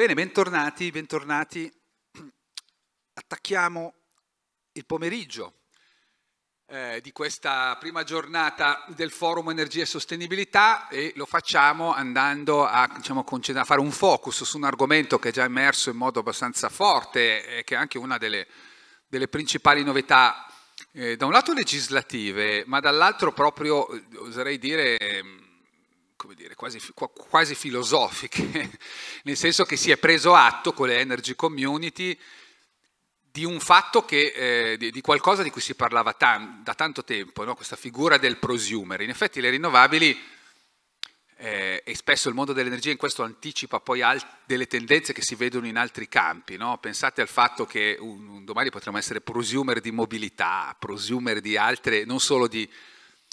Bene, bentornati, bentornati. Attacchiamo il pomeriggio eh, di questa prima giornata del Forum Energia e Sostenibilità e lo facciamo andando a, diciamo, a fare un focus su un argomento che è già emerso in modo abbastanza forte e che è anche una delle, delle principali novità, eh, da un lato legislative, ma dall'altro proprio, eh, oserei dire, come dire, quasi, quasi filosofiche, nel senso che si è preso atto con le Energy Community di un fatto che, eh, di, di, qualcosa di cui si parlava tan, da tanto tempo, no? questa figura del prosumer. In effetti le rinnovabili, eh, e spesso il mondo dell'energia in questo anticipa poi delle tendenze che si vedono in altri campi. No? Pensate al fatto che un, un domani potremmo essere prosumer di mobilità, prosumer di altre, non solo di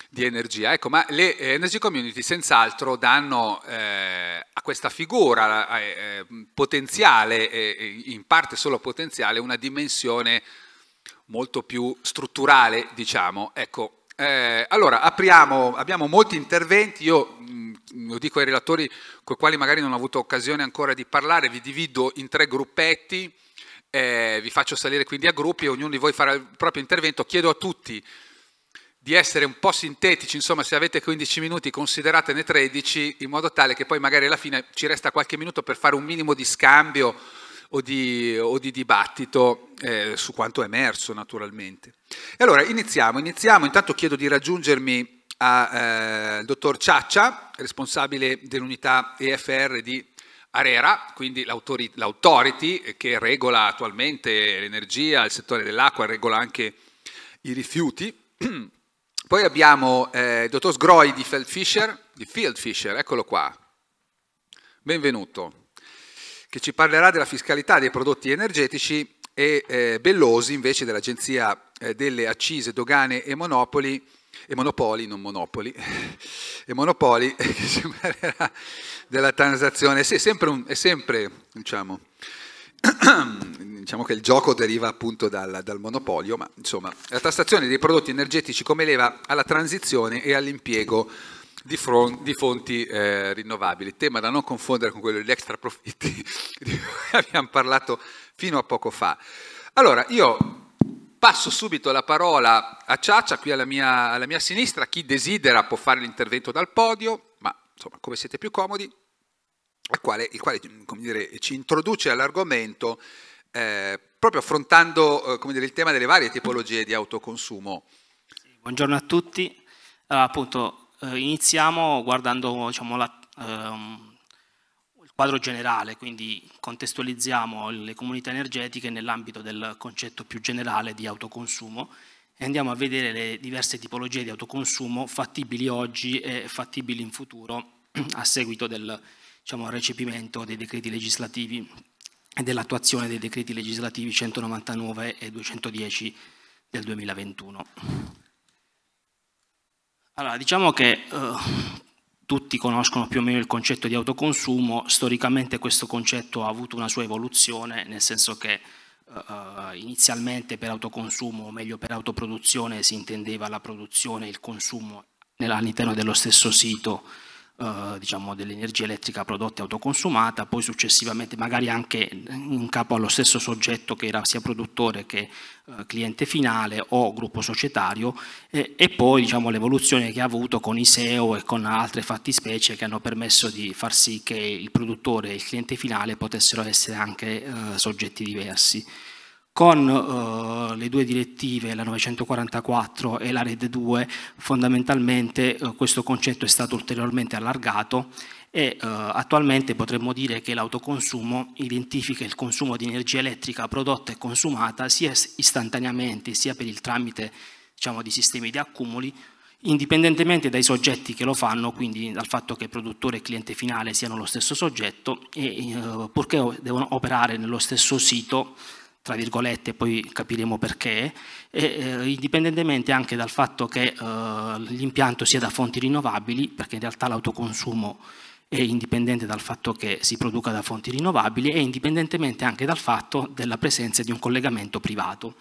di energia. Ecco, ma le eh, energy community senz'altro danno eh, a questa figura eh, eh potenziale, eh, in parte solo potenziale, una dimensione molto più strutturale, diciamo. Ecco, eh, allora apriamo, abbiamo molti interventi, io mh, mm, lo dico ai relatori con i quali magari non ho avuto occasione ancora di parlare, vi divido in tre gruppetti, vi faccio salire quindi a gruppi e ognuno di voi farà il proprio intervento, chiedo a tutti di essere un po' sintetici, insomma se avete 15 minuti consideratene 13 in modo tale che poi magari alla fine ci resta qualche minuto per fare un minimo di scambio o di, o di dibattito eh, su quanto è emerso naturalmente. E allora iniziamo, iniziamo, intanto chiedo di raggiungermi al eh, dottor Ciaccia, responsabile dell'unità EFR di ARERA, quindi l'autority che regola attualmente l'energia, il settore dell'acqua, regola anche i rifiuti. Poi abbiamo eh, il dottor Sgroi di Feldfisher, di Fieldfisher, eccolo qua. Benvenuto. Che ci parlerà della fiscalità dei prodotti energetici e eh, Bellosi invece dell'Agenzia eh, delle Accise, Dogane e Monopoli e monopoli, non monopoli, e monopoli che si parlerà della transazione. Sì, è sempre, un, è sempre diciamo, diciamo che il gioco deriva appunto dal, dal monopolio, ma insomma la tassazione dei prodotti energetici come leva alla transizione e all'impiego di, front, di, fonti eh, rinnovabili, tema da non confondere con quello degli extra profitti di cui abbiamo parlato fino a poco fa. Allora, io passo subito la parola a Ciaccia, qui alla mia, alla mia sinistra, chi desidera può fare l'intervento dal podio, ma insomma, come siete più comodi, quale, il quale dire, ci introduce all'argomento eh, proprio affrontando eh, dire, il tema delle varie tipologie di autoconsumo. Buongiorno a tutti, appunto eh, iniziamo guardando diciamo, la, ehm, il quadro generale, quindi contestualizziamo le comunità energetiche nell'ambito del concetto più generale di autoconsumo e andiamo a vedere le diverse tipologie di autoconsumo fattibili oggi e fattibili in futuro a seguito del diciamo, recepimento dei decreti legislativi e dell'attuazione dei decreti legislativi 199 e 210 del 2021. Allora, diciamo che eh, tutti conoscono più o meno il concetto di autoconsumo, storicamente questo concetto ha avuto una sua evoluzione, nel senso che eh, inizialmente per autoconsumo, o meglio per autoproduzione, si intendeva la produzione e il consumo all'interno dello stesso sito eh, diciamo, dell'energia elettrica prodotta e autoconsumata, poi successivamente magari anche in capo allo stesso soggetto che era sia produttore che eh, cliente finale o gruppo societario e, e poi diciamo, l'evoluzione che ha avuto con i SEO e con altre fattispecie che hanno permesso di far sì che il produttore e il cliente finale potessero essere anche eh, soggetti diversi. Con eh, le due direttive, la 944 e la RED 2, fondamentalmente eh, questo concetto è stato ulteriormente allargato e eh, attualmente potremmo dire che l'autoconsumo identifica il consumo di energia elettrica prodotta e consumata sia istantaneamente sia per il tramite diciamo, di sistemi di accumuli indipendentemente dai soggetti che lo fanno, quindi dal fatto che produttore e cliente finale siano lo stesso soggetto, e, eh, purché devono operare nello stesso sito tra virgolette, poi capiremo perché, e, eh, indipendentemente anche dal fatto che eh, l'impianto sia da fonti rinnovabili, perché in realtà l'autoconsumo è indipendente dal fatto che si produca da fonti rinnovabili e indipendentemente anche dal fatto della presenza di un collegamento privato.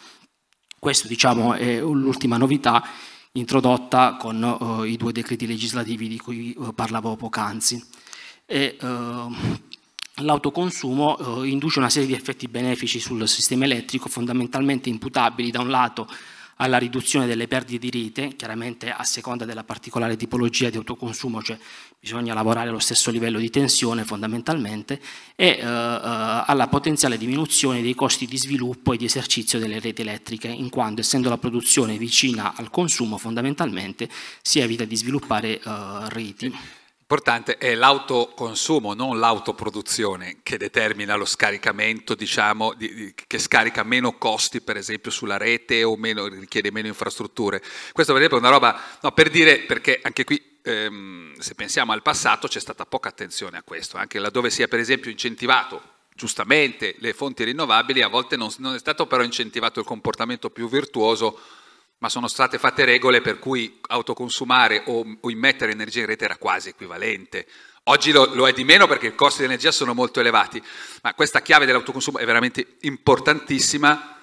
Questo diciamo, è l'ultima novità introdotta con eh, i due decreti legislativi di cui eh, parlavo poc'anzi. E, eh, l'autoconsumo eh, induce una serie di effetti benefici sul sistema elettrico fondamentalmente imputabili da un lato alla riduzione delle perdite di rete, chiaramente a seconda della particolare tipologia di autoconsumo, cioè bisogna lavorare allo stesso livello di tensione fondamentalmente, e eh, eh alla potenziale diminuzione dei costi di sviluppo e di esercizio delle reti elettriche, in quanto essendo la produzione vicina al consumo fondamentalmente si evita di sviluppare eh, reti importante è l'autoconsumo, non l'autoproduzione, che determina lo scaricamento, diciamo, di, di, che scarica meno costi, per esempio, sulla rete o meno, richiede meno infrastrutture. Questo, per esempio, è una roba, no, per dire, perché anche qui, ehm, se pensiamo al passato, c'è stata poca attenzione a questo, anche laddove sia, per esempio, incentivato giustamente le fonti rinnovabili, a volte non, non è stato però incentivato il comportamento più virtuoso ma sono state fatte regole per cui autoconsumare o, o immettere energia in rete era quasi equivalente. Oggi lo, lo, è di meno perché i costi di energia sono molto elevati, ma questa chiave dell'autoconsumo è veramente importantissima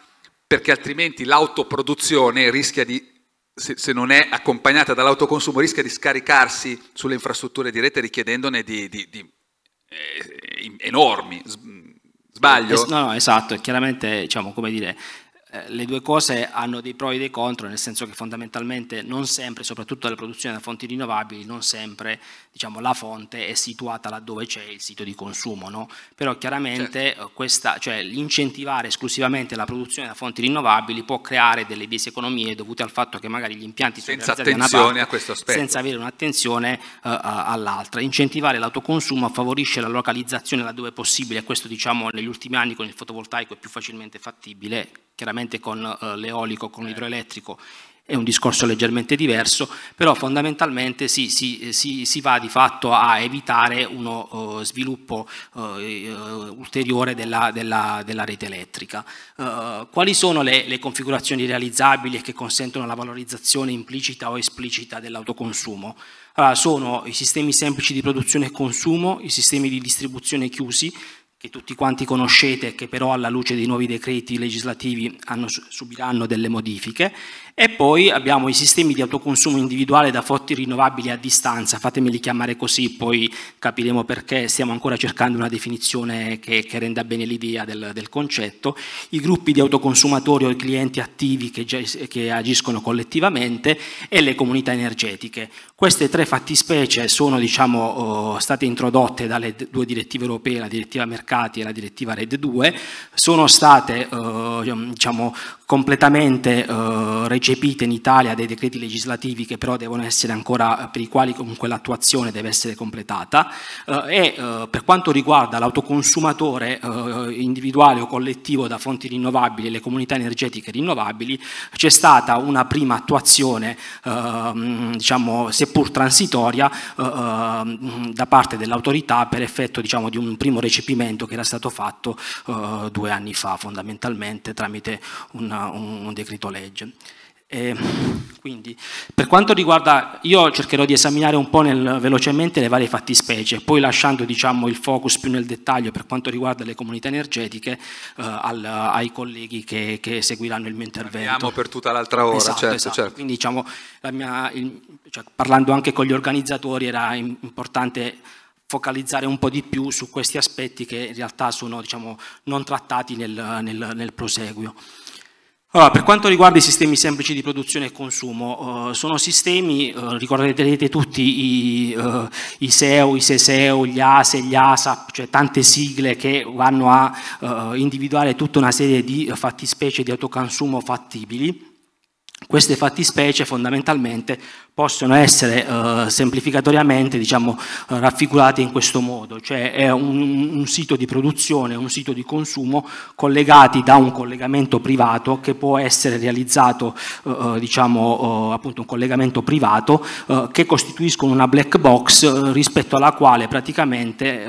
perché altrimenti l'autoproduzione rischia di, se, se non è accompagnata dall'autoconsumo, rischia di scaricarsi sulle infrastrutture di rete richiedendone di, di, di eh, enormi. Sbaglio? no, no esatto, chiaramente diciamo, come dire, eh, le due cose hanno dei pro e dei contro, nel senso che fondamentalmente non sempre, soprattutto nella produzione da fonti rinnovabili, non sempre diciamo, la fonte è situata laddove c'è il sito di consumo. No? Però chiaramente certo. Eh, questa, cioè, l'incentivare esclusivamente la produzione da fonti rinnovabili può creare delle diseconomie dovute al fatto che magari gli impianti senza sono realizzati da una parte, senza avere un'attenzione eh, all'altra. Incentivare l'autoconsumo favorisce la localizzazione laddove è possibile, questo diciamo negli ultimi anni con il fotovoltaico è più facilmente fattibile chiaramente con eh, l'eolico, con l'idroelettrico è un discorso leggermente diverso, però fondamentalmente si, si, si, si va di fatto a evitare uno uh, sviluppo uh, ulteriore della, della, della, rete elettrica. Uh, quali sono le, le, configurazioni realizzabili che consentono la valorizzazione implicita o esplicita dell'autoconsumo? Allora, sono i sistemi semplici di produzione e consumo, i sistemi di distribuzione chiusi, che tutti quanti conoscete che però alla luce dei nuovi decreti legislativi hanno, subiranno delle modifiche e poi abbiamo i sistemi di autoconsumo individuale da fonti rinnovabili a distanza, fatemeli chiamare così, poi capiremo perché stiamo ancora cercando una definizione che, che renda bene l'idea del, del, concetto, i gruppi di autoconsumatori o i clienti attivi che, che agiscono collettivamente e le comunità energetiche. Queste tre fattispecie sono diciamo, oh, state introdotte dalle due direttive europee, la direttiva mercati e la direttiva RED 2, sono state oh, diciamo, completamente eh, recepite in Italia dei decreti legislativi che però devono essere ancora, eh, per i quali comunque l'attuazione deve essere completata eh, e eh, per quanto riguarda l'autoconsumatore eh, individuale o collettivo da fonti rinnovabili e le comunità energetiche rinnovabili c'è stata una prima attuazione ehm, diciamo seppur transitoria ehm, da parte dell'autorità per effetto diciamo, di un primo recepimento che era stato fatto due anni fa fondamentalmente tramite una una, un decreto legge. E quindi, per quanto riguarda, io cercherò di esaminare un po' nel, velocemente le varie fattispecie, poi lasciando diciamo, il focus più nel dettaglio per quanto riguarda le comunità energetiche eh, al, ai colleghi che, che, seguiranno il mio intervento. Andiamo per tutta l'altra ora, esatto, certo, esatto. certo. Quindi diciamo, mia, il, cioè, parlando anche con gli organizzatori era importante focalizzare un po' di più su questi aspetti che in realtà sono diciamo, non trattati nel, nel, nel proseguio. Allora, per quanto riguarda i sistemi semplici di produzione e consumo, eh, sono sistemi, eh, ricorderete tutti i, eh, i, SEO, i SESEO, gli ASE, gli ASAP, cioè tante sigle che vanno a eh, individuare tutta una serie di fattispecie di autoconsumo fattibili. Queste fattispecie fondamentalmente possono essere eh, semplificatoriamente diciamo, eh, raffigurate in questo modo, cioè è un, un, sito di produzione, un sito di consumo collegati da un collegamento privato che può essere realizzato, eh, eh diciamo, eh, appunto un collegamento privato eh, che costituiscono una black box rispetto alla quale praticamente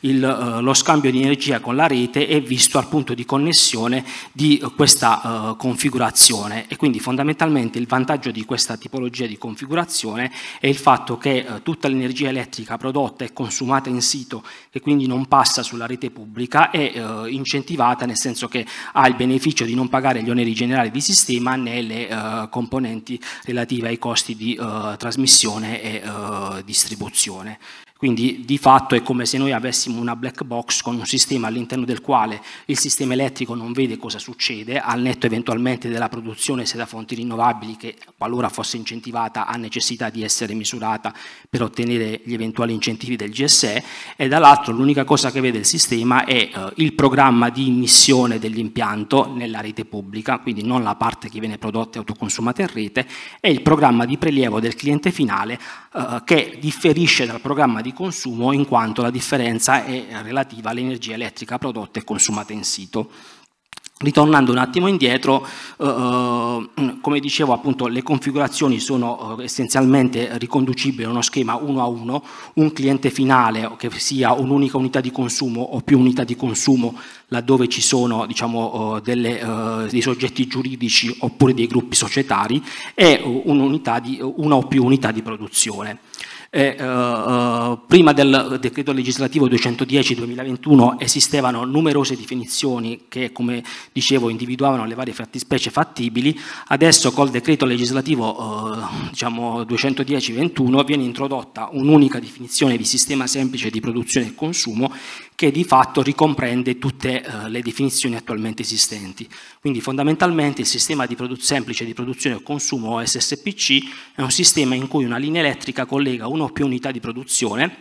il, lo scambio di energia con la rete è visto al punto di connessione di questa configurazione e quindi fondamentalmente il vantaggio di questa tipologia di configurazione configurazione è il fatto che eh, tutta l'energia elettrica prodotta e consumata in sito, che quindi non passa sulla rete pubblica, è eh, incentivata nel senso che ha il beneficio di non pagare gli oneri generali di sistema né le eh, componenti relative ai costi di eh, trasmissione e eh, distribuzione. Quindi di fatto è come se noi avessimo una black box con un sistema all'interno del quale il sistema elettrico non vede cosa succede, al netto eventualmente della produzione se da fonti rinnovabili che qualora fosse incentivata ha necessità di essere misurata per ottenere gli eventuali incentivi del GSE e dall'altro l'unica cosa che vede il sistema è eh, il programma di immissione dell'impianto nella rete pubblica, quindi non la parte che viene prodotta e autoconsumata in rete, e il programma di prelievo del cliente finale eh, che differisce dal programma di di consumo in quanto la differenza è relativa all'energia elettrica prodotta e consumata in sito. Ritornando un attimo indietro, eh, eh come dicevo appunto le configurazioni sono eh, essenzialmente riconducibili a uno schema uno a uno, un cliente finale che sia un'unica unità di consumo o più unità di consumo laddove ci sono diciamo, eh, delle, eh, dei soggetti giuridici oppure dei gruppi societari e un'unità di, una o più unità di produzione. E, eh, eh, prima del decreto legislativo 210-2021 esistevano numerose definizioni che, come dicevo, individuavano le varie fattispecie fattibili. Adesso col decreto legislativo uh, diciamo 210-21 viene introdotta un'unica definizione di sistema semplice di produzione e consumo che di fatto ricomprende tutte eh, le definizioni attualmente esistenti. Quindi fondamentalmente il sistema di semplice di produzione e consumo o SSPC è un sistema in cui una linea elettrica collega una o più unità di produzione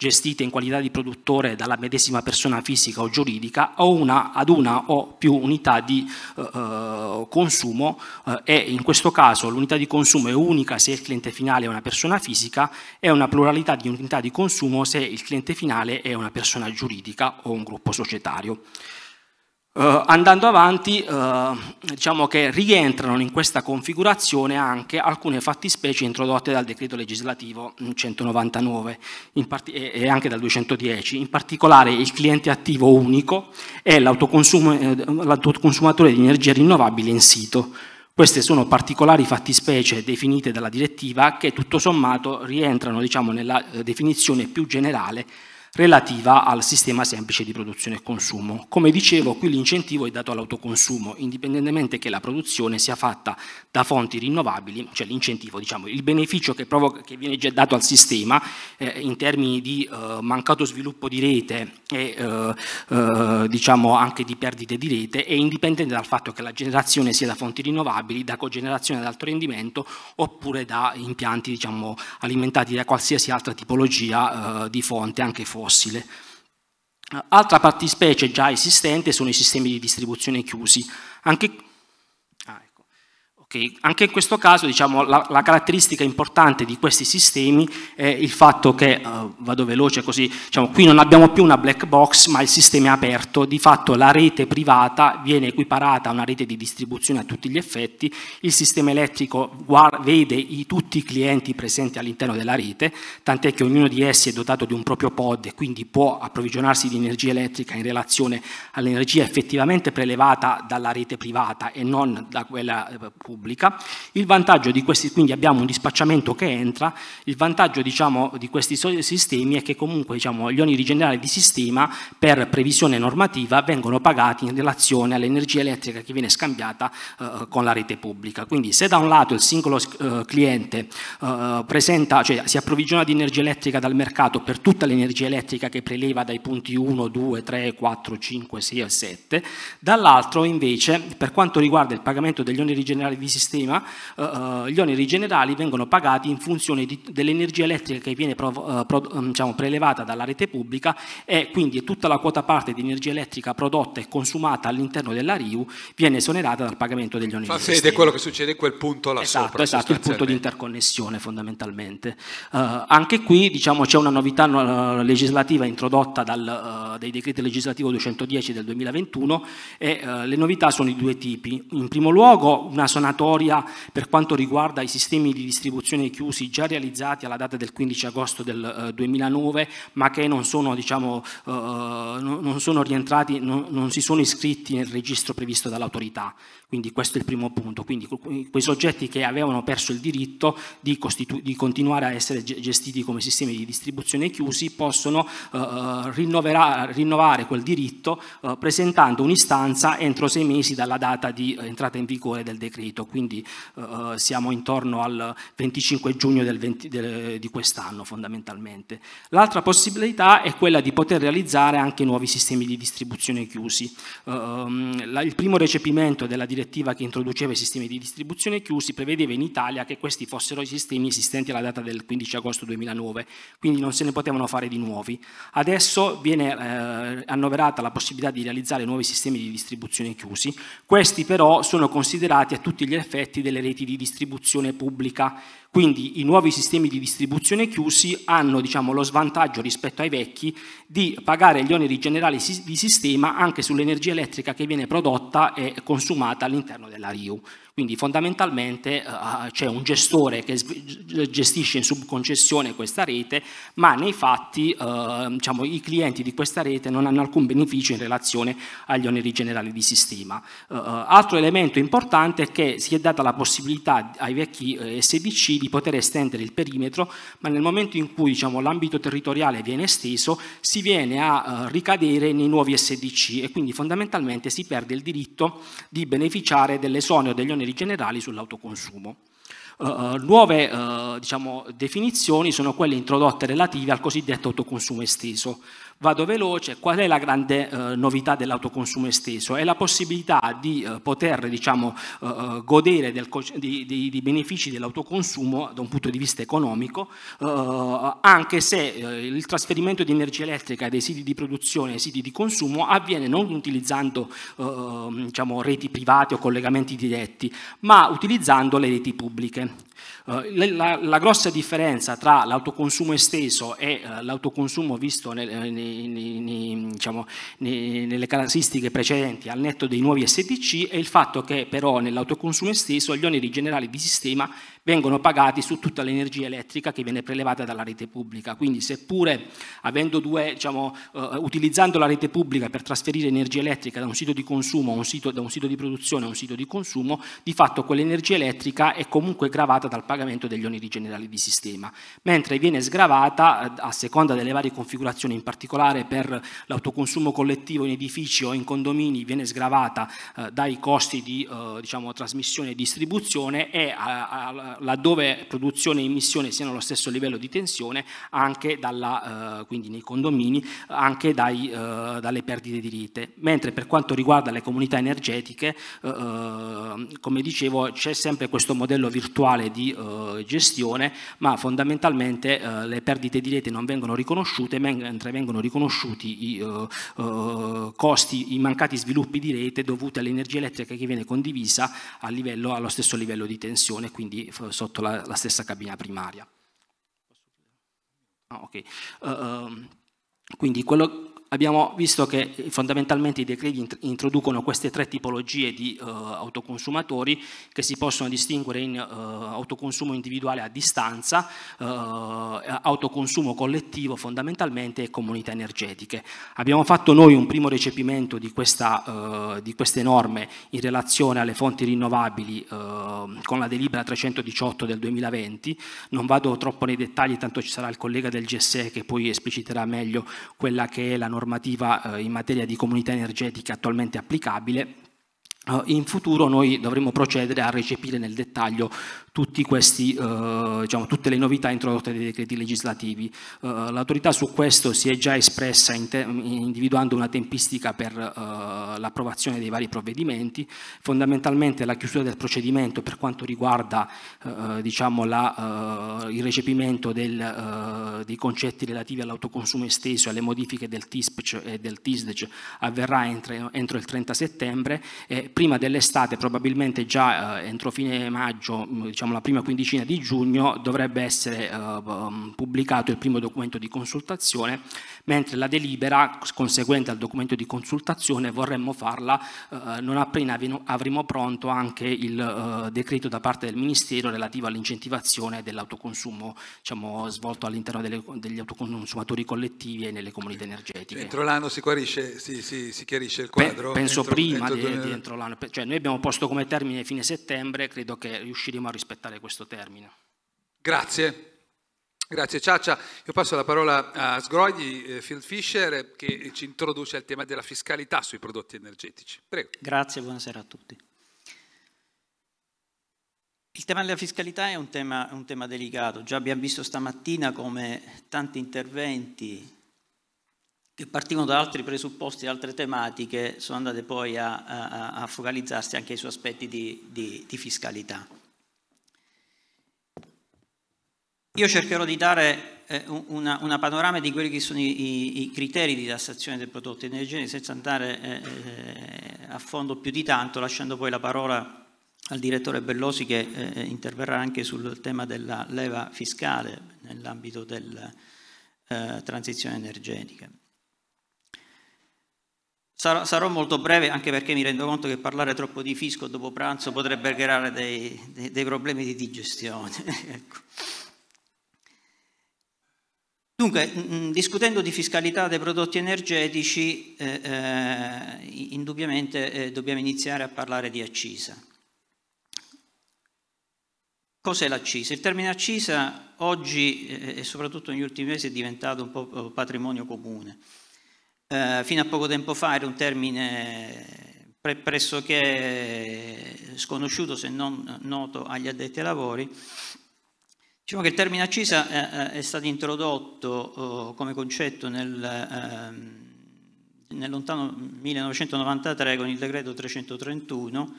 gestite in qualità di produttore dalla medesima persona fisica o giuridica o una, ad una o più unità di eh, eh consumo eh, e in questo caso l'unità di consumo è unica se il cliente finale è una persona fisica e una pluralità di unità di consumo se il cliente finale è una persona giuridica o un gruppo societario. Uh, andando avanti, uh, diciamo che rientrano in questa configurazione anche alcune fattispecie introdotte dal decreto legislativo 199 e anche dal 210, in particolare il cliente attivo unico e eh, l'autoconsumatore di energia rinnovabile in sito. Queste sono particolari fattispecie definite dalla direttiva che tutto sommato rientrano diciamo, nella definizione più generale relativa al sistema semplice di produzione e consumo. Come dicevo, qui l'incentivo è dato all'autoconsumo, indipendentemente che la produzione sia fatta da fonti rinnovabili, cioè l'incentivo, diciamo, il beneficio che, provoca, che viene già dato al sistema eh, in termini di eh, mancato sviluppo di rete e eh, eh diciamo anche di perdite di rete è indipendente dal fatto che la generazione sia da fonti rinnovabili, da cogenerazione ad alto rendimento oppure da impianti diciamo, alimentati da qualsiasi altra tipologia eh, di fonte, anche fonte fossile. Altra fattispecie già esistente sono i sistemi di distribuzione chiusi. Anche Okay. Anche in questo caso diciamo, la, la, caratteristica importante di questi sistemi è il fatto che, uh, vado veloce così, diciamo, qui non abbiamo più una black box ma il sistema è aperto, di fatto la rete privata viene equiparata a una rete di distribuzione a tutti gli effetti, il sistema elettrico vede i, tutti i clienti presenti all'interno della rete, tant'è che ognuno di essi è dotato di un proprio pod e quindi può approvvigionarsi di energia elettrica in relazione all'energia effettivamente prelevata dalla rete privata e non da quella pubblica eh, pubblica. Il vantaggio di questi, quindi abbiamo un dispacciamento che entra, il vantaggio diciamo, di questi sistemi è che comunque diciamo, gli oneri generali di sistema per previsione normativa vengono pagati in relazione all'energia elettrica che viene scambiata eh, con la rete pubblica. Quindi se da un lato il singolo eh, cliente eh, presenta, cioè, si approvvigiona di energia elettrica dal mercato per tutta l'energia elettrica che preleva dai punti 1, 2, 3, 4, 5, 6 e 7, dall'altro invece per quanto riguarda il pagamento degli oneri generali di sistema, eh, eh, gli oneri generali vengono pagati in funzione dell'energia elettrica che viene eh, pro, pro, mm, diciamo, prelevata dalla rete pubblica e quindi tutta la quota parte di energia elettrica prodotta e consumata all'interno della RIU viene esonerata dal pagamento degli oneri. Fa fede quello che succede in quel punto là esatto, sopra. Esatto, il punto di interconnessione fondamentalmente. Uh, anche qui diciamo, c'è una novità uh, legislativa introdotta dal, uh, dai decreti legislativi 210 del 2021 e le novità sono di due tipi. In primo luogo una, sonata sanatoria per quanto riguarda i sistemi di distribuzione chiusi già realizzati alla data del 15 agosto del eh, 2009, ma che non sono, diciamo, eh, eh non sono rientrati, non, non si sono iscritti nel registro previsto dall'autorità. Quindi questo è il primo punto. Quindi quei soggetti che avevano perso il diritto di, di continuare a essere gestiti come sistemi di distribuzione chiusi possono eh, eh rinnovare quel diritto eh, presentando un'istanza entro sei mesi dalla data di eh, entrata in vigore del decreto quindi eh, eh, siamo intorno al 25 giugno del 20, del, di quest'anno fondamentalmente. L'altra possibilità è quella di poter realizzare anche nuovi sistemi di distribuzione chiusi. Eh, ehm, la, il primo recepimento della direttiva che introduceva i sistemi di distribuzione chiusi prevedeva in Italia che questi fossero i sistemi esistenti alla data del 15 agosto 2009, quindi non se ne potevano fare di nuovi. Adesso viene eh, annoverata la possibilità di realizzare nuovi sistemi di distribuzione chiusi, questi però sono considerati a tutti gli effetti delle reti di distribuzione pubblica. Quindi i nuovi sistemi di distribuzione chiusi hanno diciamo, lo svantaggio rispetto ai vecchi di pagare gli oneri generali di sistema anche sull'energia elettrica che viene prodotta e consumata all'interno della RIU. Quindi fondamentalmente uh, c'è un gestore che gestisce in subconcessione questa rete, ma nei fatti uh, diciamo, i clienti di questa rete non hanno alcun beneficio in relazione agli oneri generali di sistema. Uh, altro elemento importante è che si è data la possibilità ai vecchi SDC di poter estendere il perimetro, ma nel momento in cui diciamo, l'ambito territoriale viene esteso si viene a ricadere nei nuovi SDC e quindi fondamentalmente si perde il diritto di beneficiare dell'esonero degli oneri criteri generali sull'autoconsumo. Uh, nuove uh, diciamo, definizioni sono quelle introdotte relative al cosiddetto autoconsumo esteso, Vado veloce, qual è la grande eh, novità dell'autoconsumo esteso? È la possibilità di eh, poter diciamo, eh, eh godere del, di, di, di, benefici dell'autoconsumo da un punto di vista economico, eh, anche se eh, il trasferimento di energia elettrica dai siti di produzione ai siti di consumo avviene non utilizzando diciamo, reti private o collegamenti diretti, ma utilizzando le reti pubbliche. Eh, la, la, grossa differenza tra l'autoconsumo esteso e uh, l'autoconsumo visto nel, eh, nei, nei, diciamo, nei, nelle caratteristiche precedenti al netto dei nuovi STC è il fatto che però nell'autoconsumo esteso gli oneri generali di sistema vengono pagati su tutta l'energia elettrica che viene prelevata dalla rete pubblica. Quindi seppure due, diciamo, eh, utilizzando la rete pubblica per trasferire energia elettrica da un sito di consumo a un sito, da un sito di produzione a un sito di consumo, di fatto quell'energia elettrica è comunque gravata dal pagamento degli oneri generali di sistema, mentre viene sgravata eh, a seconda delle varie configurazioni, in particolare per l'autoconsumo collettivo in edifici o in condomini, viene sgravata eh, dai costi di eh, diciamo, trasmissione e distribuzione e a, a, laddove produzione e emissione siano allo stesso livello di tensione, dalla, eh, quindi nei condomini, anche dai, eh, dalle perdite di rite. Mentre per quanto riguarda le comunità energetiche, eh, eh, come dicevo, c'è sempre questo modello virtuale di eh, gestione, ma fondamentalmente le perdite di rete non vengono riconosciute, mentre vengono riconosciuti i costi, i mancati sviluppi di rete dovuti all'energia elettrica che viene condivisa livello, allo stesso livello di tensione, quindi sotto la, la stessa cabina primaria. Ah, okay. uh, quindi quello, abbiamo visto che eh, fondamentalmente i decreti introducono queste tre tipologie di eh, autoconsumatori che si possono distinguere in eh, autoconsumo individuale a distanza, eh, autoconsumo collettivo fondamentalmente e comunità energetiche. Abbiamo fatto noi un primo recepimento di, questa, eh, di queste norme in relazione alle fonti rinnovabili eh, con la delibera 318 del 2020, non vado troppo nei dettagli tanto ci sarà il collega del GSE che poi espliciterà meglio quella che è la norma normativa eh, in materia di comunità energetica attualmente applicabile, eh, in futuro noi dovremo procedere a recepire nel dettaglio tutti questi, eh, diciamo, tutte le novità introdotte dai decreti legislativi. Eh, l'autorità su questo si è già espressa in individuando una tempistica per eh, l'approvazione dei vari provvedimenti, fondamentalmente la chiusura del procedimento per quanto riguarda eh, diciamo, la, eh, il recepimento del, eh, dei concetti relativi all'autoconsumo esteso e alle modifiche del TISPC e del TISDC avverrà entro, entro il 30 settembre e prima dell'estate probabilmente già entro fine maggio diciamo, diciamo, la prima quindicina di giugno dovrebbe essere uh, pubblicato il primo documento di consultazione, mentre la delibera conseguente al documento di consultazione vorremmo farla uh, non appena avremo pronto anche il uh, decreto da parte del Ministero relativo all'incentivazione dell'autoconsumo diciamo, svolto all'interno degli autoconsumatori collettivi e nelle comunità energetiche. Entro l'anno si, si, si, si, chiarisce il quadro? Pe penso entro, prima entro di, di entro l'anno, cioè noi abbiamo posto come termine fine settembre, credo che riusciremo a rispondere aspettare questo termine. Grazie. Grazie Ciaccia. Io passo la parola a Sgrogli, eh, Field Fisher, che ci introduce al tema della fiscalità sui prodotti energetici. Prego. Grazie, buonasera a tutti. Il tema della fiscalità è un tema, un tema delicato. Già abbiamo visto stamattina come tanti interventi che partivano da altri presupposti e altre tematiche sono andate poi a, a, a focalizzarsi anche su aspetti di, di, di fiscalità. Io cercherò di dare eh, una, una, panorama di quelli che sono i, i, criteri di tassazione del prodotto energetico senza andare eh, eh, a fondo più di tanto, lasciando poi la parola al direttore Bellosi che eh, interverrà anche sul tema della leva fiscale nell'ambito della eh, transizione energetica. Sarò, sarò, molto breve anche perché mi rendo conto che parlare troppo di fisco dopo pranzo potrebbe creare dei, dei, dei problemi di digestione. ecco. Dunque, mm, mm, discutendo di fiscalità dei prodotti energetici, eh, eh, indubbiamente eh, dobbiamo iniziare a parlare di accisa. Cos'è l'accisa? Il termine accisa oggi eh, e soprattutto negli ultimi mesi è diventato un po' eh, patrimonio comune. Eh, fino a poco tempo fa era un termine pre pressoché sconosciuto se non noto agli addetti ai lavori, Diciamo che il termine accisa è, è stato introdotto oh, come concetto nel, ehm, nel lontano 1993 con il decreto 331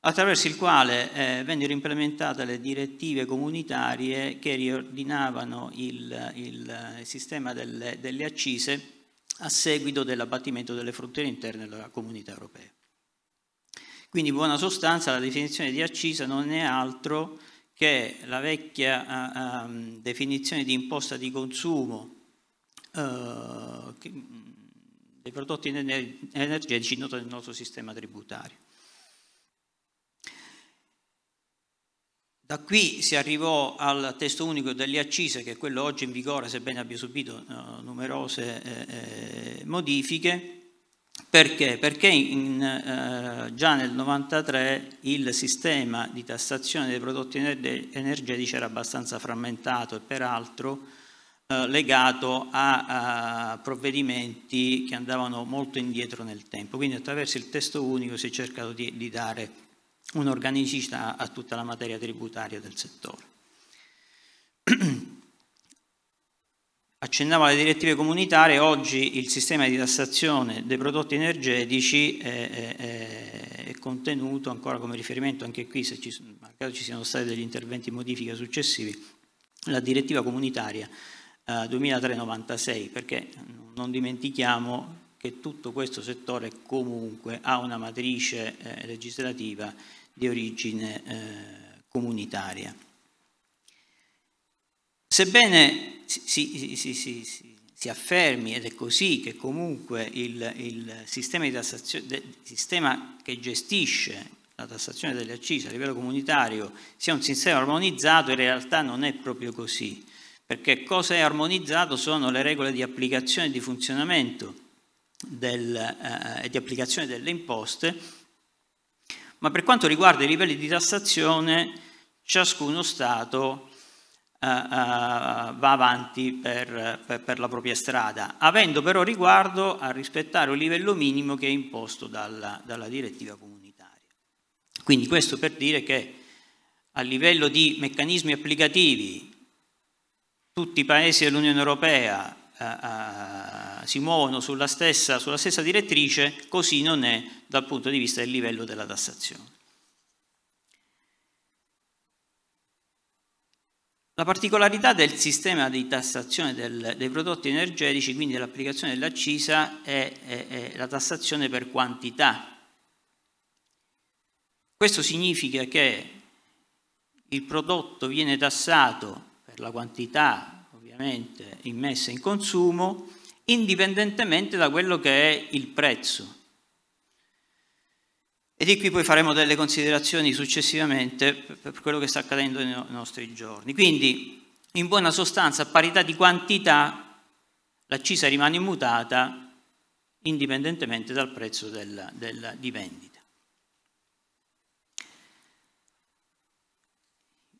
attraverso il quale eh, vennero implementate le direttive comunitarie che riordinavano il, il sistema delle, delle, accise a seguito dell'abbattimento delle frontiere interne della comunità europea. Quindi in buona sostanza la definizione di accisa non è altro che la vecchia uh, definizione di imposta di consumo uh, che, dei prodotti ener energetici nota nel nostro sistema tributario. Da qui si arrivò al testo unico delle accise, che è quello oggi in vigore, sebbene abbia subito uh, numerose eh, modifiche, perché? Perché in, eh, già nel 1993 il sistema di tassazione dei prodotti energetici era abbastanza frammentato e peraltro eh, legato a, a, provvedimenti che andavano molto indietro nel tempo. Quindi attraverso il testo unico si è cercato di, di dare un'organicità a tutta la materia tributaria del settore. accennavo alle direttive comunitarie, oggi il sistema di tassazione dei prodotti energetici è, è, è contenuto ancora come riferimento, anche qui se ci, ci siano stati degli interventi in modifica successivi, la direttiva comunitaria eh, 2396, perché non dimentichiamo che tutto questo settore comunque ha una matrice eh, legislativa di origine eh, comunitaria. Sebbene si, si, si, si, affermi, ed è così, che comunque il, il sistema, de, sistema, che gestisce la tassazione delle accise a livello comunitario sia un sistema armonizzato, in realtà non è proprio così, perché cosa è armonizzato sono le regole di applicazione e di funzionamento del, eh, e di applicazione delle imposte, ma per quanto riguarda i livelli di tassazione ciascuno Stato eh, eh, va avanti per, per, per, la propria strada, avendo però riguardo a rispettare un livello minimo che è imposto dalla, dalla direttiva comunitaria. Quindi questo per dire che a livello di meccanismi applicativi tutti i paesi dell'Unione Europea eh, eh, si muovono sulla stessa, sulla stessa direttrice, così non è dal punto di vista del livello della tassazione. La particolarità del sistema di tassazione del, dei prodotti energetici, quindi dell'applicazione dell'accisa, è, è, è, la tassazione per quantità. Questo significa che il prodotto viene tassato per la quantità ovviamente immessa in consumo indipendentemente da quello che è il prezzo. E di qui poi faremo delle considerazioni successivamente per quello che sta accadendo nei nostri giorni. Quindi, in buona sostanza, a parità di quantità, l'accisa rimane immutata indipendentemente dal prezzo della, della, di vendita.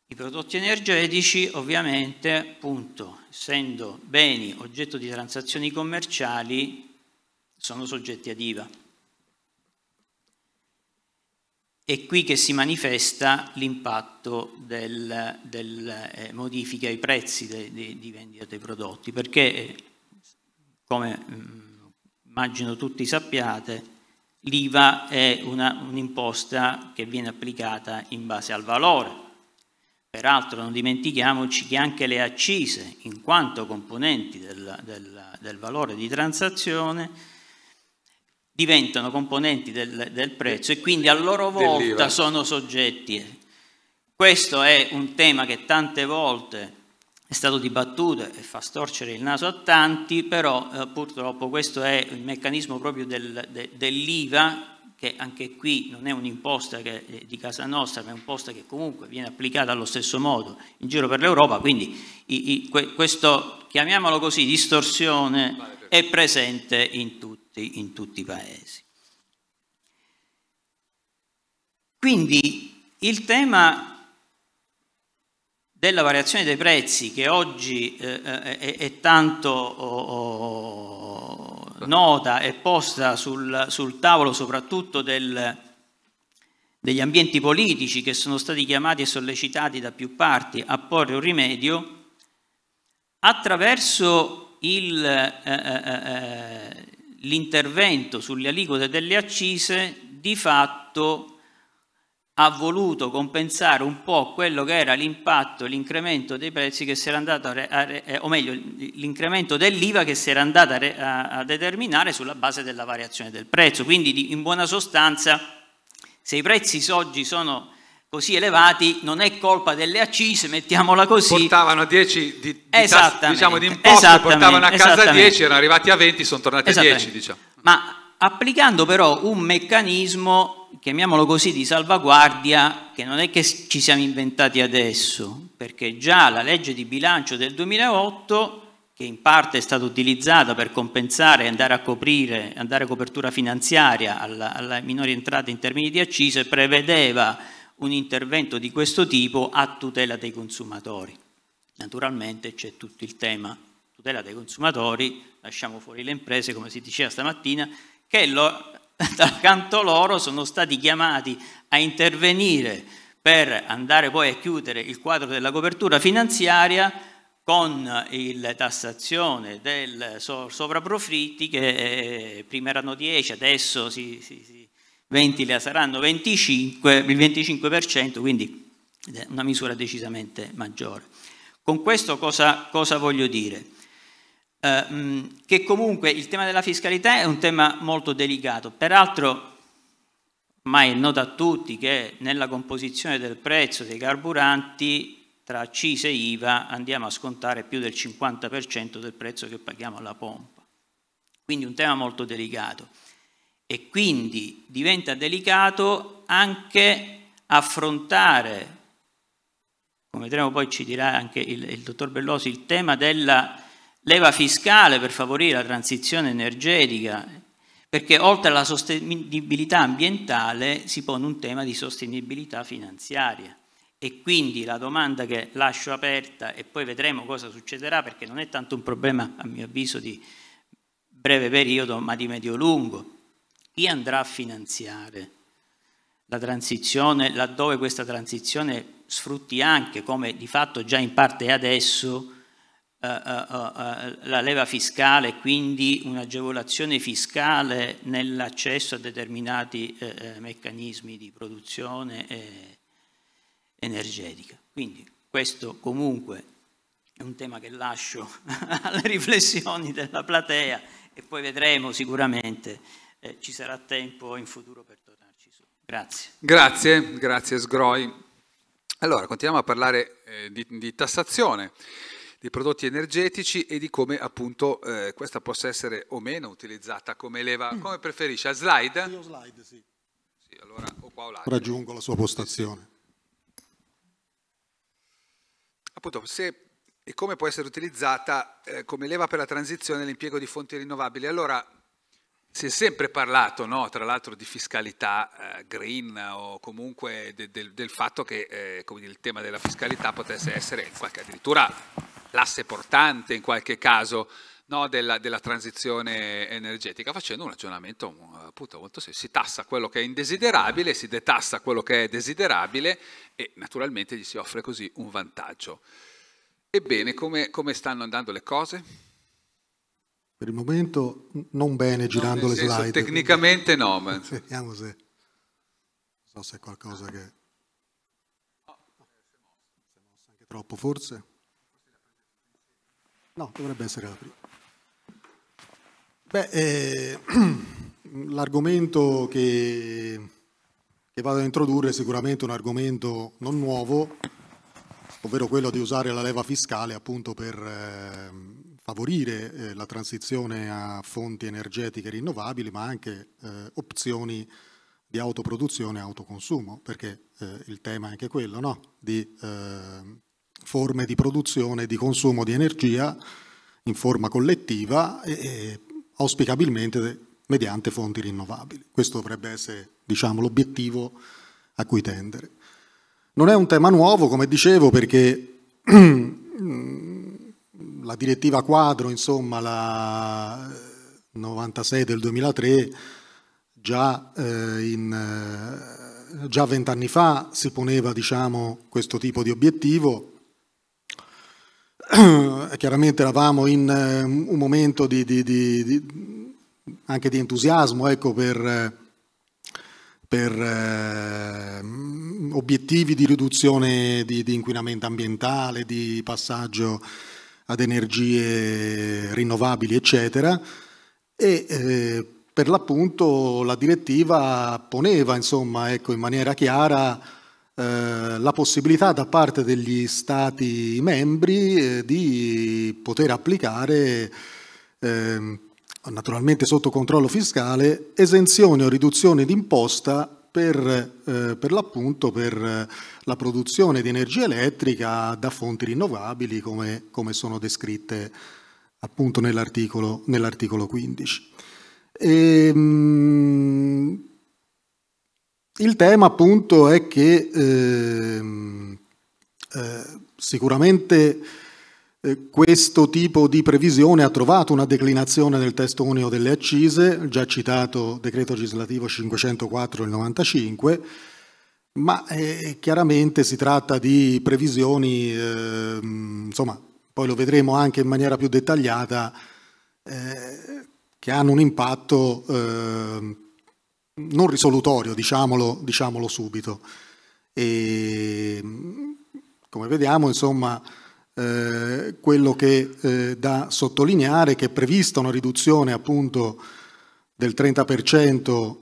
I prodotti energetici ovviamente, appunto, essendo beni oggetto di transazioni commerciali, sono soggetti ad IVA è qui che si manifesta l'impatto delle eh, modifiche ai prezzi di vendita dei prodotti, perché eh, come mh, mm, immagino tutti sappiate, l'IVA è un'imposta un che viene applicata in base al valore. Peraltro non dimentichiamoci che anche le accise, in quanto componenti del, del, del valore di transazione, diventano componenti del, del prezzo e quindi a loro volta sono soggetti. Questo è un tema che tante volte è stato dibattuto e fa storcere il naso a tanti, però eh, purtroppo questo è il meccanismo proprio del, de, dell'IVA, che anche qui non è un'imposta che, eh, di casa nostra, ma è un'imposta che comunque viene applicata allo stesso modo in giro per l'Europa, quindi i, i, que, questo, chiamiamolo così, distorsione è presente in tutti tutti, in tutti i paesi. Quindi il tema della variazione dei prezzi che oggi eh, eh, è, è, tanto oh, oh, nota e posta sul, sul tavolo soprattutto del, degli ambienti politici che sono stati chiamati e sollecitati da più parti a porre un rimedio attraverso il, eh, eh, eh, eh l'intervento sulle aliquote delle accise di fatto ha voluto compensare un po' quello che era l'impatto, l'incremento dei prezzi che si era andato a, re, eh, o meglio l'incremento dell'IVA che si era andata a, determinare sulla base della variazione del prezzo. Quindi in buona sostanza se i prezzi oggi sono così elevati non è colpa delle accise, mettiamola così. Portavano 10 di, di, tassi, diciamo, di imposte, portavano a casa 10, erano arrivati a 20, sono tornati a 10. Diciamo. Ma applicando però un meccanismo, chiamiamolo così, di salvaguardia, che non è che ci siamo inventati adesso, perché già la legge di bilancio del 2008 che in parte è stata utilizzata per compensare e andare a coprire, andare a copertura finanziaria alla, alle minori entrate in termini di accise, prevedeva un intervento di questo tipo a tutela dei consumatori. Naturalmente c'è tutto il tema tutela dei consumatori, lasciamo fuori le imprese, come si diceva stamattina, che lo, dal canto loro sono stati chiamati a intervenire per andare poi a chiudere il quadro della copertura finanziaria con la tassazione del sovraprofitti che eh, prima erano 10, adesso si, si, si 20 le saranno 25, il 25%, quindi una misura decisamente maggiore. Con questo cosa, cosa voglio dire? Eh, mm, che comunque il tema della fiscalità è un tema molto delicato, peraltro ormai è noto a tutti che nella composizione del prezzo dei carburanti tra accise e IVA andiamo a scontare più del 50% del prezzo che paghiamo alla pompa. Quindi un tema molto delicato e quindi diventa delicato anche affrontare, come vedremo poi ci dirà anche il, il dottor Bellosi, il tema della leva fiscale per favorire la transizione energetica, perché oltre alla sostenibilità ambientale si pone un tema di sostenibilità finanziaria. E quindi la domanda che lascio aperta e poi vedremo cosa succederà, perché non è tanto un problema, a mio avviso, di breve periodo, ma di medio-lungo. Chi andrà a finanziare la transizione laddove questa transizione sfrutti anche, come di fatto già in parte è adesso, eh, eh, eh, eh, la leva fiscale e quindi un'agevolazione fiscale nell'accesso a determinati eh, eh, meccanismi di produzione energetica. Quindi questo comunque è un tema che lascio alle riflessioni della platea e poi vedremo sicuramente eh, ci sarà tempo in futuro per tornarci su. Grazie. Grazie, grazie Sgroi. Allora, continuiamo a parlare eh, di, di, tassazione di prodotti energetici e di come appunto eh, questa possa essere o meno utilizzata come leva, mm. come preferisce, a slide? Io slide, sì. sì allora, o qua o là. Raggiungo la sua postazione. Appunto, se e come può essere utilizzata eh, come leva per la transizione e l'impiego di fonti rinnovabili. Allora, si è sempre parlato, no, tra l'altro, di fiscalità eh, green o comunque de, de, del fatto che eh, dire, il tema della fiscalità potesse essere qualche, addirittura l'asse portante in qualche caso no, della, della, transizione energetica, facendo un ragionamento appunto molto semplice. Si tassa quello che è indesiderabile, si detassa quello che è desiderabile e naturalmente gli si offre così un vantaggio. Ebbene, come, come stanno andando le cose? Per il momento non bene girando no, le senso, slide. Tecnicamente no. Ma... Vediamo se... Non so se è qualcosa che... No, si è mossa anche troppo forse. No, dovrebbe essere la prima. Beh, eh, l'argomento che, che, vado a introdurre è sicuramente un argomento non nuovo, ovvero quello di usare la leva fiscale appunto per eh, favorire eh, la transizione a fonti energetiche rinnovabili, ma anche eh, opzioni di autoproduzione e autoconsumo, perché eh, il tema è anche quello, no? di eh, forme di produzione e di consumo di energia in forma collettiva e, e auspicabilmente mediante fonti rinnovabili. Questo dovrebbe essere diciamo, l'obiettivo a cui tendere. Non è un tema nuovo, come dicevo, perché mm, la direttiva quadro, insomma, la 96 del 2003, eh, eh, già vent'anni eh, fa si poneva diciamo, questo tipo di obiettivo. Chiaramente eravamo in eh, un momento di, di, di, anche di entusiasmo ecco, per, per eh, obiettivi di riduzione di, inquinamento ambientale, di passaggio ad energie rinnovabili, eccetera, e eh, per l'appunto la direttiva poneva insomma, ecco, in maniera chiara eh, la possibilità da parte degli Stati membri eh, di poter applicare, ehm, naturalmente sotto controllo fiscale, esenzione o riduzione d'imposta per, eh, per l'appunto per eh, la produzione di energia elettrica da fonti rinnovabili come, come sono descritte appunto nell'articolo, nell'articolo 15. E, mh, il tema appunto è che eh, eh, sicuramente questo tipo di previsione ha trovato una declinazione nel testo unico delle accise, già citato decreto legislativo 504 del 95, ma eh, chiaramente si tratta di previsioni, eh, insomma, poi lo vedremo anche in maniera più dettagliata, eh, che hanno un impatto ehm, non risolutorio, diciamolo, diciamolo subito. E, come vediamo, insomma, eh, quello che eh, da sottolineare è che è prevista una riduzione appunto del 30%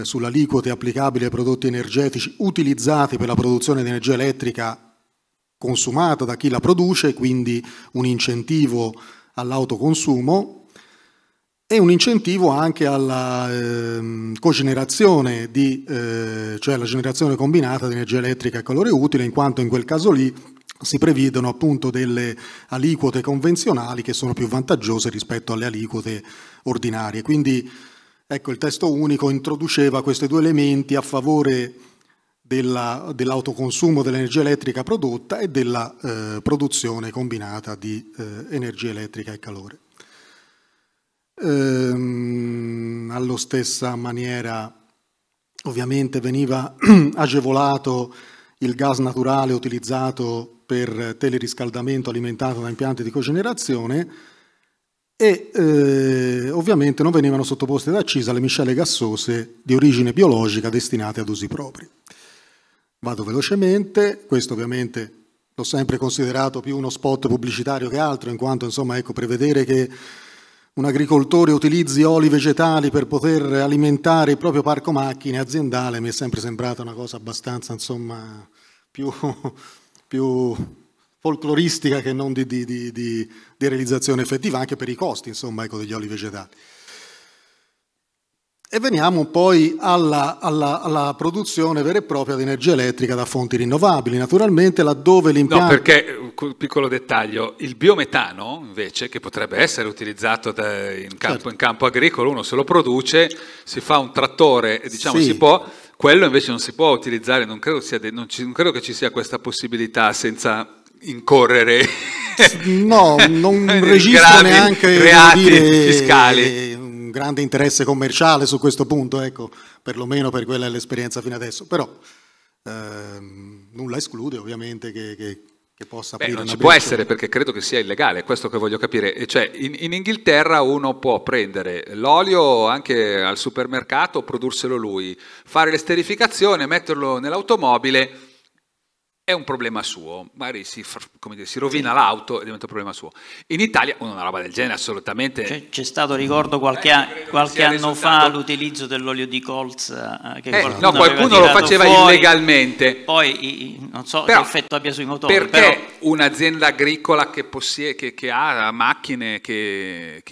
eh, sull'aliquote applicabile ai prodotti energetici utilizzati per la produzione di energia elettrica consumata da chi la produce, quindi un incentivo all'autoconsumo e un incentivo anche alla eh, cogenerazione, di, eh, cioè alla generazione combinata di energia elettrica e calore utile, in quanto in quel caso lì si prevedono appunto delle aliquote convenzionali che sono più vantaggiose rispetto alle aliquote ordinarie. Quindi ecco, il testo unico introduceva questi due elementi a favore della, dell'autoconsumo dell'energia elettrica prodotta e della eh, produzione combinata di eh, energia elettrica e calore. Ehm, allo stessa maniera ovviamente veniva agevolato il gas naturale utilizzato per teleriscaldamento alimentato da impianti di cogenerazione e eh, ovviamente non venivano sottoposte ad accisa le miscele gassose di origine biologica destinate ad usi propri. Vado velocemente, questo ovviamente l'ho sempre considerato più uno spot pubblicitario che altro, in quanto insomma, ecco, prevedere che un agricoltore utilizzi oli vegetali per poter alimentare il proprio parco macchine aziendale mi è sempre sembrata una cosa abbastanza insomma, più più folcloristica che non di, di, di, di realizzazione effettiva, anche per i costi insomma, ecco, degli oli vegetali. E veniamo poi alla, alla, alla, produzione vera e propria di energia elettrica da fonti rinnovabili, naturalmente laddove l'impianto... No, perché, piccolo dettaglio, il biometano invece, che potrebbe essere utilizzato da, in, campo, certo. in, campo, agricolo, uno se lo produce, si fa un trattore, diciamo sì. si può quello invece non si può utilizzare, non credo, de- non ci, non credo che ci sia questa possibilità senza incorrere no, non registro neanche reati dire, fiscali. un grande interesse commerciale su questo punto, ecco, perlomeno per quella è l'esperienza fino adesso, però ehm, nulla esclude ovviamente che, che che possa aprire Beh, non ci può essere perché credo che sia illegale, è questo che voglio capire. Cioè, in, in, Inghilterra uno può prendere l'olio anche al supermercato, produrselo lui, fare l'esterificazione, metterlo nell'automobile è un problema suo, magari si, dire, si rovina sì. l'auto e diventa un problema suo. In Italia una roba del genere assolutamente... C'è, c'è stato, ricordo, qualche, eh, qualche anno fa l'utilizzo dell'olio di colza eh, che eh, qualcuno, no, qualcuno lo faceva fuori, illegalmente. Poi non so però, che effetto abbia sui motori. Perché però... un'azienda agricola che, possiede, che, che ha macchine che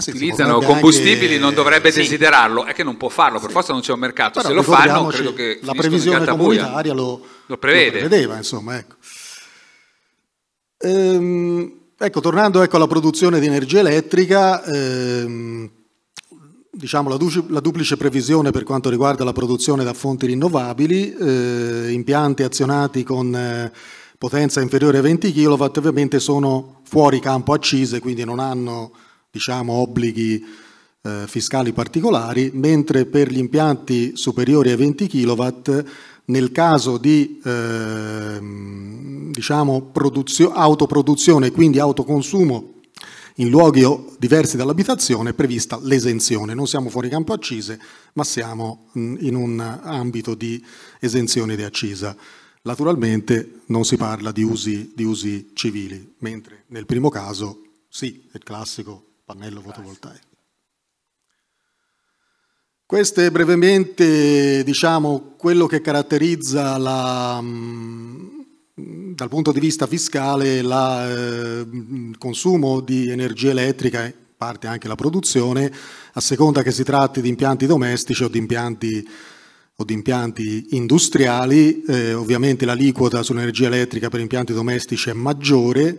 sì, utilizzano combustibili anche... non dovrebbe sì. desiderarlo, è che non può farlo, per forza non c'è un mercato, Però se lo fanno credo che la previsione comunitaria lo, lo, prevede. lo prevedeva. Insomma, ecco. Ehm, ecco, tornando ecco, alla produzione di energia elettrica, ehm, diciamo, la, du- la, duplice previsione per quanto riguarda la produzione da fonti rinnovabili, eh, impianti azionati con eh, potenza inferiore a 20 kW ovviamente sono fuori campo accise, quindi non hanno diciamo, obblighi eh, fiscali particolari, mentre per gli impianti superiori ai 20 kW nel caso di eh, diciamo, autoproduzione e quindi autoconsumo in luoghi diversi dall'abitazione è prevista l'esenzione. Non siamo fuori campo accise, ma siamo in un ambito di esenzione di accisa. Naturalmente non si parla di usi, di usi civili, mentre nel primo caso sì, è il classico pannello fotovoltaico. Questo è brevemente diciamo, quello che caratterizza la, mm, dal punto di vista fiscale la, eh, il consumo di energia elettrica e parte anche la produzione, a seconda che si tratti di impianti domestici o di impianti, o di impianti industriali. Eh, ovviamente l'aliquota sull'energia elettrica per impianti domestici è maggiore,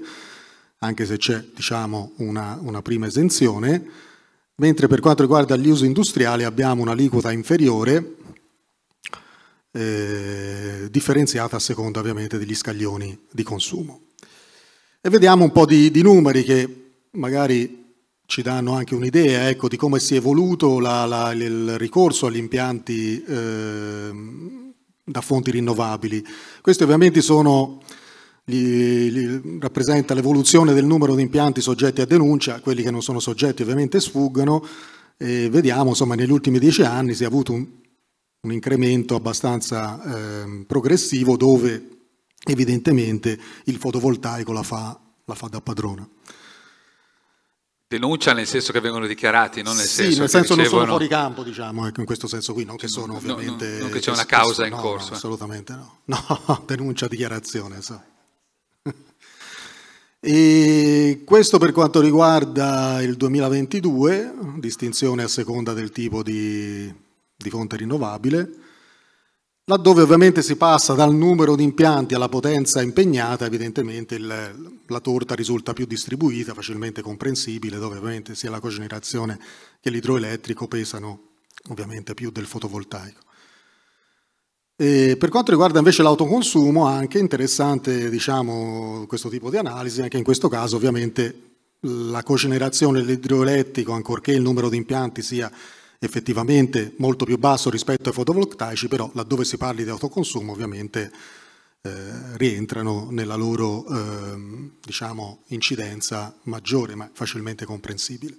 anche se c'è diciamo, una, una prima esenzione, mentre per quanto riguarda gli usi industriali abbiamo un'aliquota inferiore eh, differenziata a seconda ovviamente degli scaglioni di consumo. E vediamo un po' di, di numeri che magari ci danno anche un'idea ecco, di come si è evoluto la, la, il ricorso agli impianti eh, da fonti rinnovabili. Questi ovviamente sono li, li, rappresenta l'evoluzione del numero di impianti soggetti a denuncia, quelli che non sono soggetti ovviamente sfuggono e vediamo insomma negli ultimi dieci anni si è avuto un, un incremento abbastanza eh, progressivo dove evidentemente il fotovoltaico la fa, la fa da padrona. Denuncia nel senso che vengono dichiarati, non nel sì, senso nel senso che ricevono... non sono fuori campo, diciamo, ecco, in questo senso qui, non che cioè, sono ovviamente... No, no, non che c'è una causa in no, corso. Eh. assolutamente no. No, denuncia, dichiarazione, so. E questo per quanto riguarda il 2022, distinzione a seconda del tipo di, di fonte rinnovabile, laddove ovviamente si passa dal numero di impianti alla potenza impegnata, evidentemente il, la torta risulta più distribuita, facilmente comprensibile, dove ovviamente sia la cogenerazione che l'idroelettrico pesano ovviamente più del fotovoltaico. E per quanto riguarda invece l'autoconsumo, anche interessante diciamo, questo tipo di analisi, anche in questo caso ovviamente la cogenerazione dell'idroelettrico, ancorché il numero di impianti sia effettivamente molto più basso rispetto ai fotovoltaici, però laddove si parli di autoconsumo ovviamente eh, rientrano nella loro eh, diciamo, incidenza maggiore ma facilmente comprensibile.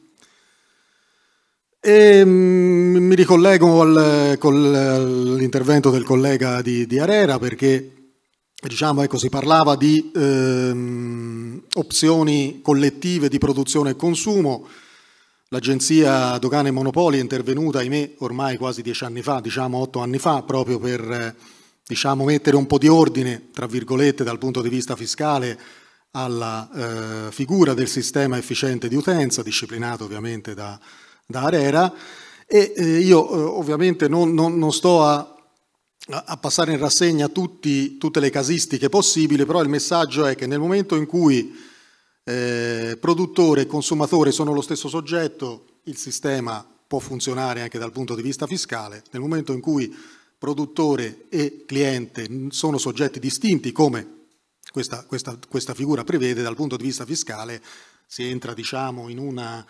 E, ehm, mi ricollego al, col, all'intervento del collega di, di Arera perché diciamo, ecco, si parlava di ehm, opzioni collettive di produzione e consumo. L'agenzia Dogane e Monopoli è intervenuta, ahimè, ormai quasi dieci anni fa, diciamo otto anni fa, proprio per diciamo, mettere un po' di ordine, tra virgolette, dal punto di vista fiscale alla eh, figura del sistema efficiente di utenza, disciplinato ovviamente da, da Arera e eh, io eh, ovviamente non, non, non sto a, a, passare in rassegna tutti, tutte le casistiche possibili, però il messaggio è che nel momento in cui eh, produttore e consumatore sono lo stesso soggetto, il sistema può funzionare anche dal punto di vista fiscale, nel momento in cui produttore e cliente sono soggetti distinti, come questa, questa, questa figura prevede dal punto di vista fiscale, si entra diciamo, in una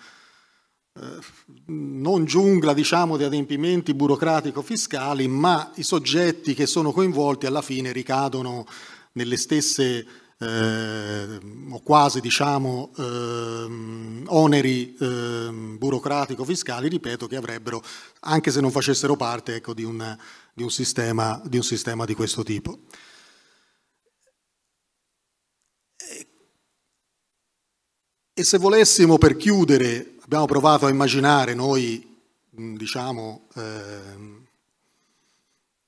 eh, non giungla diciamo, di adempimenti burocratico-fiscali, ma i soggetti che sono coinvolti alla fine ricadono nelle stesse eh, o quasi diciamo, eh, oneri eh, burocratico-fiscali, ripeto, che avrebbero, anche se non facessero parte ecco, di, un, di, un sistema, di, un, sistema, di questo tipo. E se volessimo per chiudere abbiamo provato a immaginare noi, diciamo, eh,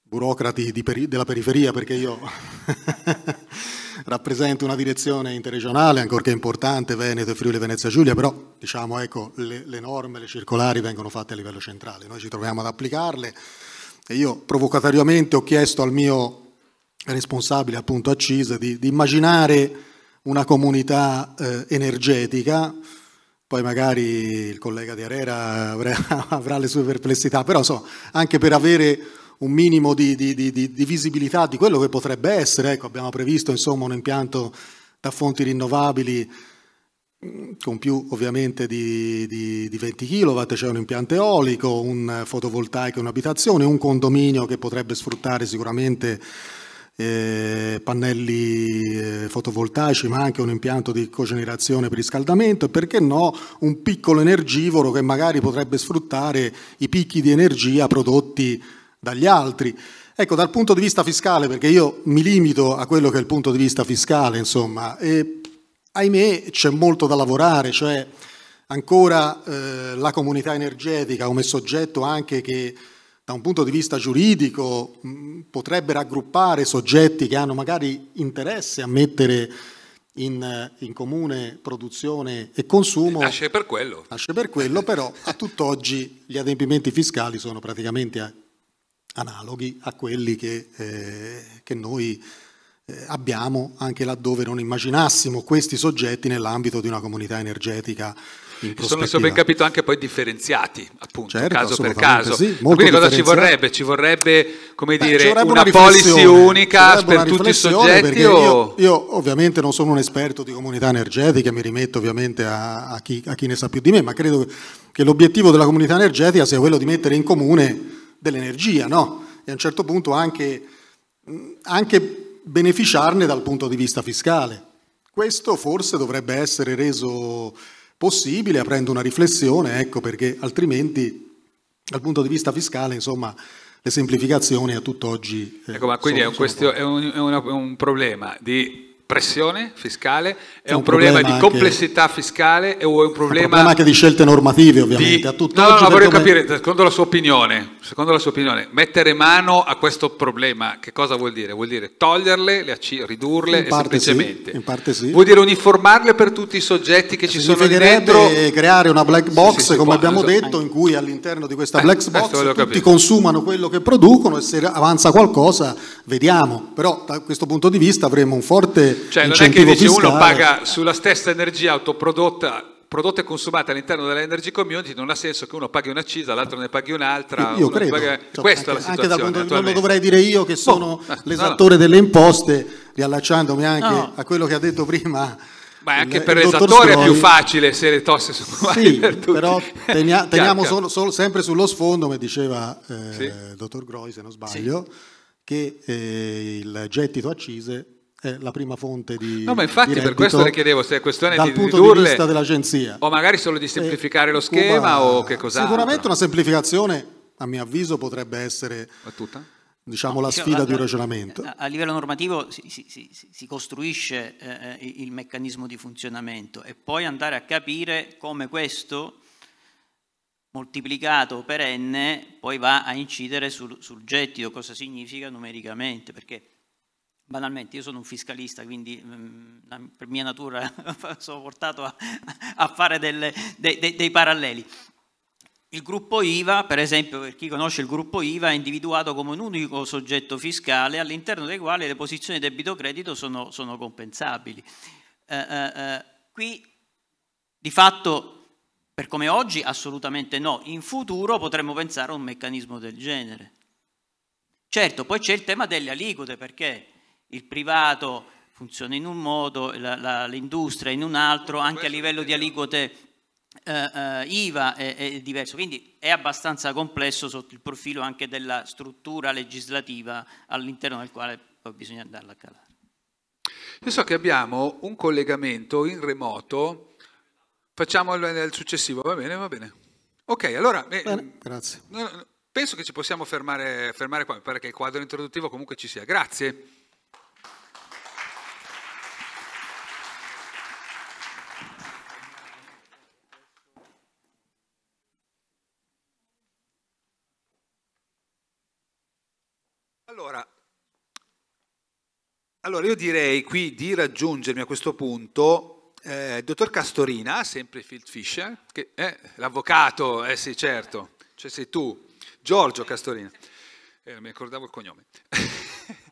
burocrati di peri della periferia, perché io rappresento una direzione interregionale, ancorché importante, Veneto e Friuli Venezia Giulia, però diciamo, ecco, le, le norme, le circolari vengono fatte a livello centrale, noi ci troviamo ad applicarle e io provocatoriamente ho chiesto al mio responsabile appunto a CISA di, di immaginare una comunità eh, energetica poi magari il collega di Arera avrà, avrà le sue perplessità, però so, anche per avere un minimo di, di, di, di, visibilità di quello che potrebbe essere, ecco, abbiamo previsto insomma, un impianto da fonti rinnovabili mm, con più ovviamente di, di, di 20 kW, c'è cioè un impianto eolico, un fotovoltaico in un'abitazione, un condominio che potrebbe sfruttare sicuramente eh, pannelli eh, fotovoltaici, ma anche un impianto di cogenerazione per riscaldamento e perché no un piccolo energivoro che magari potrebbe sfruttare i picchi di energia prodotti dagli altri. Ecco, dal punto di vista fiscale, perché io mi limito a quello che è il punto di vista fiscale, insomma, e, ahimè c'è molto da lavorare, cioè ancora eh, la comunità energetica come soggetto anche che da un punto di vista giuridico mm, potrebbe raggruppare soggetti che hanno magari interesse a mettere in, eh, in, comune produzione e consumo. Nasce per quello. Nasce per quello, però a tutt'oggi gli adempimenti fiscali sono praticamente analoghi a quelli che, eh, che noi eh, abbiamo anche laddove non immaginassimo questi soggetti nell'ambito di una comunità energetica sono, se ben capito, anche poi differenziati, appunto, certo, caso per caso. Sì, quindi cosa ci vorrebbe? Ci vorrebbe, come Beh, dire, vorrebbe una, una policy unica per tutti i soggetti? O... Io, io, ovviamente non sono un esperto di comunità energetica, mi rimetto ovviamente a, a, chi, a chi ne sa più di me, ma credo che l'obiettivo della comunità energetica sia quello di mettere in comune dell'energia, no? E a un certo punto anche, anche, beneficiarne dal punto di vista fiscale. Questo forse dovrebbe essere reso possibile, aprendo una riflessione, ecco perché altrimenti dal punto di vista fiscale, insomma, le semplificazioni a tutt'oggi... Eh, ecco, ma quindi sono, è, un, questio- è, un, è, una, è un problema di pressione fiscale, è, è un, un, problema, problema di complessità anche, fiscale è un problema, un problema anche di scelte normative ovviamente. Di, a tutto no, no, no vorrei capire, secondo la, opinione, secondo la, sua opinione, mettere mano a questo problema che cosa vuol dire? Vuol dire toglierle, le ac- ridurle in parte semplicemente. Sì, in parte sì. Vuol dire uniformarle per tutti i soggetti che ci sono dentro. creare una black box, sì, sì, come abbiamo so, esatto. detto, in cui all'interno di questa eh, black box tutti capire. consumano quello che producono e se avanza qualcosa vediamo. Però da questo punto di vista avremo un forte ince- cioè, non è che dice uno paga sulla stessa energia autoprodotta prodotta e consumata all'interno dell'energy community non ha senso che uno paghi un'accisa, l'altro ne paghi un'altra. Io credo. Paghi... Cioè, Questa anche, è la situazione. Anche da, non lo dovrei dire io che boh, sono oh, l'esattore no, no. delle imposte, riallacciandomi anche a quello che ha detto prima. Ma anche per l'esattore è più facile se le tosse sono sì, per tutti. però tenia, teniamo solo, solo, sempre sullo sfondo, come diceva il eh, sì. dottor Groi, se non sbaglio, sì. che eh, il gettito accise è la prima fonte di No, ma infatti per questo le chiedevo se è questione dal di punto ridurle, di vista dell'agenzia. O magari solo di eh, semplificare eh, lo schema o che cos'altro. Sicuramente una semplificazione, a mio avviso, potrebbe essere... Battuta? diciamo, no, la diciamo sfida a, di un ragionamento. A, a livello normativo si, si, si, si costruisce eh, eh il meccanismo di funzionamento e poi andare a capire come questo moltiplicato per n poi va a incidere sul, sul gettito, cosa significa numericamente, perché banalmente io sono un fiscalista, quindi mh, mm, per mia natura sono portato a, a fare delle, de, de, dei paralleli. Il gruppo IVA, per esempio, per chi conosce il gruppo IVA, è individuato come un unico soggetto fiscale all'interno dei quali le posizioni debito-credito sono, sono, compensabili. Eh, eh, eh, qui di fatto, per come oggi, assolutamente no. In futuro potremmo pensare a un meccanismo del genere. Certo, poi c'è il tema delle aliquote, perché il privato funziona in un modo, l'industria in un altro, anche a livello di aliquote eh, eh, IVA è, è, diverso, quindi è abbastanza complesso sotto il profilo anche della struttura legislativa all'interno del quale poi bisogna andarla a calare. Io so che abbiamo un collegamento in remoto, facciamo il, successivo, va bene, va bene. Ok, allora... Eh, bene, eh, grazie. Penso che ci possiamo fermare, fermare qua, mi pare che il quadro introduttivo comunque ci sia. Grazie. Allora, io direi qui di raggiungermi a questo punto eh, il dottor Castorina, sempre Field Fisher, che è eh, l'avvocato, eh sì, certo, cioè sei tu, Giorgio Castorina. Eh, mi ricordavo il cognome.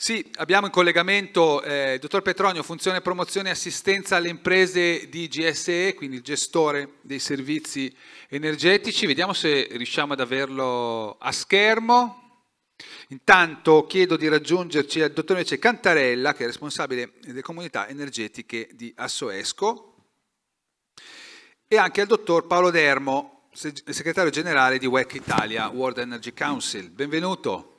Sì, abbiamo in collegamento eh, il dottor Petronio, funzione promozione e assistenza alle imprese di GSE, quindi il gestore dei servizi energetici. Vediamo se riusciamo ad averlo a schermo. Intanto chiedo di raggiungerci al dottor Cantarella, che è responsabile delle comunità energetiche di Assoesco, e anche al dottor Paolo Dermo, segretario generale di WEC Italia, World Energy Council. Benvenuto.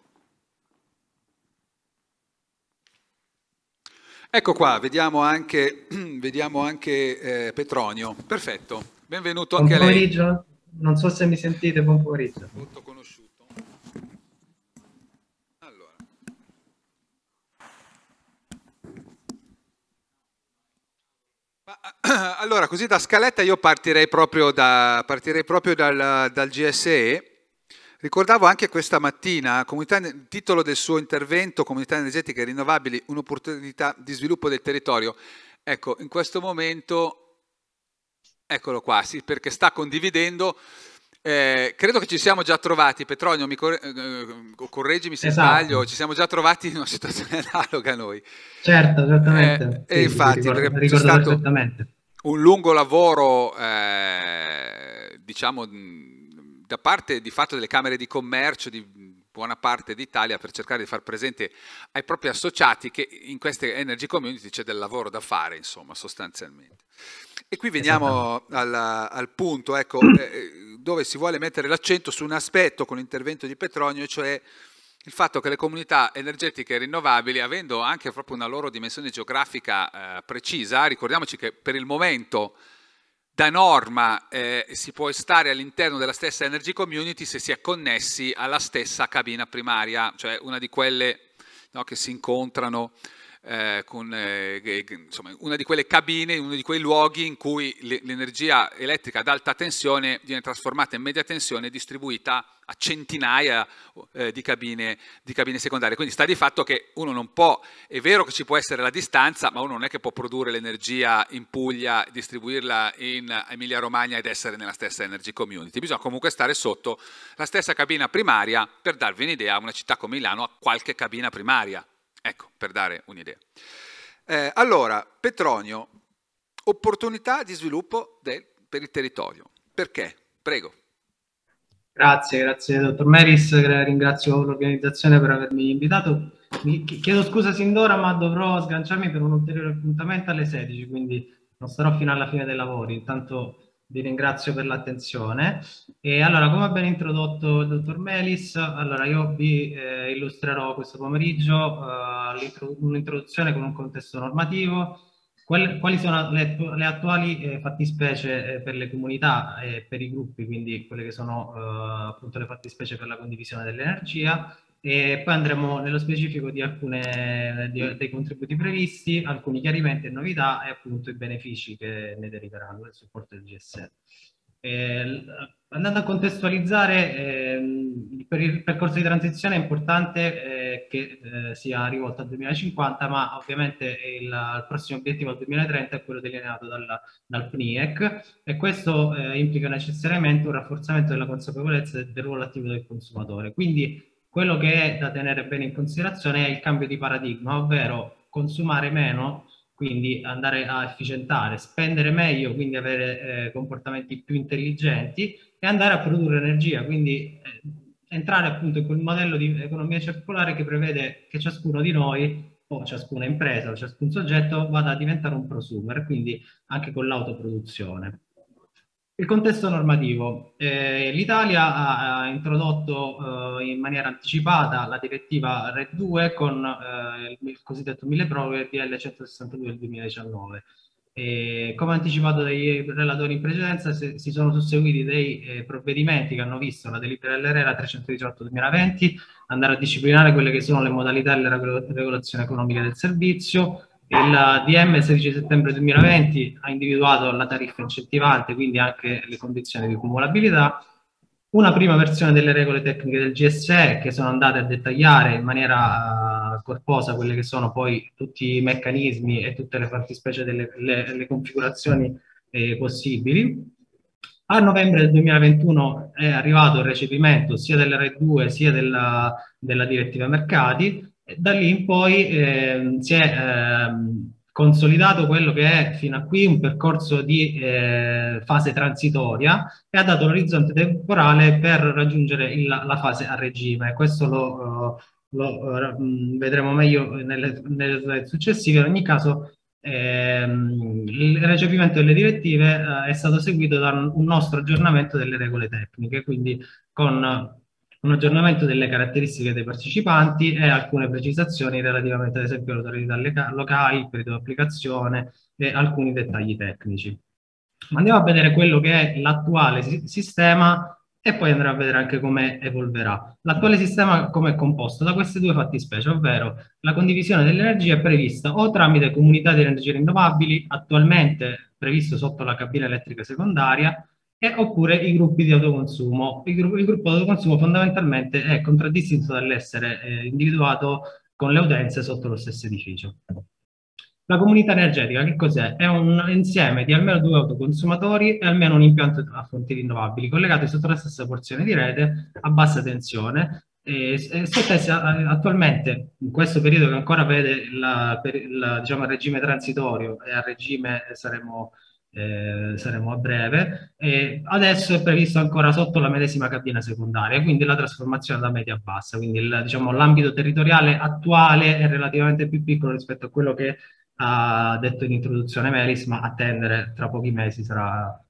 Ecco qua, vediamo anche, vediamo anche eh, Petronio. Perfetto, benvenuto anche a lei. Buon pomeriggio, non so se mi sentite, buon pomeriggio. allora, così da scaletta io partirei proprio, da, partirei proprio dal, dal, GSE. Ricordavo anche questa mattina comunità, il titolo del suo intervento, Comunità energetiche rinnovabili, un'opportunità di sviluppo del territorio. Ecco, in questo momento, eccolo qua, sì, perché sta condividendo. Eh, credo che ci siamo già trovati, Petronio, mi cor- eh, correggimi se esatto. sbaglio, ci siamo già trovati in una situazione analoga noi. Certo, esattamente. Eh, sì, e infatti, ricordo, ricordo stato, un lungo lavoro, eh, diciamo, da parte di fatto delle Camere di Commercio di buona parte d'Italia per cercare di far presente ai propri associati che in queste energy community c'è del lavoro da fare, insomma, sostanzialmente. E qui veniamo al, al punto, ecco, eh, dove si vuole mettere l'accento su un aspetto con l'intervento di Petronio, cioè il fatto che le comunità energetiche rinnovabili, avendo anche proprio una loro dimensione geografica eh, precisa, ricordiamoci che per il momento da norma eh, si può stare all'interno della stessa energy community se si è connessi alla stessa cabina primaria, cioè una di quelle no, che si incontrano eh, con eh, insomma, una di quelle cabine, uno di quei luoghi in cui l'energia elettrica ad alta tensione viene trasformata in media tensione e distribuita a centinaia eh, di, cabine, di cabine secondarie. Quindi sta di fatto che uno non può, è vero che ci può essere la distanza, ma uno non è che può produrre l'energia in Puglia, distribuirla in Emilia Romagna ed essere nella stessa energy community. Bisogna comunque stare sotto la stessa cabina primaria, per darvi un'idea, una città come Milano ha qualche cabina primaria Ecco, per dare un'idea. Eh, allora, Petronio, opportunità di sviluppo del, per il territorio. Perché? Prego. Grazie, grazie dottor Meris, ringrazio l'organizzazione per avermi invitato. Mi chiedo scusa sin d'ora, ma dovrò sganciarmi per un ulteriore appuntamento alle 16, quindi non sarò fino alla fine dei lavori. Intanto vi ringrazio per l'attenzione. E allora, come ha ben introdotto il dottor Melis, allora io vi eh, illustrerò questo pomeriggio eh, un'introduzione con un contesto normativo, quel, quali sono le, le attuali eh, fattispecie eh, per le comunità e per i gruppi, quindi quelle che sono eh, appunto le fattispecie per la condivisione dell'energia, e poi andremo nello specifico di alcuni dei contributi previsti, alcuni chiarimenti e novità e appunto i benefici che ne deriveranno nel supporto del GSE. Eh, andando a contestualizzare, eh, per il percorso di transizione è importante eh, che eh, sia rivolto al 2050, ma ovviamente il, il, prossimo obiettivo al 2030 è quello delineato dal, dal PNIEC e questo eh, implica necessariamente un rafforzamento della consapevolezza del ruolo attivo del consumatore. Quindi quello che è da tenere bene in considerazione è il cambio di paradigma, ovvero consumare meno, quindi andare a efficientare, spendere meglio, quindi avere eh, comportamenti più intelligenti e andare a produrre energia, quindi eh, entrare appunto in quel modello di economia circolare che prevede che ciascuno di noi o ciascuna impresa o ciascun soggetto vada a diventare un prosumer, quindi anche con l'autoproduzione. Il contesto normativo. Eh, L'Italia ha, ha introdotto eh, in maniera anticipata la direttiva RED 2 con eh, il cosiddetto mille prove DL 162 del 2019. E, come anticipato dai relatori in precedenza, se, si sono susseguiti dei eh, provvedimenti che hanno visto la delibera dell'ERERA 318-2020 andare a disciplinare quelle che sono le modalità della regolazione economica del servizio, il DM 16 settembre 2020 ha individuato la tariffa incentivante, quindi anche le condizioni di cumulabilità, una prima versione delle regole tecniche del GSE che sono andate a dettagliare in maniera eh, corposa quelle che sono poi tutti i meccanismi e tutte le fattispecie delle le, le configurazioni eh, possibili. A novembre del 2021 è arrivato il recepimento sia della RE2 sia della, della direttiva mercati da lì in poi eh, si è eh, consolidato quello che è fino a qui un percorso di eh, fase transitoria e ha dato l'orizzonte temporale per raggiungere il, la fase a regime. Questo lo, eh, lo mm, vedremo meglio nelle, nelle slide successive. In ogni caso, ehm, il recepimento delle direttive eh, è stato seguito da un nostro aggiornamento delle regole tecniche, quindi con un aggiornamento delle caratteristiche dei partecipanti e alcune precisazioni relativamente ad esempio alle autorità locali, il periodo di applicazione e alcuni dettagli tecnici. andiamo a vedere quello che è l'attuale sistema e poi andremo a vedere anche come evolverà. L'attuale sistema come è composto? Da queste due fattispecie, ovvero la condivisione dell'energia è prevista o tramite comunità di energie rinnovabili, attualmente previsto sotto la cabina elettrica secondaria, e, oppure i gruppi di autoconsumo. Il, gruppo, il gruppo di autoconsumo fondamentalmente è contraddistinto dall'essere eh, individuato con le utenze sotto lo stesso edificio. La comunità energetica che cos'è? È un insieme di almeno due autoconsumatori e almeno un impianto a fonti rinnovabili collegati sotto la stessa porzione di rete a bassa tensione e, e sottesa eh, attualmente in questo periodo che ancora vede la, per, la, diciamo, il regime transitorio e al regime eh, saremo eh, saremo a breve. E adesso è previsto ancora sotto la medesima cabina secondaria, quindi la trasformazione da media a bassa, quindi il, diciamo, l'ambito territoriale attuale è relativamente più piccolo rispetto a quello che ha detto in introduzione Melis, ma attendere tra pochi mesi sarà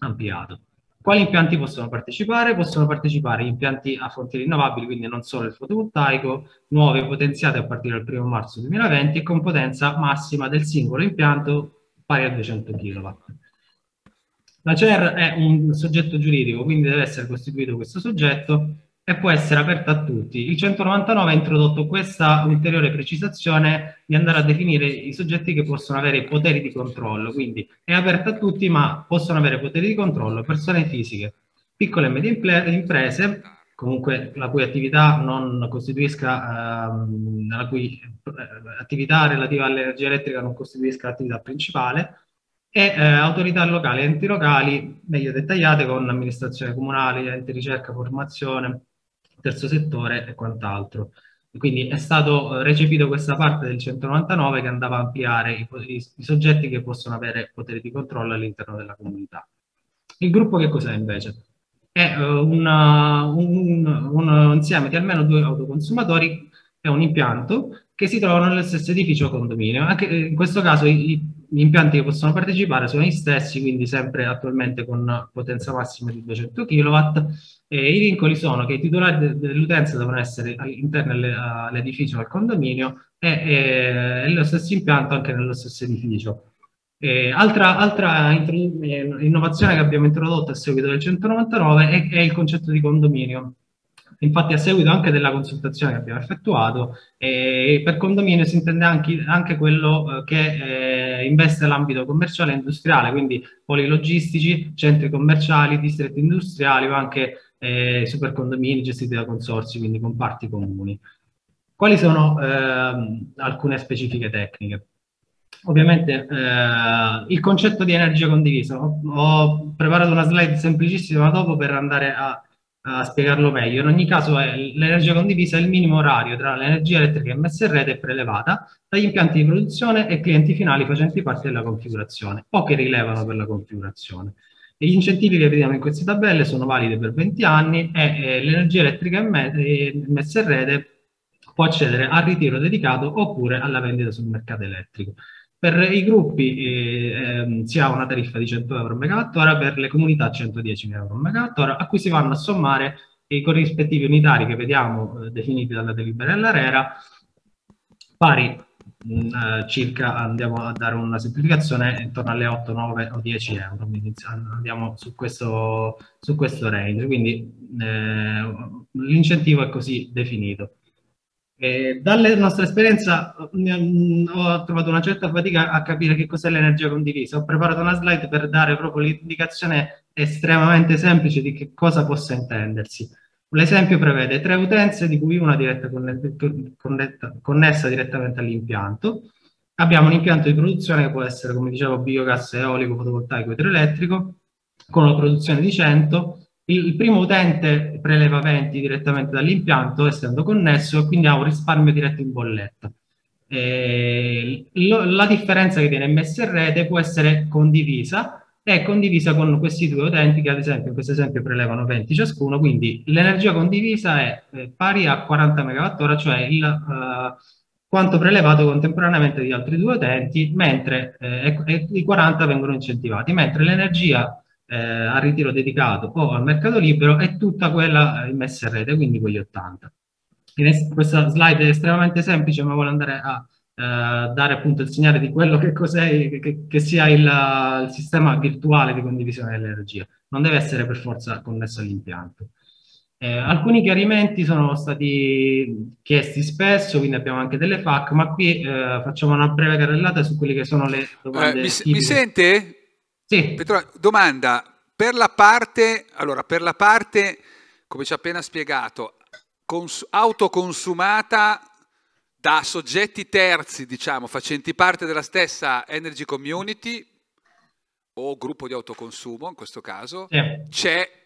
ampliato. Quali impianti possono partecipare? Possono partecipare impianti a fonti rinnovabili, quindi non solo il fotovoltaico, nuovi potenziate a partire dal 1 marzo 2020 e con potenza massima del singolo impianto pari a 200 kW. La CER è un soggetto giuridico, quindi deve essere costituito questo soggetto e può essere aperta a tutti. Il 199 ha introdotto questa ulteriore precisazione di andare a definire i soggetti che possono avere i poteri di controllo, quindi è aperta a tutti ma possono avere poteri di controllo persone fisiche, piccole e medie imprese, comunque la cui attività non costituisca, ehm, la cui eh, attività relativa all'energia elettrica non costituisca l'attività principale, e eh, autorità locali, enti locali meglio dettagliate con amministrazione comunale, enti ricerca, formazione, terzo settore e quant'altro. Quindi è stato eh, recepito questa parte del 199 che andava a ampliare i, i, i soggetti che possono avere potere di controllo all'interno della comunità. Il gruppo che cos'è invece? è eh, una, eh, un, un, eh, un insieme di almeno due autoconsumatori e un impianto che si trovano nello stesso edificio condominio. Anche in questo caso i, gli impianti che possono partecipare sono gli stessi, quindi sempre attualmente con potenza massima di 200 kW. E I vincoli sono che i titolari dell'utenza devono essere all'interno dell'edificio, al condominio e, e, e lo stesso impianto anche nello stesso edificio. Eh, altra, altra eh, innovazione che abbiamo introdotto a seguito del 199 è, è, il concetto di condominio. Infatti a seguito anche della consultazione che abbiamo effettuato, eh, per condominio si intende anche, anche quello eh, che eh, investe l'ambito commerciale e industriale, quindi poli logistici, centri commerciali, distretti industriali o anche eh, supercondomini gestiti da consorsi, quindi comparti comuni. Quali sono ehm, alcune specifiche tecniche? Ovviamente eh, il concetto di energia condivisa, ho, preparato una slide semplicissima dopo per andare a, a spiegarlo meglio. In ogni caso l'energia condivisa è il minimo orario tra l'energia elettrica messa in rete e prelevata dagli impianti di produzione e clienti finali facenti parte della configurazione o che rilevano per la configurazione. E gli incentivi che vediamo in queste tabelle sono validi per 20 anni e eh, l'energia elettrica messa in rete può accedere al ritiro dedicato oppure alla vendita sul mercato elettrico. Per i gruppi eh, si ha una tariffa di 100 euro megawattora, per le comunità 110 euro megawattora, a cui si vanno a sommare i corrispettivi unitari che vediamo eh, definiti dalla delibera dell'ARERA, pari mh, mm, eh, circa, andiamo a dare una semplificazione, intorno alle 8, 9 o 10 euro, quindi andiamo su questo, su questo range, quindi eh, l'incentivo è così definito. Eh, dalla nostra esperienza mh, mm, mm, ho trovato una certa fatica a capire che cos'è l'energia condivisa. Ho preparato una slide per dare proprio l'indicazione estremamente semplice di che cosa possa intendersi. L'esempio prevede tre utenze di cui una diretta connessa direttamente all'impianto. Abbiamo un impianto di produzione che può essere, come dicevo, biogas, eolico, fotovoltaico, idroelettrico, con una produzione di 100 il, primo utente preleva 20 direttamente dall'impianto, essendo connesso, e quindi ha un risparmio diretto in bolletta. Eh, lo, la differenza che viene messa in rete può essere condivisa è condivisa con questi due utenti che ad esempio in questo esempio prelevano 20 ciascuno, quindi l'energia condivisa è eh, pari a 40 MWh, cioè il, eh, quanto prelevato contemporaneamente di altri due utenti, mentre eh, e, ecco, e i 40 vengono incentivati, mentre l'energia eh, al ritiro dedicato o al mercato libero e tutta quella eh, messa in rete, quindi quegli 80. questa slide è estremamente semplice, ma vuole andare a eh, dare appunto il segnale di quello che cos'è, che, che, sia il, il, sistema virtuale di condivisione dell'energia. Non deve essere per forza connesso all'impianto. Eh, alcuni chiarimenti sono stati chiesti spesso, quindi abbiamo anche delle FAC, ma qui eh, facciamo una breve carrellata su quelle che sono le eh, domande. Mi, mi, sente? Sì. Petrone, domanda, per la parte, allora, per la parte, come ci ha appena spiegato, cons- autoconsumata da soggetti terzi, diciamo, facenti parte della stessa energy community o gruppo di autoconsumo, in questo caso, sì. c'è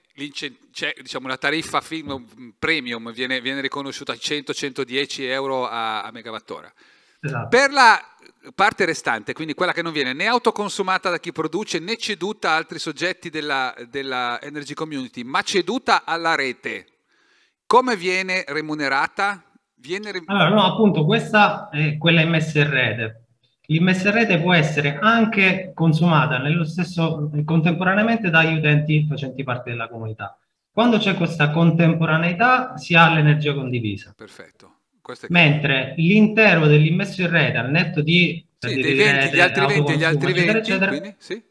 c'è diciamo, una tariffa mm, premium, viene, viene riconosciuta a 100-110 euro a, a megawattora. Esatto. Per la parte restante, quindi quella che non viene né autoconsumata da chi produce né ceduta a altri soggetti della, della Energy Community, ma ceduta alla rete, come viene remunerata? Viene remunerata? Allora, no, appunto, questa è quella immessa in rete. L'immessa in rete può essere anche consumata nello stesso, contemporaneamente dagli utenti facenti parte della comunità. Quando c'è questa contemporaneità si ha l'energia condivisa. Perfetto. Mentre l'intero dell'immesso in rete al netto di... Sì, dei 20, eh, gli altri 20, gli altri 20, eccetera, quindi, sì.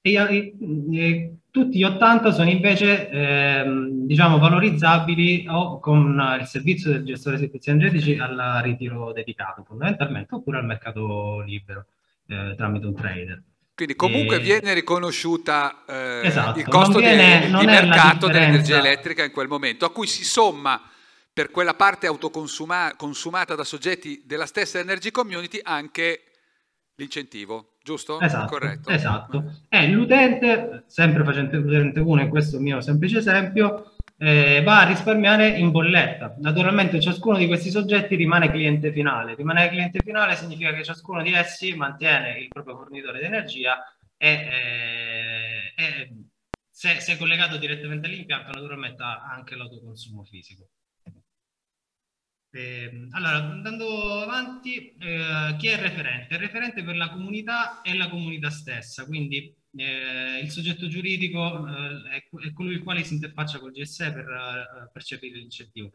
E, e, tutti gli 80 sono invece ehm, diciamo valorizzabili o con il servizio del gestore servizi energetici al ritiro dedicato fondamentalmente oppure al mercato libero eh, tramite un trader. Quindi comunque e... viene riconosciuta eh, esatto, il costo viene, di, non di mercato dell'energia elettrica in quel momento, a cui si somma per quella parte autoconsumata da soggetti della stessa Energy Community anche l'incentivo, giusto? Esatto, Corretto. esatto. E eh, l'utente, sempre facendo l'utente 1, in questo mio semplice esempio, eh, va a risparmiare in bolletta. Naturalmente ciascuno di questi soggetti rimane cliente finale. Rimanere cliente finale significa che ciascuno di essi mantiene il proprio fornitore di energia e, eh, e se, è collegato direttamente all'impianto naturalmente ha anche l'autoconsumo fisico. Eh, allora, andando avanti, eh, chi è il referente? Il referente per la comunità è la comunità stessa, quindi eh, il soggetto giuridico eh, è, è, colui il quale si interfaccia col GSE per eh, percepire l'incentivo.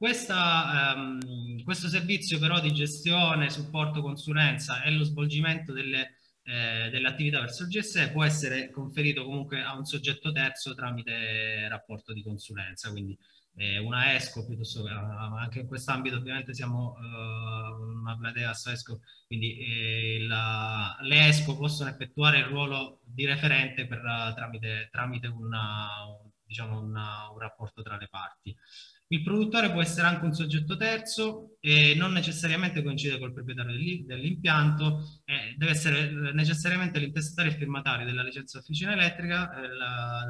Ehm, questo servizio però di gestione, supporto, consulenza e lo svolgimento delle, eh, dell'attività verso il GSE può essere conferito comunque a un soggetto terzo tramite rapporto di consulenza, quindi eh, una ESCO, piuttosto che, ah, ah, anche in questo ambito ovviamente siamo eh, una Plateas ESCO, quindi eh, la, le ESCO possono effettuare il ruolo di referente per, eh, tramite, tramite una, diciamo una, un rapporto tra le parti. Il produttore può essere anche un soggetto terzo e non necessariamente coincide col proprietario dell'impianto, eh, deve essere eh, necessariamente l'intestatario e firmatario della licenza officina elettrica, eh, la,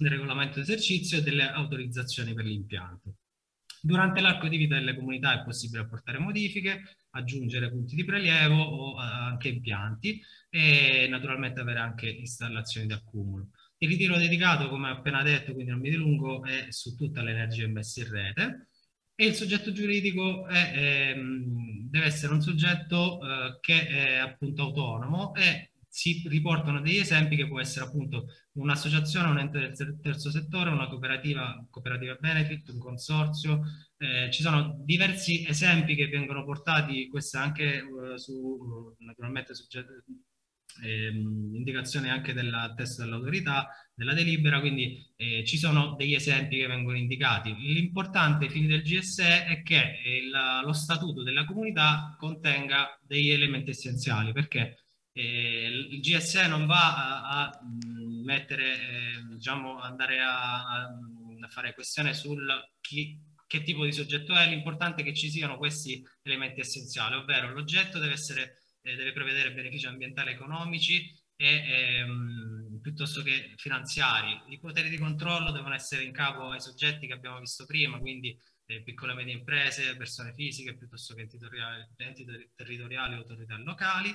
del regolamento di esercizio e delle autorizzazioni per l'impianto. Durante l'arco di vita delle comunità è possibile apportare modifiche, aggiungere punti di prelievo o eh, anche impianti e naturalmente avere anche installazioni di accumulo. Il ritiro dedicato, come appena detto, quindi non mi dilungo, è su tutta l'energia emessa in rete e il soggetto giuridico è, è, ehm, deve essere un soggetto eh, che è appunto autonomo e si riportano degli esempi che può essere appunto un'associazione, un ente del terzo settore, una cooperativa, cooperativa benefit, un consorzio, eh, ci sono diversi esempi che vengono portati, questo anche uh, su, naturalmente su, eh, indicazione anche del testo dell'autorità, della delibera, quindi eh, ci sono degli esempi che vengono indicati. L'importante ai fini del GSE è che il, eh, lo statuto della comunità contenga degli elementi essenziali, perché eh, il GSE non va a, a mm, mettere, eh, diciamo, andare a, mm, a fare questione sul chi, che tipo di soggetto è, l'importante è che ci siano questi elementi essenziali, ovvero l'oggetto deve, essere, eh, deve prevedere benefici ambientali economici e ehm, piuttosto che finanziari. I poteri di controllo devono essere in capo ai soggetti che abbiamo visto prima, quindi eh, piccole e medie imprese, persone fisiche piuttosto che enti territoriali, o autorità locali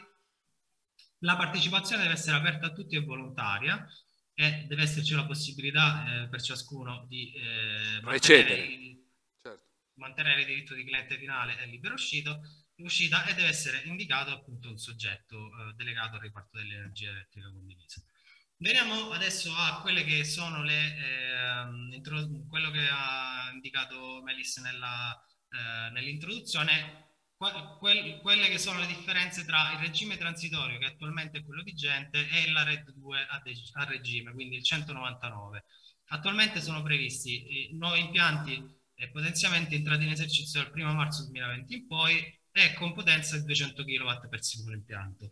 la partecipazione deve essere aperta a tutti e volontaria e deve esserci la possibilità eh, per ciascuno di eh, mantenere, il, certo. mantenere, il, diritto di cliente finale e libero uscito, uscita e deve essere indicato appunto un soggetto eh, delegato al riparto dell'energia elettrica condivisa. Veniamo adesso a quelle che sono le, eh, quello che ha indicato Melis eh, nell'introduzione, quelle che sono le differenze tra il regime transitorio, che attualmente è quello vigente, e la RED 2 a, regime, quindi il 199. Attualmente sono previsti eh, nuovi impianti e potenziamenti entrati in esercizio dal 1 marzo 2020 in poi e con potenza di 200 kW per singolo impianto.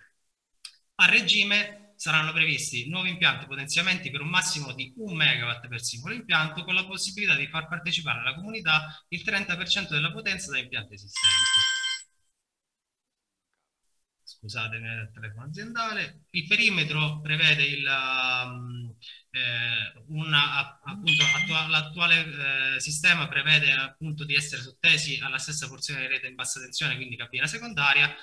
A regime saranno previsti nuovi impianti e potenziamenti per un massimo di 1 MW per singolo impianto con la possibilità di far partecipare alla comunità il 30% della potenza da impianti esistenti scusate nel telefono aziendale. Il perimetro prevede il, um, eh, una, appunto, l'attuale eh, sistema prevede appunto di essere sottesi alla stessa porzione di rete in bassa tensione, quindi cabina secondaria,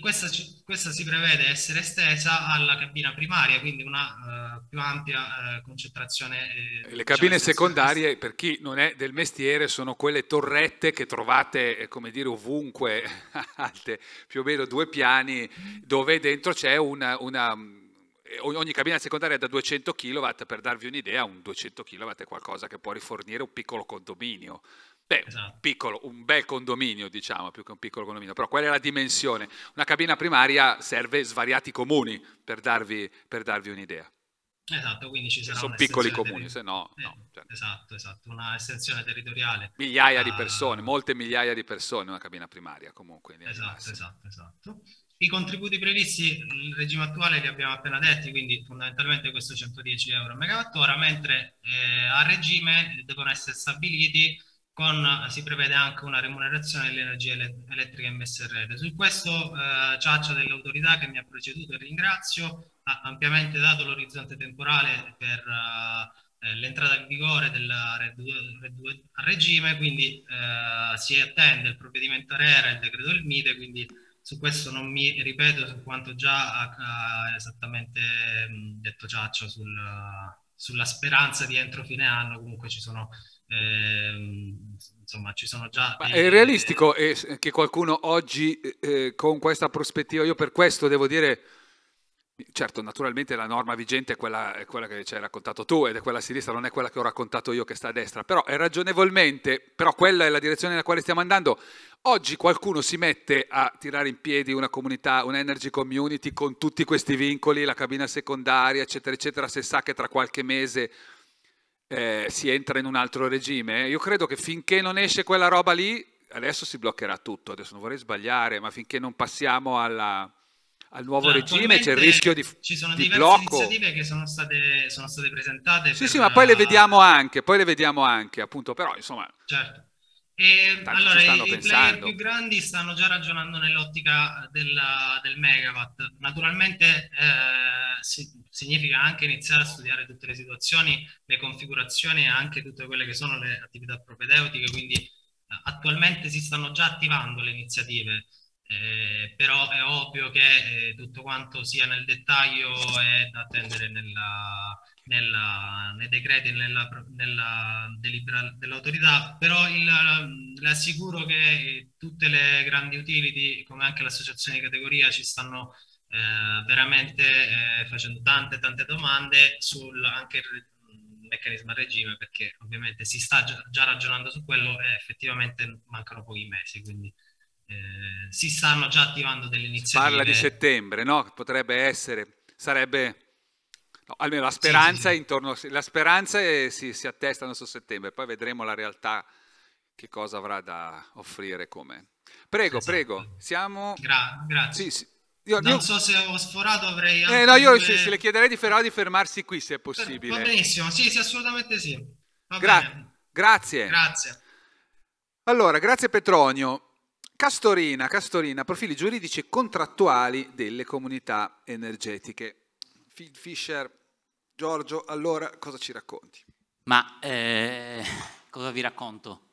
questa, questa, si prevede essere estesa alla cabina primaria, quindi una uh, più ampia uh, concentrazione. Eh, Le diciamo, cabine secondarie, per chi non è del mestiere, sono quelle torrette che trovate, eh, come dire, ovunque, alte più o meno due piani, dove dentro c'è una, una mm, ogni cabina secondaria è da 200 kW, per darvi un'idea, un 200 kW è qualcosa che può rifornire un piccolo condominio, Beh, esatto. un, piccolo, un bel condominio, diciamo, più che un piccolo condominio, però qual è la dimensione? Una cabina primaria serve svariati comuni per darvi, per darvi un'idea. Esatto, quindi ci saranno Sono piccoli comuni, se no... Eh, no certo. Esatto, esatto, una estensione territoriale. Migliaia di ah. persone, molte migliaia di persone una cabina primaria comunque. Esatto, esatto, esatto. I contributi previsti nel regime attuale li abbiamo appena detti, quindi fondamentalmente questo 110 euro a megawattora, mentre eh, a regime devono essere stabiliti con, eh, si prevede anche una remunerazione dell'energia elettrica emessa in rete. Su questo eh, Ciaccia dell'autorità che mi ha preceduto e ringrazio ha ampiamente dato l'orizzonte temporale per eh, eh l'entrata in vigore della Red 2 a regime, quindi eh, si attende il provvedimento RERA e il decreto del MITE, quindi su questo non mi ripeto su quanto già ha, esattamente detto Ciaccia sul, sulla speranza di entro fine anno, comunque ci sono eh, insomma, ci sono già. Dei... è realistico eh, che qualcuno oggi eh, eh, con questa prospettiva, io per questo devo dire. Certo, naturalmente la norma vigente è quella, è quella che ci hai raccontato tu ed è quella a sinistra, non è quella che ho raccontato io che sta a destra, però è ragionevolmente, però quella è la direzione nella quale stiamo andando. Oggi qualcuno si mette a tirare in piedi una comunità, un'energy community con tutti questi vincoli, la cabina secondaria, eccetera, eccetera, se sa che tra qualche mese eh, si entra in un altro regime, io credo che finché non esce quella roba lì, adesso si bloccherà tutto, adesso non vorrei sbagliare, ma finché non passiamo alla, al nuovo cioè, regime c'è il rischio di blocco. Ci sono di diverse blocco. iniziative che sono state, sono state presentate. Sì, sì, ma poi le vediamo anche, poi le vediamo anche, appunto, però insomma... Certo. Eh, allora, i player più grandi stanno già ragionando nell'ottica della, del megawatt. Naturalmente eh, si, significa anche iniziare a studiare tutte le situazioni, le configurazioni e anche tutte quelle che sono le attività propedeutiche, quindi eh, attualmente si stanno già attivando le iniziative. Eh, però è ovvio che eh, tutto quanto sia nel dettaglio è da attendere nella, nella, nei decreti nella, delibera dell'autorità, però il, le assicuro che eh, tutte le grandi utility, come anche l'associazione di categoria, ci stanno eh, veramente eh, facendo tante tante domande sul anche il mm, meccanismo a regime, perché ovviamente si sta già, ragionando su quello e effettivamente mancano pochi mesi, quindi... Eh, si stanno già attivando delle iniziative. parla di settembre, no? Potrebbe essere, sarebbe No, almeno la speranza, sì, intorno, la speranza è, si, si attesta su settembre, poi vedremo la realtà che cosa avrà da offrire come. Prego, esatto. prego, siamo... Gra- grazie. Sì, sì. Io, non io... so se ho sforato, avrei... Eh, no, io due... se, le chiederei di Ferrao di fermarsi qui se è possibile. Va benissimo, sì, sì assolutamente sì. Gra- grazie. Grazie. Allora, grazie Petronio. Castorina, Castorina, profili giuridici e contrattuali delle comunità energetiche. Phil Fisher, Giorgio, allora cosa ci racconti? Ma eh, cosa vi racconto?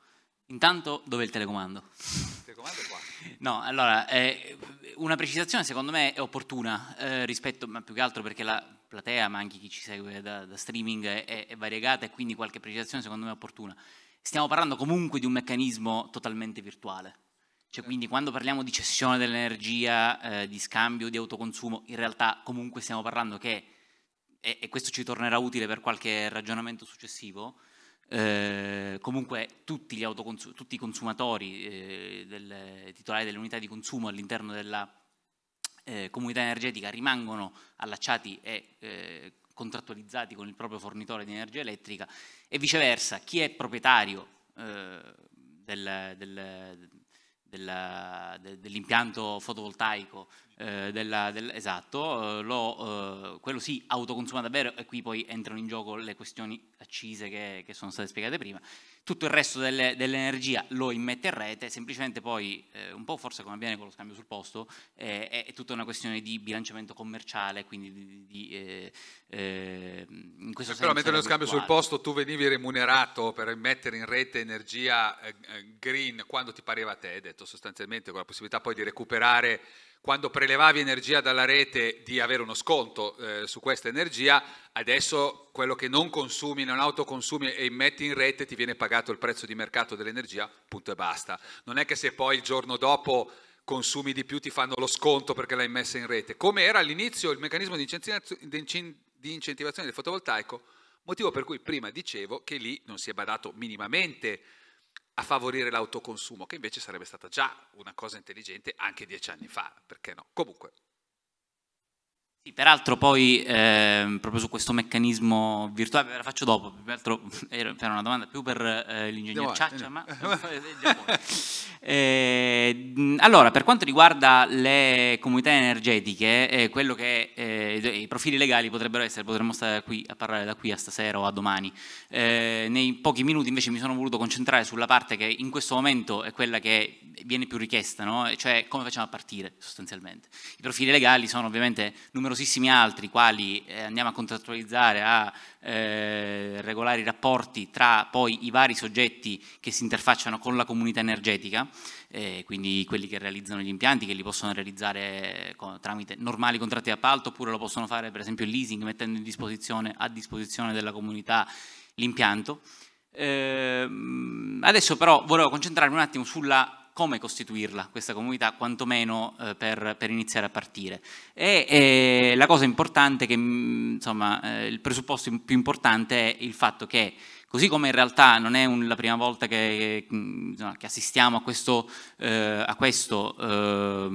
Intanto dov'è il telecomando? Il telecomando è qua. No, allora, eh, una precisazione secondo me è opportuna eh, rispetto, ma più che altro perché la platea, ma anche chi ci segue da, da streaming è, è, variegata e quindi qualche precisazione secondo me è opportuna. Stiamo parlando comunque di un meccanismo totalmente virtuale, cioè, quindi quando parliamo di cessione dell'energia, eh, di scambio, di autoconsumo, in realtà comunque stiamo parlando che, e, e questo ci tornerà utile per qualche ragionamento successivo, eh, comunque tutti, tutti, i consumatori eh, del, titolari delle unità di consumo all'interno della eh, comunità energetica rimangono allacciati e eh, contrattualizzati con il proprio fornitore di energia elettrica e viceversa chi è proprietario eh, del, del dell'impianto fotovoltaico, eh, della, del, esatto, eh, lo, eh, quello si sì, autoconsuma davvero e qui poi entrano in gioco le questioni accise che, che sono state spiegate prima tutto il resto delle, dell'energia lo immette in rete, semplicemente poi, eh, un po' forse come avviene con lo scambio sul posto, eh, è, tutta una questione di bilanciamento commerciale, quindi di, di, eh, eh, in questo Però mentre lo scambio sul posto tu venivi remunerato per mettere in rete energia eh, eh, green quando ti pareva a te, hai detto sostanzialmente con la possibilità poi di recuperare quando prelevavi energia dalla rete di avere uno sconto eh, su questa energia, adesso quello che non consumi, non autoconsumi e immetti in rete ti viene pagato il prezzo di mercato dell'energia, punto e basta. Non è che se poi il giorno dopo consumi di più ti fanno lo sconto perché l'hai messa in rete. Come era all'inizio il meccanismo di incentivazione del fotovoltaico, motivo per cui prima dicevo che lì non si è badato minimamente a favorire l'autoconsumo, che invece sarebbe stata già una cosa intelligente anche dieci anni fa, perché no? Comunque, sì, peraltro poi eh, proprio su questo meccanismo virtuale, ve la faccio dopo, peraltro era una domanda più per eh, l'ingegner Ciaccia, ma... eh, allora, per quanto riguarda le comunità energetiche, eh, quello che eh, i profili legali potrebbero essere, potremmo stare qui a parlare da qui a stasera o a domani. Eh, nei pochi minuti invece mi sono voluto concentrare sulla parte che in questo momento è quella che viene più richiesta, no? cioè come facciamo a partire sostanzialmente. I profili legali sono ovviamente numerosi numerosissimi altri, quali eh, andiamo a contrattualizzare, a eh, regolare i rapporti tra poi i vari soggetti che si interfacciano con la comunità energetica, eh, quindi quelli che realizzano gli impianti, che li possono realizzare eh, con, tramite normali contratti di appalto, oppure lo possono fare per esempio il leasing, mettendo in disposizione, a disposizione della comunità l'impianto. Ehm, adesso però volevo concentrarmi un attimo sulla come costituirla, questa comunità, quantomeno eh, per, per, iniziare a partire. E, e la cosa importante, che, mm, insomma, eh, il presupposto più importante è il fatto che Così come in realtà non è un, la prima volta che, che assistiamo a questo, eh, a questo eh,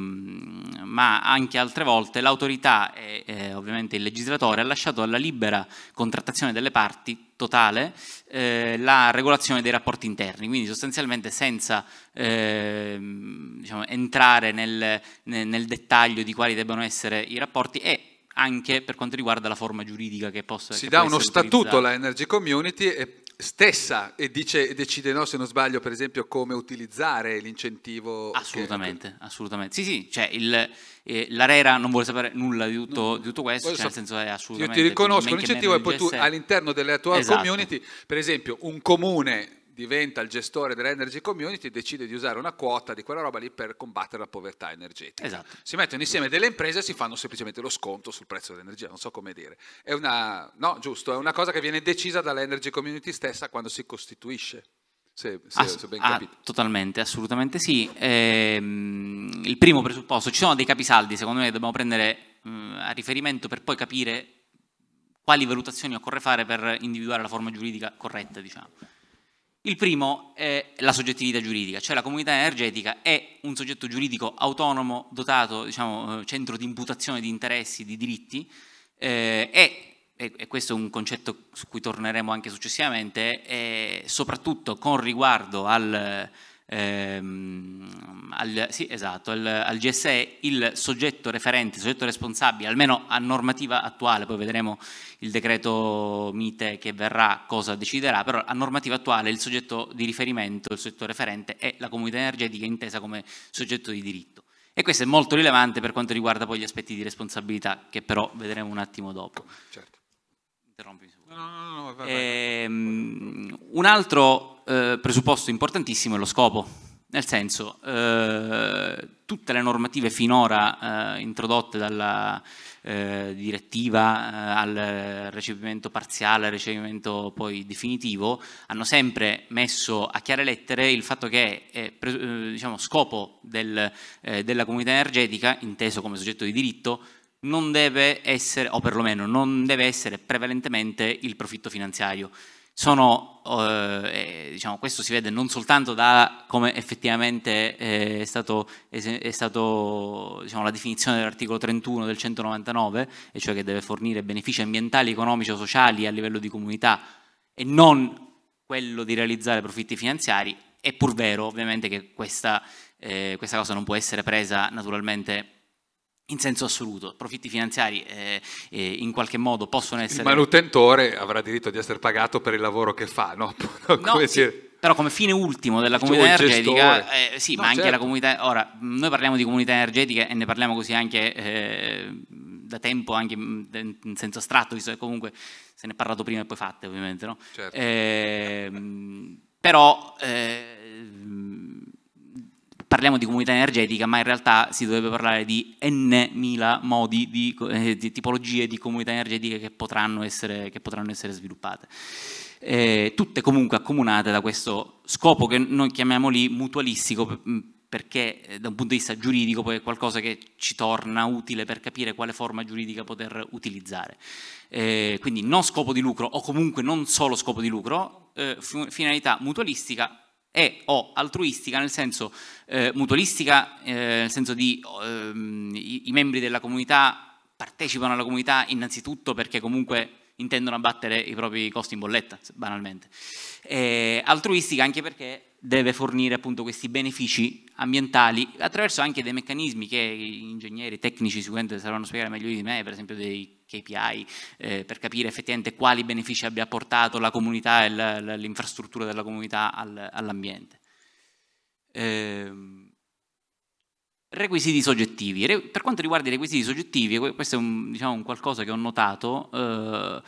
ma anche altre volte l'autorità e eh, ovviamente il legislatore ha lasciato alla libera contrattazione delle parti totale eh, la regolazione dei rapporti interni, quindi sostanzialmente senza ehm, diciamo, entrare nel, nel dettaglio di quali debbano essere i rapporti e anche per quanto riguarda la forma giuridica che possa essere. Si dà uno statuto alla Energy Community e stessa e dice, decide, no, se non sbaglio, per esempio, come utilizzare l'incentivo. Assolutamente, che... assolutamente. Sì, sì, cioè il, eh, l'Arera non vuole sapere nulla di tutto, no, di tutto questo, cioè, nel senso è assolutamente... Io ti riconosco l'incentivo e poi tu all'interno della tua esatto. community, per esempio, un comune diventa il gestore dell'energy community, decide di usare una quota di quella roba lì per combattere la povertà energetica. Esatto. Si mettono insieme delle imprese e si fanno semplicemente lo sconto sul prezzo dell'energia, non so come dire. È una, no, giusto, è una cosa che viene decisa dall'energy community stessa quando si costituisce. Se, se, Ass- se ben ah, capito. Ah, totalmente, assolutamente sì. Ehm, il primo presupposto, ci sono dei capisaldi, secondo me, che dobbiamo prendere mh, mm, a riferimento per poi capire quali valutazioni occorre fare per individuare la forma giuridica corretta, diciamo. Il primo è la soggettività giuridica, cioè la comunità energetica è un soggetto giuridico autonomo, dotato, diciamo, eh, centro di imputazione di interessi, di diritti, eh, è e questo è un concetto su cui torneremo anche successivamente, soprattutto con riguardo al, ehm, al, sì, esatto, al, al, GSE il soggetto referente, il soggetto responsabile, almeno a normativa attuale, poi vedremo il decreto mite che verrà cosa deciderà, però a normativa attuale il soggetto di riferimento, il soggetto referente è la comunità energetica intesa come soggetto di diritto. E questo è molto rilevante per quanto riguarda poi gli aspetti di responsabilità, che però vedremo un attimo dopo. Certo. Interrompimi. No, no, no, vai, vai, vai. Ehm, un altro eh, presupposto importantissimo è lo scopo. Nel senso, eh, tutte le normative finora eh, introdotte dalla eh, direttiva eh, al recepimento parziale, al recepimento poi definitivo, hanno sempre messo a chiare lettere il fatto che eh, eh, diciamo, scopo del, della comunità energetica, inteso come soggetto di diritto, non deve essere, o perlomeno non deve essere prevalentemente il profitto finanziario sono, eh, eh, diciamo, questo si vede non soltanto da come effettivamente eh, è stata è stato diciamo, la definizione dell'articolo 31 del 199, e cioè che deve fornire benefici ambientali, economici o sociali a livello di comunità e non quello di realizzare profitti finanziari, è pur vero ovviamente che questa, eh, questa cosa non può essere presa naturalmente in senso assoluto, profitti finanziari eh, eh, in qualche modo possono essere... Ma l'utentore avrà diritto di essere pagato per il lavoro che fa, no? no sì, però come fine ultimo della comunità cioè, energetica, eh, sì, no, ma certo. anche la comunità... Ora, mm, noi parliamo di comunità energetica e ne parliamo così anche eh, da tempo, anche mm, in senso astratto, visto che comunque se ne è parlato prima e poi fatte, ovviamente, no? Certo. Ehm, però eh, parliamo di comunità energetica, ma in realtà si dovrebbe parlare di n.000 modi, di, eh, di, tipologie di comunità energetiche che potranno essere, che potranno essere sviluppate. Eh, tutte comunque accomunate da questo scopo che noi chiamiamo lì mutualistico, mm, perché eh, da un punto di vista giuridico poi è qualcosa che ci torna utile per capire quale forma giuridica poter utilizzare. Eh, quindi non scopo di lucro o comunque non solo scopo di lucro, eh, finalità mutualistica è o altruistica nel senso eh, mutualistica, eh, nel senso di ehm, i, i, membri della comunità partecipano alla comunità innanzitutto perché comunque intendono abbattere i propri costi in bolletta, banalmente. Eh, altruistica anche perché deve fornire appunto questi benefici ambientali attraverso anche dei meccanismi che gli ingegneri tecnici sicuramente sapranno spiegare meglio di me, per esempio dei KPI eh, per capire effettivamente quali benefici abbia portato la comunità e l'infrastruttura della comunità al, all'ambiente. Eh, requisiti soggettivi. Re, per quanto riguarda i requisiti soggettivi, questo è un, diciamo, un qualcosa che ho notato. Eh,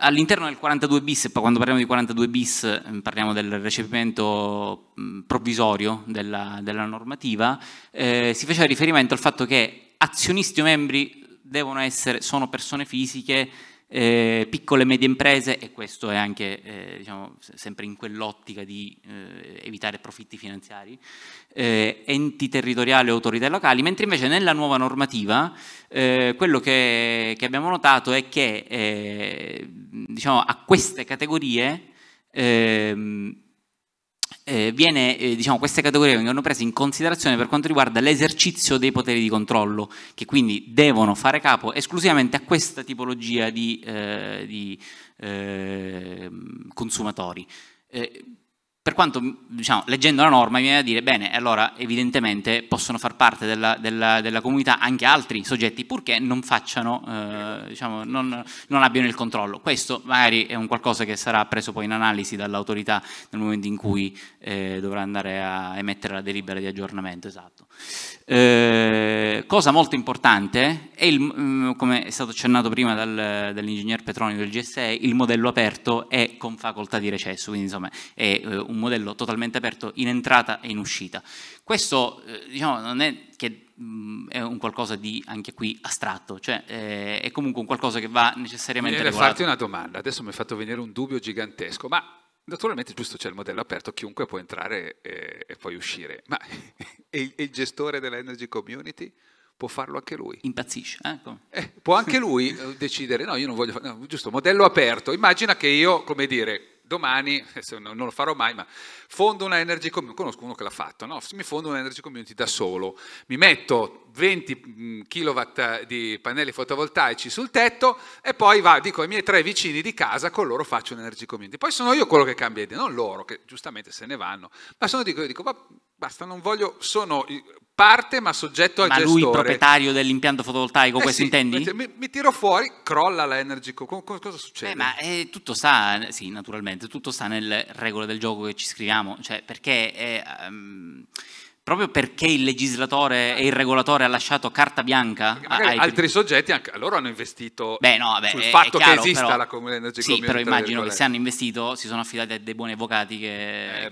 All'interno del 42 bis, quando parliamo di 42 bis ehm, parliamo del recepimento provvisorio della, della normativa, eh, si faceva riferimento al fatto che azionisti o membri essere, sono persone fisiche, eh, piccole e medie imprese e questo è anche eh, diciamo, sempre in quell'ottica di eh, evitare profitti finanziari, eh, enti territoriali e autorità locali, mentre invece nella nuova normativa eh, quello che, che, abbiamo notato è che eh, diciamo, a queste categorie ehm, eh, viene, eh, diciamo, queste categorie vengono prese in considerazione per quanto riguarda l'esercizio dei poteri di controllo, che quindi devono fare capo esclusivamente a questa tipologia di, eh, di eh, consumatori. Eh, per quanto diciamo, leggendo la norma mi viene a dire bene, allora evidentemente possono far parte della, della, della comunità anche altri soggetti purché non, facciano, eh, diciamo, non, non abbiano il controllo. Questo magari è un qualcosa che sarà preso poi in analisi dall'autorità nel momento in cui eh, dovrà andare a emettere la delibera di aggiornamento, esatto. Eh, cosa molto importante è, il, mm, come è stato accennato prima dal, dall'ingegner Petroni del GSE, il modello aperto è con facoltà di recesso, quindi insomma è eh, un modello totalmente aperto in entrata e in uscita. Questo eh, diciamo, non è che mh, mm, è un qualcosa di anche qui astratto, cioè eh, è comunque un qualcosa che va necessariamente... Vorrei farti una domanda, adesso mi hai fatto venire un dubbio gigantesco, ma Naturalmente, giusto, c'è il modello aperto, chiunque può entrare e, e poi uscire, ma e, e il gestore dell'energy community? Può farlo anche lui. Impazzisce. Ecco. Eh, può anche lui eh, decidere, no, io non voglio fare, no, giusto, modello aperto. Immagina che io, come dire, domani, non lo farò mai, ma fondo una energy community, conosco uno che l'ha fatto, no? mi fondo una energy community da solo, mi metto 20 kW eh, di pannelli fotovoltaici sul tetto e poi va, dico ai miei tre vicini di casa, con loro faccio un'energy community. Poi sono io quello che cambia idea, non loro, che giustamente se ne vanno, ma sono io che dico, dico basta, non voglio, sono parte ma soggetto al ma gestore. Ma lui proprietario dell'impianto fotovoltaico, eh questo sì, intendi? Mi, mi, tiro fuori, crolla la Energico, co, cosa succede? Eh, ma eh, tutto sta, sì naturalmente, tutto sta nelle regole del gioco che ci scriviamo, cioè perché... Um, proprio perché il legislatore e il regolatore ha lasciato carta bianca ai... altri soggetti anche loro hanno investito Beh, no, vabbè, sul è, fatto è chiaro, che esista però, la comunità sì però immagino che se hanno investito si sono affidati a dei buoni avvocati che, eh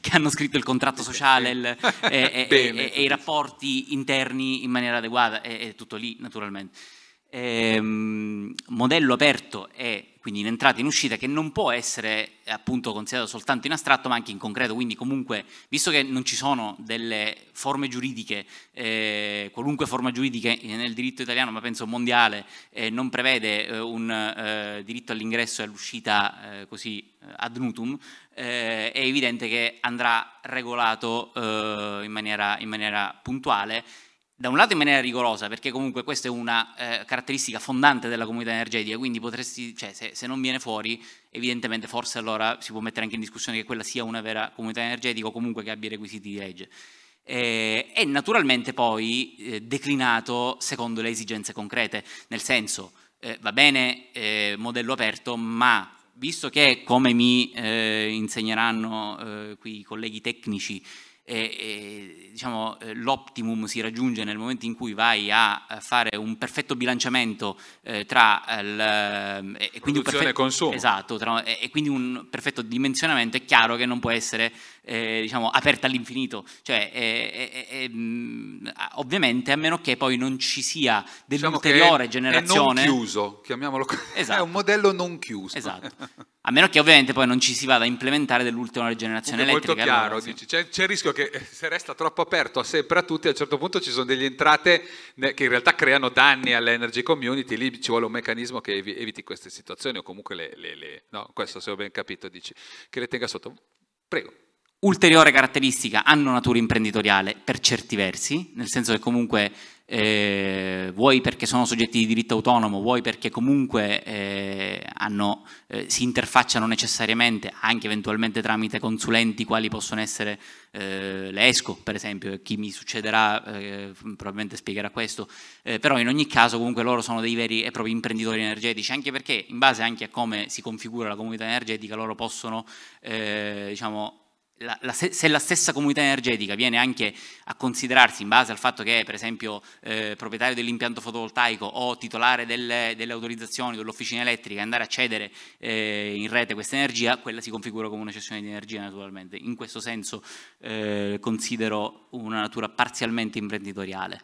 che, hanno scritto il contratto sociale il, e, e, e, e, i rapporti interni in maniera adeguata è tutto lì naturalmente ehm, modello aperto e quindi in entrata e in uscita che non può essere appunto considerato soltanto in astratto ma anche in concreto, quindi comunque visto che non ci sono delle forme giuridiche, eh, qualunque forma giuridica nel diritto italiano ma penso mondiale eh, non prevede eh, un eh, diritto all'ingresso e all'uscita eh, così eh, ad nutum, è evidente che andrà regolato in maniera, in maniera puntuale da un lato in maniera rigorosa, perché comunque questa è una eh, caratteristica fondante della comunità energetica, quindi potresti, cioè, se, se, non viene fuori, evidentemente forse allora si può mettere anche in discussione che quella sia una vera comunità energetica o comunque che abbia i requisiti di legge. Eh, è naturalmente poi eh, declinato secondo le esigenze concrete, nel senso, eh, va bene eh, modello aperto, ma visto che, come mi eh, insegneranno qui i colleghi tecnici, Diciamo, eh, diciamo, l'optimum si raggiunge nel momento in cui vai a eh, fare un perfetto bilanciamento eh, tra il, eh, eh, e, quindi perfetto, esatto, tra, e, quindi un perfetto dimensionamento, è chiaro che non può essere eh, diciamo, aperta all'infinito, cioè, eh, eh, eh, eh mm, ovviamente a meno che poi non ci sia diciamo dell'ulteriore diciamo è, generazione... È non chiuso, chiamiamolo così, esatto. è un esatto. modello non chiuso. Esatto. A meno che ovviamente poi non ci si vada a implementare dell'ultima generazione Comunque elettrica. È molto chiaro, allora, sì. dici, c'è, il rischio che eh, se resta troppo aperto sempre a tutti, a un certo punto ci sono delle entrate che in realtà creano danni all'energy community, lì ci vuole un meccanismo che eviti queste situazioni o comunque le... le, le no, questo se ho ben capito dici, che le tenga sotto. Prego. Ulteriore caratteristica, hanno natura imprenditoriale per certi versi, nel senso che comunque eh, vuoi perché sono soggetti di diritto autonomo, vuoi perché comunque eh, hanno, eh, si interfacciano necessariamente anche eventualmente tramite consulenti quali possono essere eh, l'ESCO per esempio, chi mi succederà eh, probabilmente spiegherà questo, eh, però in ogni caso comunque loro sono dei veri e propri imprenditori energetici, anche perché in base anche a come si configura la comunità energetica loro possono eh, diciamo, la, la, se la stessa comunità energetica viene anche a considerarsi in base al fatto che è per esempio eh, proprietario dell'impianto fotovoltaico o titolare delle, delle autorizzazioni dell'officina elettrica andare a cedere eh, in rete questa energia, quella si configura come una cessione di energia naturalmente. In questo senso eh, considero una natura parzialmente imprenditoriale.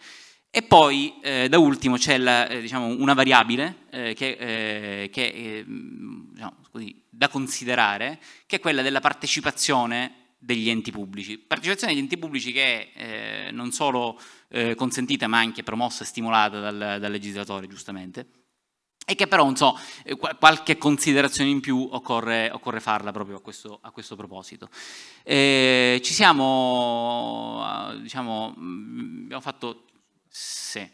E poi, eh, da ultimo, c'è eh, diciamo, una variabile eh, che, eh, che eh, diciamo, così, da considerare, che è quella della partecipazione degli enti pubblici. Partecipazione degli enti pubblici che è eh, non solo eh, consentita ma anche promossa e stimolata dal, dal legislatore, giustamente, e che però, non so, eh, qualche considerazione in più occorre, occorre farla proprio a questo, a questo proposito. Eh, ci siamo, eh, diciamo, mm, abbiamo fatto... Sì.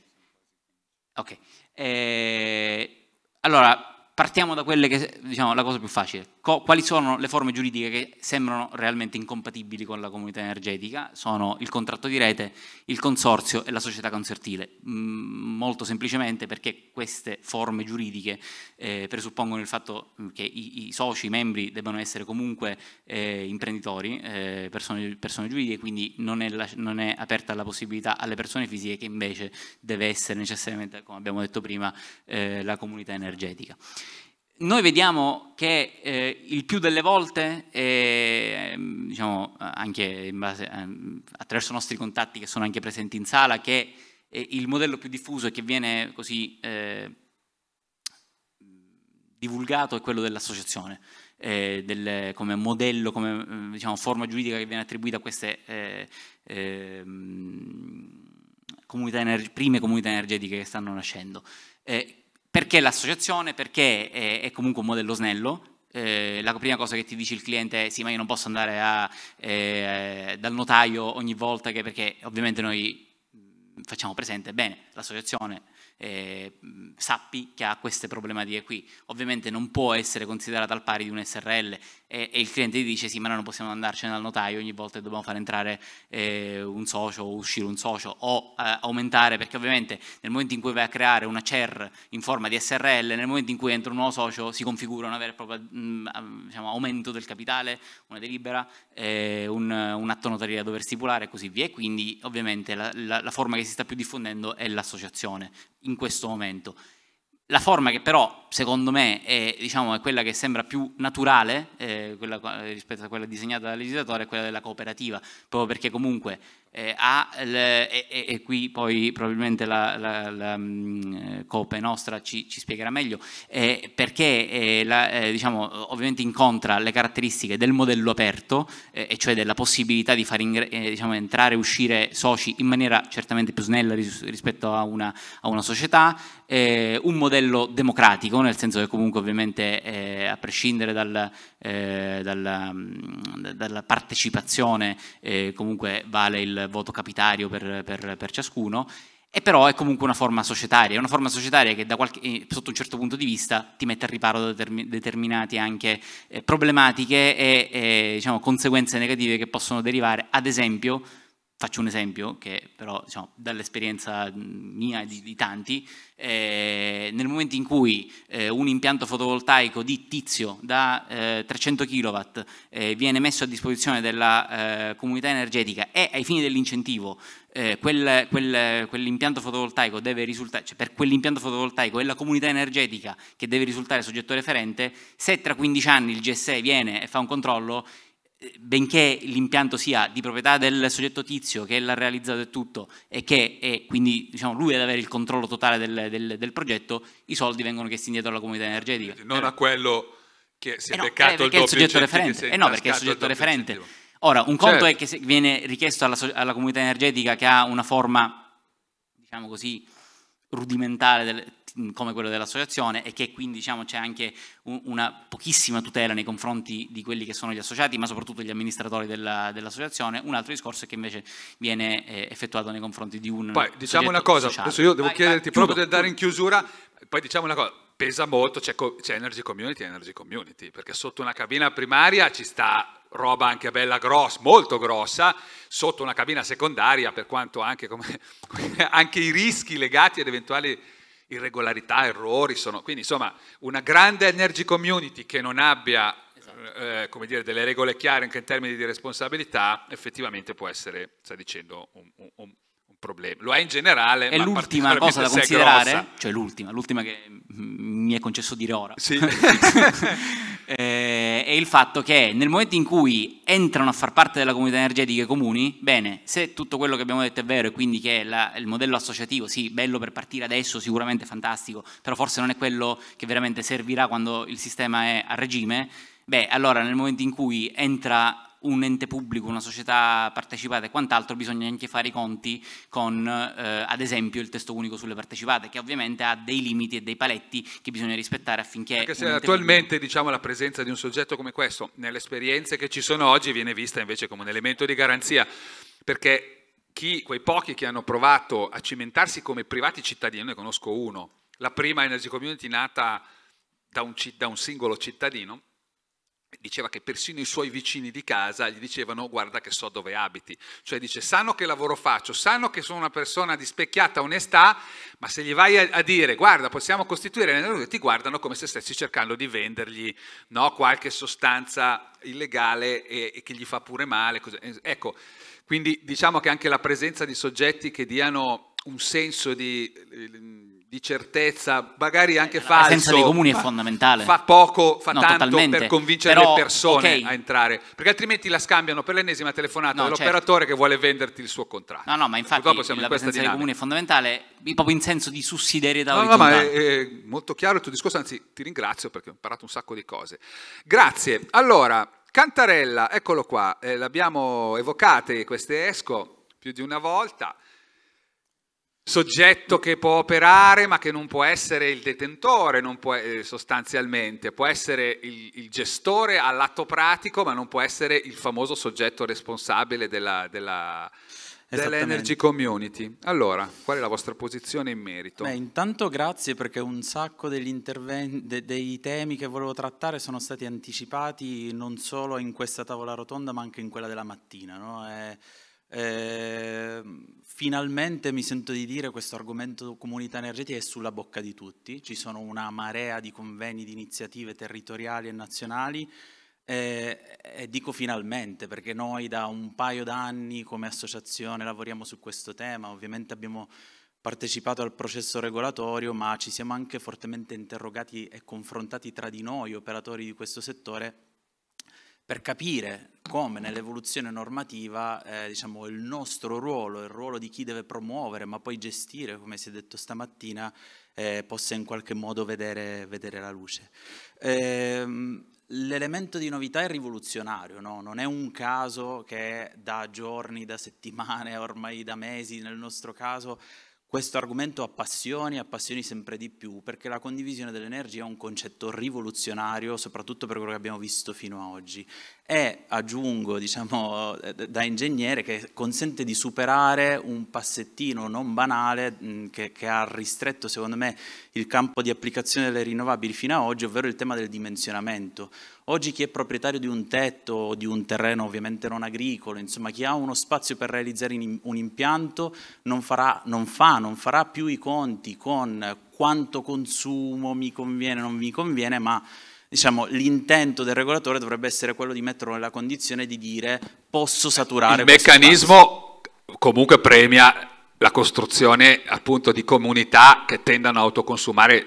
Ok. Eh, allora, Partiamo da quelle che, diciamo, la cosa più facile. Co quali sono le forme giuridiche che sembrano realmente incompatibili con la comunità energetica? Sono il contratto di rete, il consorzio e la società consortile. Mm, molto semplicemente perché queste forme giuridiche eh, presuppongono il fatto che i, i, soci, i membri debbano essere comunque eh, imprenditori, eh, persone, persone, giuridiche, quindi non è, la, non è, aperta la possibilità alle persone fisiche che invece deve essere necessariamente, come abbiamo detto prima, eh, la comunità energetica noi vediamo che eh, il più delle volte, eh, diciamo, anche base, eh, attraverso i nostri contatti che sono anche presenti in sala, che eh, il modello più diffuso e che viene così eh, divulgato è quello dell'associazione, eh, del, come modello, come diciamo, forma giuridica che viene attribuita a queste ehm, comunità prime comunità energetiche che stanno nascendo. Eh, perché l'associazione? Perché è, è comunque un modello snello, eh, la prima cosa che ti dice il cliente è sì ma io non posso andare a, eh, dal notaio ogni volta che perché ovviamente noi mm, facciamo presente bene l'associazione eh, sappi che ha queste problematiche qui ovviamente non può essere considerata al pari di un SRL e, e, il cliente gli dice sì ma noi non possiamo andarcene dal notaio ogni volta che dobbiamo far entrare eh, un socio o uscire un socio o eh, aumentare perché ovviamente nel momento in cui vai a creare una CER in forma di SRL nel momento in cui entra un nuovo socio si configura un vero e proprio mh, mm, ah, diciamo, aumento del capitale, una delibera, eh, un, un, atto notario da dover stipulare e così via e quindi ovviamente la, la, la forma che si sta più diffondendo è l'associazione in questo momento. La forma che però, secondo me, è, diciamo, è quella che sembra più naturale eh, quella, eh, rispetto a quella disegnata dal legislatore è quella della cooperativa, proprio perché comunque eh, ha, le, e, e, qui poi probabilmente la, la, la, la mm, eh, nostra ci, ci spiegherà meglio, eh, perché eh, diciamo, ovviamente incontra le caratteristiche del modello aperto, e cioè della possibilità di far diciamo, entrare e uscire soci in maniera certamente più snella ris rispetto a una, a una società, un modello modello democratico, nel senso che comunque ovviamente eh, a prescindere dal, eh, dalla, mm, dalla, partecipazione eh, comunque vale il voto capitario per, per, per ciascuno, e però è comunque una forma societaria, una forma societaria che da qualche, eh, sotto un certo punto di vista ti mette al riparo da determinate anche eh, problematiche e eh, diciamo, conseguenze negative che possono derivare, ad esempio, Faccio un esempio che però diciamo, dall'esperienza mia e di, di, tanti, eh, nel momento in cui eh, un impianto fotovoltaico di tizio da eh, 300 kW eh, viene messo a disposizione della eh, comunità energetica e ai fini dell'incentivo eh, quel, quel, quell'impianto fotovoltaico deve risultare, cioè per quell'impianto fotovoltaico è la comunità energetica che deve risultare soggetto referente, se tra 15 anni il GSE viene e fa un controllo, benché l'impianto sia di proprietà del soggetto tizio che l'ha realizzato e tutto e che è quindi diciamo, lui ad avere il controllo totale del, del, del progetto, i soldi vengono chiesti indietro alla comunità energetica. Non eh, a quello che si è eh no, beccato eh, il doppio il soggetto certo referente. Eh no, perché è il soggetto referente. Incentivo. Ora, un conto certo. è che se viene richiesto alla, alla comunità energetica che ha una forma, diciamo così, rudimentale del, come quello dell'associazione e che quindi diciamo, c'è anche una pochissima tutela nei confronti di quelli che sono gli associati, ma soprattutto gli amministratori della, dell'associazione. Un altro discorso è che invece viene eh, effettuato nei confronti di un... Poi diciamo una cosa, sociale. adesso io devo vai, chiederti vai, proprio di andare in chiusura, poi diciamo una cosa, pesa molto, c'è, c'è Energy Community Energy Community, perché sotto una cabina primaria ci sta roba anche bella grossa, molto grossa, sotto una cabina secondaria, per quanto anche, come, anche i rischi legati ad eventuali irregolarità, errori, sono, quindi insomma una grande energy community che non abbia esatto. eh, come dire, delle regole chiare anche in termini di responsabilità effettivamente può essere, sta dicendo, un, un, un problema. Lo è in generale. È l'ultima cosa da considerare, cioè l'ultima, l'ultima che mm, mi è concesso dire ora. Sì. eh, è il fatto che nel momento in cui entrano a far parte della comunità energetica i comuni, bene, se tutto quello che abbiamo detto è vero e quindi che la, il modello associativo, sì, bello per partire adesso, sicuramente fantastico, però forse non è quello che veramente servirà quando il sistema è a regime, beh, allora nel momento in cui entra un ente pubblico, una società partecipata e quant'altro, bisogna anche fare i conti con eh, ad esempio il testo unico sulle partecipate, che ovviamente ha dei limiti e dei paletti che bisogna rispettare affinché... Anche se attualmente pubblico... diciamo, la presenza di un soggetto come questo nelle esperienze che ci sono oggi viene vista invece come un elemento di garanzia, perché chi, quei pochi che hanno provato a cimentarsi come privati cittadini, ne conosco uno, la prima Energy Community nata da un, da un singolo cittadino, diceva che persino i suoi vicini di casa gli dicevano guarda che so dove abiti, cioè dice sanno che lavoro faccio, sanno che sono una persona di specchiata onestà, ma se gli vai a, a dire guarda possiamo costituire, ti guardano come se stessi cercando di vendergli no, qualche sostanza illegale e, e, che gli fa pure male. Così. Eh, ecco, quindi diciamo che anche la presenza di soggetti che diano un senso di di certezza, magari anche la falso. La presenza dei comuni è fondamentale. Fa poco, fa no, tanto totalmente. per convincere Però, le persone okay. a entrare, perché altrimenti la scambiano per l'ennesima telefonata no, dell'operatore certo. che vuole venderti il suo contratto. No, no, ma infatti la in presenza dinamica. dei comuni è fondamentale, proprio in senso di sussidiarietà. No, no, ma è, è, molto chiaro il tuo discorso, anzi ti ringrazio perché ho imparato un sacco di cose. Grazie. Allora, Cantarella, eccolo qua, eh, l'abbiamo evocate queste esco più di una volta soggetto che può operare ma che non può essere il detentore può, eh, sostanzialmente, può essere il, il, gestore all'atto pratico ma non può essere il famoso soggetto responsabile della, della, dell'energy community. Allora, qual è la vostra posizione in merito? Beh, intanto grazie perché un sacco degli interventi, de- dei temi che volevo trattare sono stati anticipati non solo in questa tavola rotonda ma anche in quella della mattina. No? E eh, finalmente mi sento di dire che questo argomento comunità energetica è sulla bocca di tutti, ci sono una marea di conveni, di iniziative territoriali e nazionali eh, e dico finalmente perché noi da un paio d'anni come associazione lavoriamo su questo tema, ovviamente abbiamo partecipato al processo regolatorio ma ci siamo anche fortemente interrogati e confrontati tra di noi operatori di questo settore per capire come nell'evoluzione normativa eh, diciamo, il nostro ruolo, il ruolo di chi deve promuovere ma poi gestire, come si è detto stamattina, eh, possa in qualche modo vedere, vedere la luce. Ehm, L'elemento di novità è rivoluzionario, no? non è un caso che da giorni, da settimane, ormai da mesi nel nostro caso questo argomento appassioni, appassioni sempre di più, perché la condivisione dell'energia è un concetto rivoluzionario, soprattutto per quello che abbiamo visto fino ad oggi. E aggiungo, diciamo, eh, da ingegnere, che consente di superare un passettino non banale che, che ha ristretto, secondo me, il campo di applicazione delle rinnovabili fino ad oggi, ovvero il tema del dimensionamento. Oggi chi è proprietario di un tetto o di un terreno ovviamente non agricolo, insomma chi ha uno spazio per realizzare un impianto non, farà, non fa, non farà più i conti con quanto consumo mi conviene, non mi conviene, ma diciamo, l'intento del regolatore dovrebbe essere quello di metterlo nella condizione di dire posso saturare. Il meccanismo spazio. comunque premia la costruzione appunto di comunità che tendano a autoconsumare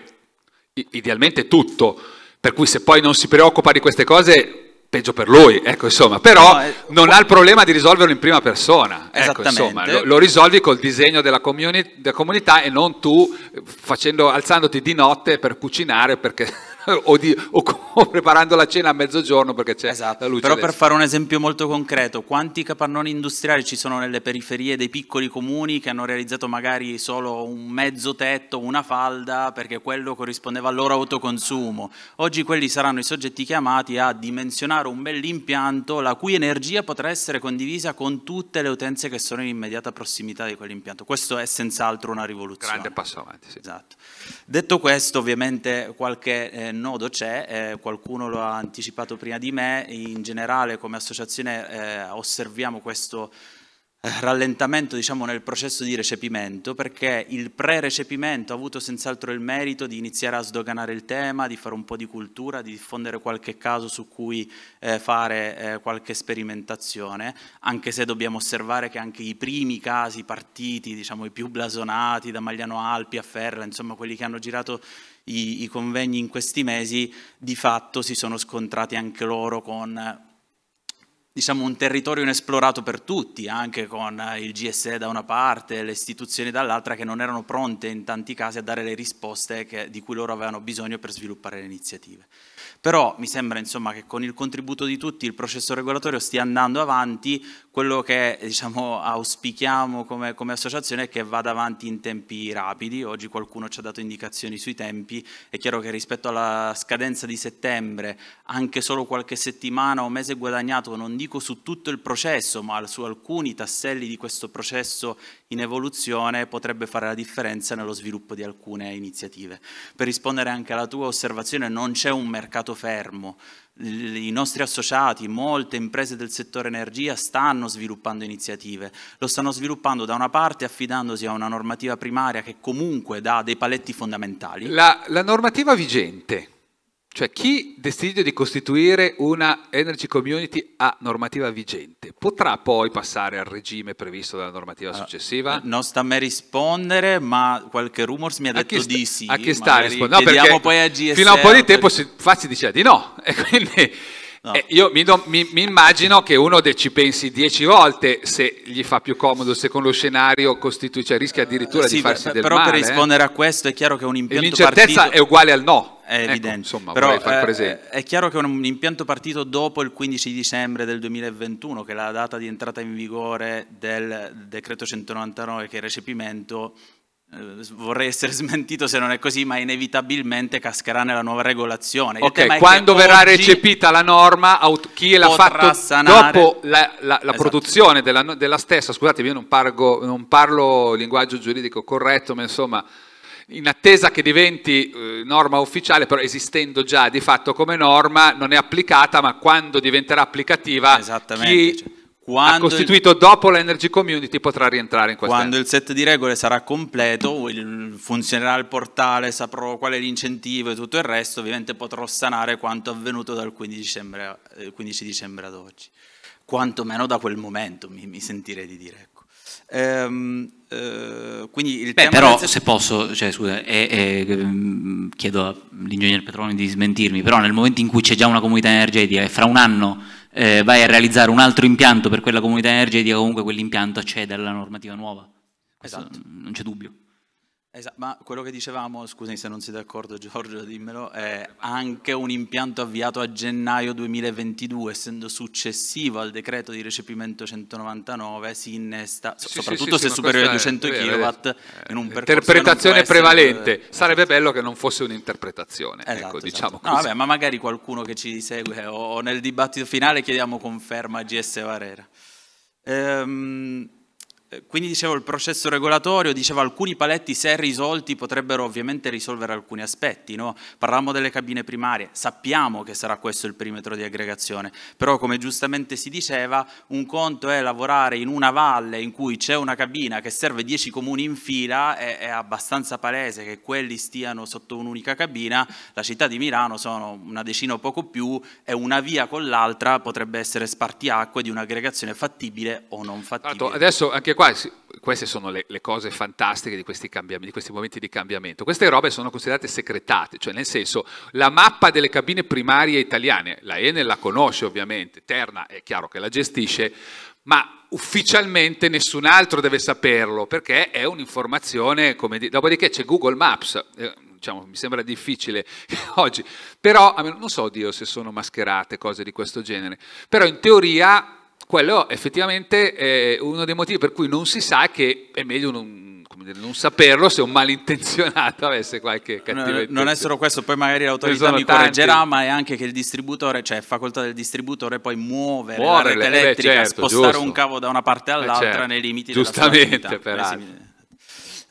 idealmente tutto per cui se poi non si preoccupa di queste cose, peggio per lui, ecco insomma, però no, eh, non ha il problema di risolverlo in prima persona, ecco insomma, lo, lo, risolvi col disegno della, comuni- della comunità e non tu eh, facendo, alzandoti di notte per cucinare perché... o, di, o, o, preparando la cena a mezzogiorno perché c'è esatto. la luce. Però adesso. per fare un esempio molto concreto, quanti capannoni industriali ci sono nelle periferie dei piccoli comuni che hanno realizzato magari solo un mezzo tetto, una falda, perché quello corrispondeva al loro autoconsumo? Oggi quelli saranno i soggetti chiamati a dimensionare un bell'impianto la cui energia potrà essere condivisa con tutte le utenze che sono in immediata prossimità di quell'impianto. Questo è senz'altro una rivoluzione. Grande passo avanti. Sì. Esatto. Detto questo, ovviamente qualche eh, il nodo c'è, eh, qualcuno lo ha anticipato prima di me, in generale come associazione eh, osserviamo questo eh, rallentamento diciamo, nel processo di recepimento perché il pre-recepimento ha avuto senz'altro il merito di iniziare a sdoganare il tema, di fare un po' di cultura, di diffondere qualche caso su cui eh, fare eh, qualche sperimentazione, anche se dobbiamo osservare che anche i primi casi partiti, diciamo, i più blasonati da Magliano Alpi a Ferla, insomma quelli che hanno girato i, i convegni in questi mesi di fatto si sono scontrati anche loro con diciamo, un territorio inesplorato per tutti, anche con il GSE da una parte le istituzioni dall'altra che non erano pronte in tanti casi a dare le risposte che, di cui loro avevano bisogno per sviluppare le iniziative. Però mi sembra insomma, che con il contributo di tutti il processo regolatorio stia andando avanti quello che diciamo, auspichiamo come, come, associazione è che vada avanti in tempi rapidi, oggi qualcuno ci ha dato indicazioni sui tempi, è chiaro che rispetto alla scadenza di settembre anche solo qualche settimana o mese guadagnato, non dico su tutto il processo, ma su alcuni tasselli di questo processo in evoluzione potrebbe fare la differenza nello sviluppo di alcune iniziative. Per rispondere anche alla tua osservazione non c'è un mercato fermo, i nostri associati, molte imprese del settore energia stanno sviluppando iniziative, lo stanno sviluppando da una parte affidandosi a una normativa primaria che comunque dà dei paletti fondamentali. La, la normativa vigente cioè chi decide di costituire una energy community a normativa vigente potrà poi passare al regime previsto dalla normativa uh, successiva? non sta a me rispondere, ma qualche rumors mi ha detto sta, di sì. A chi sta a rispondere? No, perché poi a GSR, fino a un po' di tempo perché... si, Fazzi diceva di no. E quindi No. Eh, io mi, do, mi, mi, immagino che uno de- ci pensi dieci volte se gli fa più comodo se con lo scenario, cioè rischia addirittura uh, sì, di farsi per, del però male. Però eh. per rispondere eh. a questo è chiaro che un impianto L'incertezza partito... è uguale al no. È ecco, evidente, insomma, però eh, è chiaro che un impianto partito dopo il 15 dicembre del 2021, che è la data di entrata in vigore del decreto 199 che è il recepimento, vorrei essere smentito se non è così, ma inevitabilmente cascherà nella nuova regolazione. Il ok, quando verrà recepita la norma, chi l'ha fatto sanare... dopo la, la, la esatto. produzione della, della, stessa, scusatevi, io non, pargo, non parlo linguaggio giuridico corretto, ma insomma in attesa che diventi eh, norma ufficiale, però esistendo già di fatto come norma, non è applicata, ma quando diventerà applicativa, chi cioè. Quando ha costituito il, dopo l'Energy Community potrà rientrare in questa. Quando il set di regole sarà completo, il, funzionerà il portale, saprò qual è l'incentivo e tutto il resto, ovviamente potrò sanare quanto avvenuto dal 15 dicembre, 15 eh, dicembre ad oggi, quantomeno da quel momento mi, mi sentirei di dire. Ecco. Ehm, eh, Beh, però se posso, cioè, scusa, eh, eh, chiedo all'ingegner Petroni di smentirmi, però nel momento in cui c'è già una comunità energetica e fra un anno eh, vai a realizzare un altro impianto per quella comunità energetica, comunque quell'impianto accede alla normativa nuova. Questo esatto. non c'è dubbio. Esatto, ma quello che dicevamo, scusami se non siete d'accordo Giorgio, dimmelo, è anche un impianto avviato a gennaio 2022, essendo successivo al decreto di recepimento 199, si innesta, sì, soprattutto sì, sì, se superiore a 200 kW, in un eh, percorso Interpretazione prevalente, sarebbe bello che non fosse un'interpretazione, ecco, esatto, ecco, esatto. diciamo no, vabbè, ma magari qualcuno che ci segue o nel dibattito finale chiediamo conferma a GS Varera. Ehm... Eh, quindi dicevo il processo regolatorio, dicevo alcuni paletti se risolti potrebbero ovviamente risolvere alcuni aspetti, no? parlavamo delle cabine primarie, sappiamo che sarà questo il perimetro di aggregazione, però come giustamente si diceva un conto è lavorare in una valle in cui c'è una cabina che serve 10 comuni in fila, è, è abbastanza palese che quelli stiano sotto un'unica cabina, la città di Milano sono una decina o poco più e una via con l'altra potrebbe essere spartiacque di un'aggregazione fattibile o non fattibile. Adesso anche qua qua, queste sono le, le cose fantastiche di questi, cambiamenti, di questi, momenti di cambiamento. Queste robe sono considerate secretate, cioè nel senso la mappa delle cabine primarie italiane, la Enel la conosce ovviamente, Terna è chiaro che la gestisce, ma ufficialmente nessun altro deve saperlo perché è un'informazione, come di, dopodiché c'è Google Maps. Eh, diciamo, mi sembra difficile oggi, però non so Dio se sono mascherate cose di questo genere, però in teoria quello effettivamente è uno dei motivi per cui non si sa che è meglio non, dire, non saperlo se un malintenzionato avesse qualche cattiva Non, non è solo questo, poi magari l'autorità mi correggerà, ma è anche che il distributore, cioè facoltà del distributore poi muovere Muoverle, la rete eh elettrica, beh, certo, spostare giusto. un cavo da una parte eh, all'altra eh, certo. nei limiti Giustamente, della sua attività. Giustamente,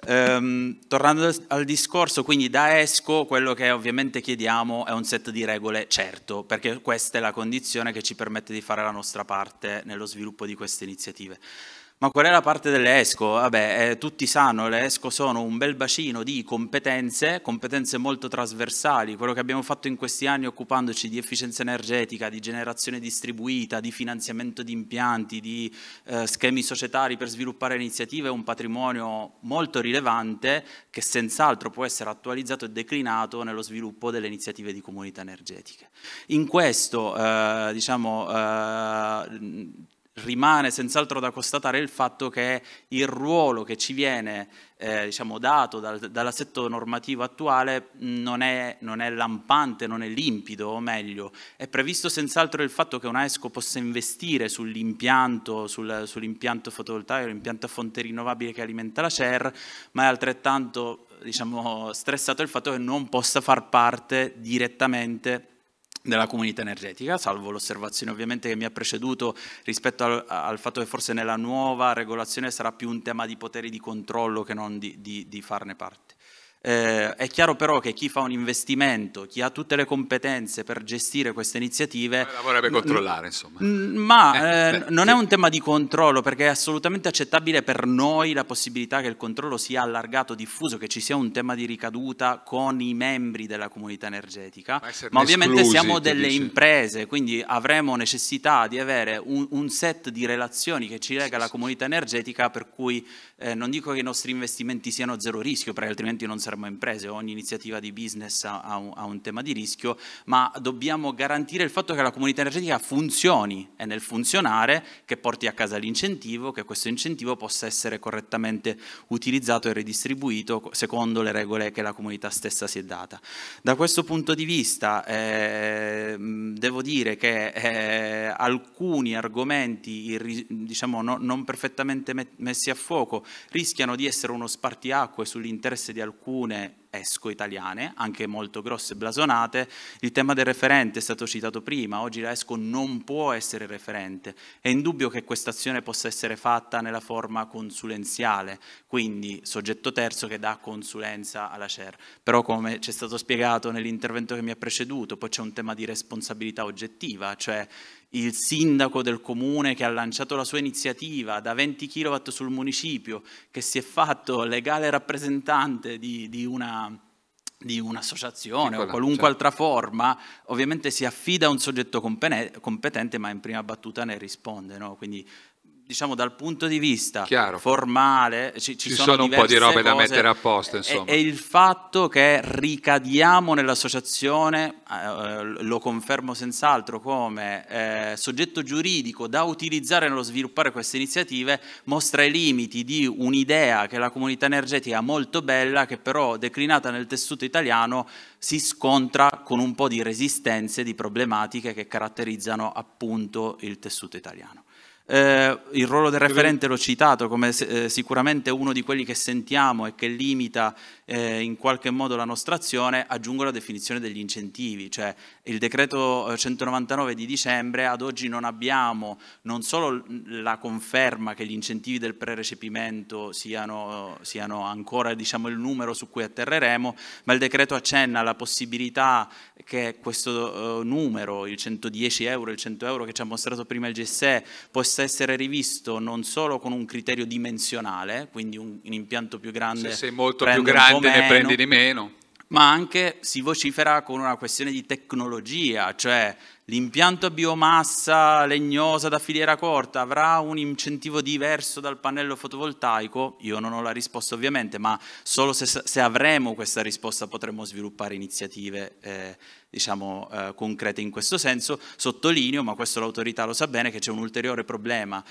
Ehm, tornando al discorso, quindi da ESCO quello che ovviamente chiediamo è un set di regole certo, perché questa è la condizione che ci permette di fare la nostra parte nello sviluppo di queste iniziative. Ma qual è la parte delle ESCO? Vabbè, eh, tutti sanno, le ESCO sono un bel bacino di competenze, competenze molto trasversali, quello che abbiamo fatto in questi anni occupandoci di efficienza energetica, di generazione distribuita, di finanziamento di impianti, di eh, schemi societari per sviluppare iniziative, è un patrimonio molto rilevante che senz'altro può essere attualizzato e declinato nello sviluppo delle iniziative di comunità energetiche. In questo, eh, diciamo, eh, rimane senz'altro da constatare il fatto che il ruolo che ci viene eh, diciamo, dato dal, dall'assetto normativo attuale non è, non è, lampante, non è limpido, o meglio, è previsto senz'altro il fatto che una ESCO possa investire sull'impianto, sul, sull'impianto fotovoltaico, l'impianto a fonte rinnovabile che alimenta la CER, ma è altrettanto diciamo, stressato il fatto che non possa far parte direttamente della comunità energetica, salvo l'osservazione ovviamente che mi ha preceduto rispetto al, al, fatto che forse nella nuova regolazione sarà più un tema di poteri di controllo che non di, di, di farne parte. Eh, è chiaro però che chi fa un investimento, chi ha tutte le competenze per gestire queste iniziative... Eh, la vorrebbe controllare, insomma. Ma eh, eh, non sì. è un tema di controllo, perché è assolutamente accettabile per noi la possibilità che il controllo sia allargato, diffuso, che ci sia un tema di ricaduta con i membri della comunità energetica, ma ovviamente esclusi, siamo delle dice. imprese, quindi avremo necessità di avere un, un set di relazioni che ci lega alla comunità energetica, per cui eh, non dico che i nostri investimenti siano zero rischio, perché altrimenti non sarebbero saremmo imprese, ogni iniziativa di business ha un, ha un tema di rischio, ma dobbiamo garantire il fatto che la comunità energetica funzioni, e nel funzionare che porti a casa l'incentivo, che questo incentivo possa essere correttamente utilizzato e ridistribuito secondo le regole che la comunità stessa si è data. Da questo punto di vista eh, devo dire che eh, alcuni argomenti diciamo, no, non perfettamente messi a fuoco rischiano di essere uno spartiacque sull'interesse di alcuni alcune esco italiane, anche molto grosse e blasonate, il tema del referente è stato citato prima, oggi la esco non può essere referente, è indubbio che questa azione possa essere fatta nella forma consulenziale, quindi soggetto terzo che dà consulenza alla CER, però come ci è stato spiegato nell'intervento che mi ha preceduto, poi c'è un tema di responsabilità oggettiva, cioè il sindaco del comune che ha lanciato la sua iniziativa da 20 kW sul municipio, che si è fatto legale rappresentante di, di una di un'associazione o qualunque certo. altra forma, ovviamente si affida a un soggetto competente, ma in prima battuta ne risponde. No? Quindi diciamo dal punto di vista Chiaro. formale ci, ci, ci sono, sono un po' di robe cose, da mettere a posto insomma. E, e il fatto che ricadiamo nell'associazione eh, eh, lo confermo senz'altro come eh, soggetto giuridico da utilizzare nello sviluppare queste iniziative mostra i limiti di un'idea che la comunità energetica è molto bella che però declinata nel tessuto italiano si scontra con un po' di resistenze, di problematiche che caratterizzano appunto il tessuto italiano. Eh, il ruolo del referente l'ho citato come eh, sicuramente uno di quelli che sentiamo e che limita eh, in qualche modo la nostra azione, aggiungo la definizione degli incentivi, cioè il decreto 199 eh, di dicembre ad oggi non abbiamo non solo la conferma che gli incentivi del prerecepimento siano, siano ancora diciamo, il numero su cui atterreremo, ma il decreto accenna alla possibilità che questo eh, numero, il 110 euro, il 100 euro che ci ha mostrato prima il GSE, possa essere rivisto non solo con un criterio dimensionale, quindi un, un impianto più grande. Se sei molto più grande te meno, ne prendi di meno. Ma anche si vocifera con una questione di tecnologia, cioè l'impianto a biomassa legnosa da filiera corta avrà un incentivo diverso dal pannello fotovoltaico? Io non ho la risposta ovviamente, ma solo se, se avremo questa risposta potremo sviluppare iniziative eh, diciamo, eh, concrete in questo senso. Sottolineo, ma questo l'autorità lo sa bene, che c'è un ulteriore problema.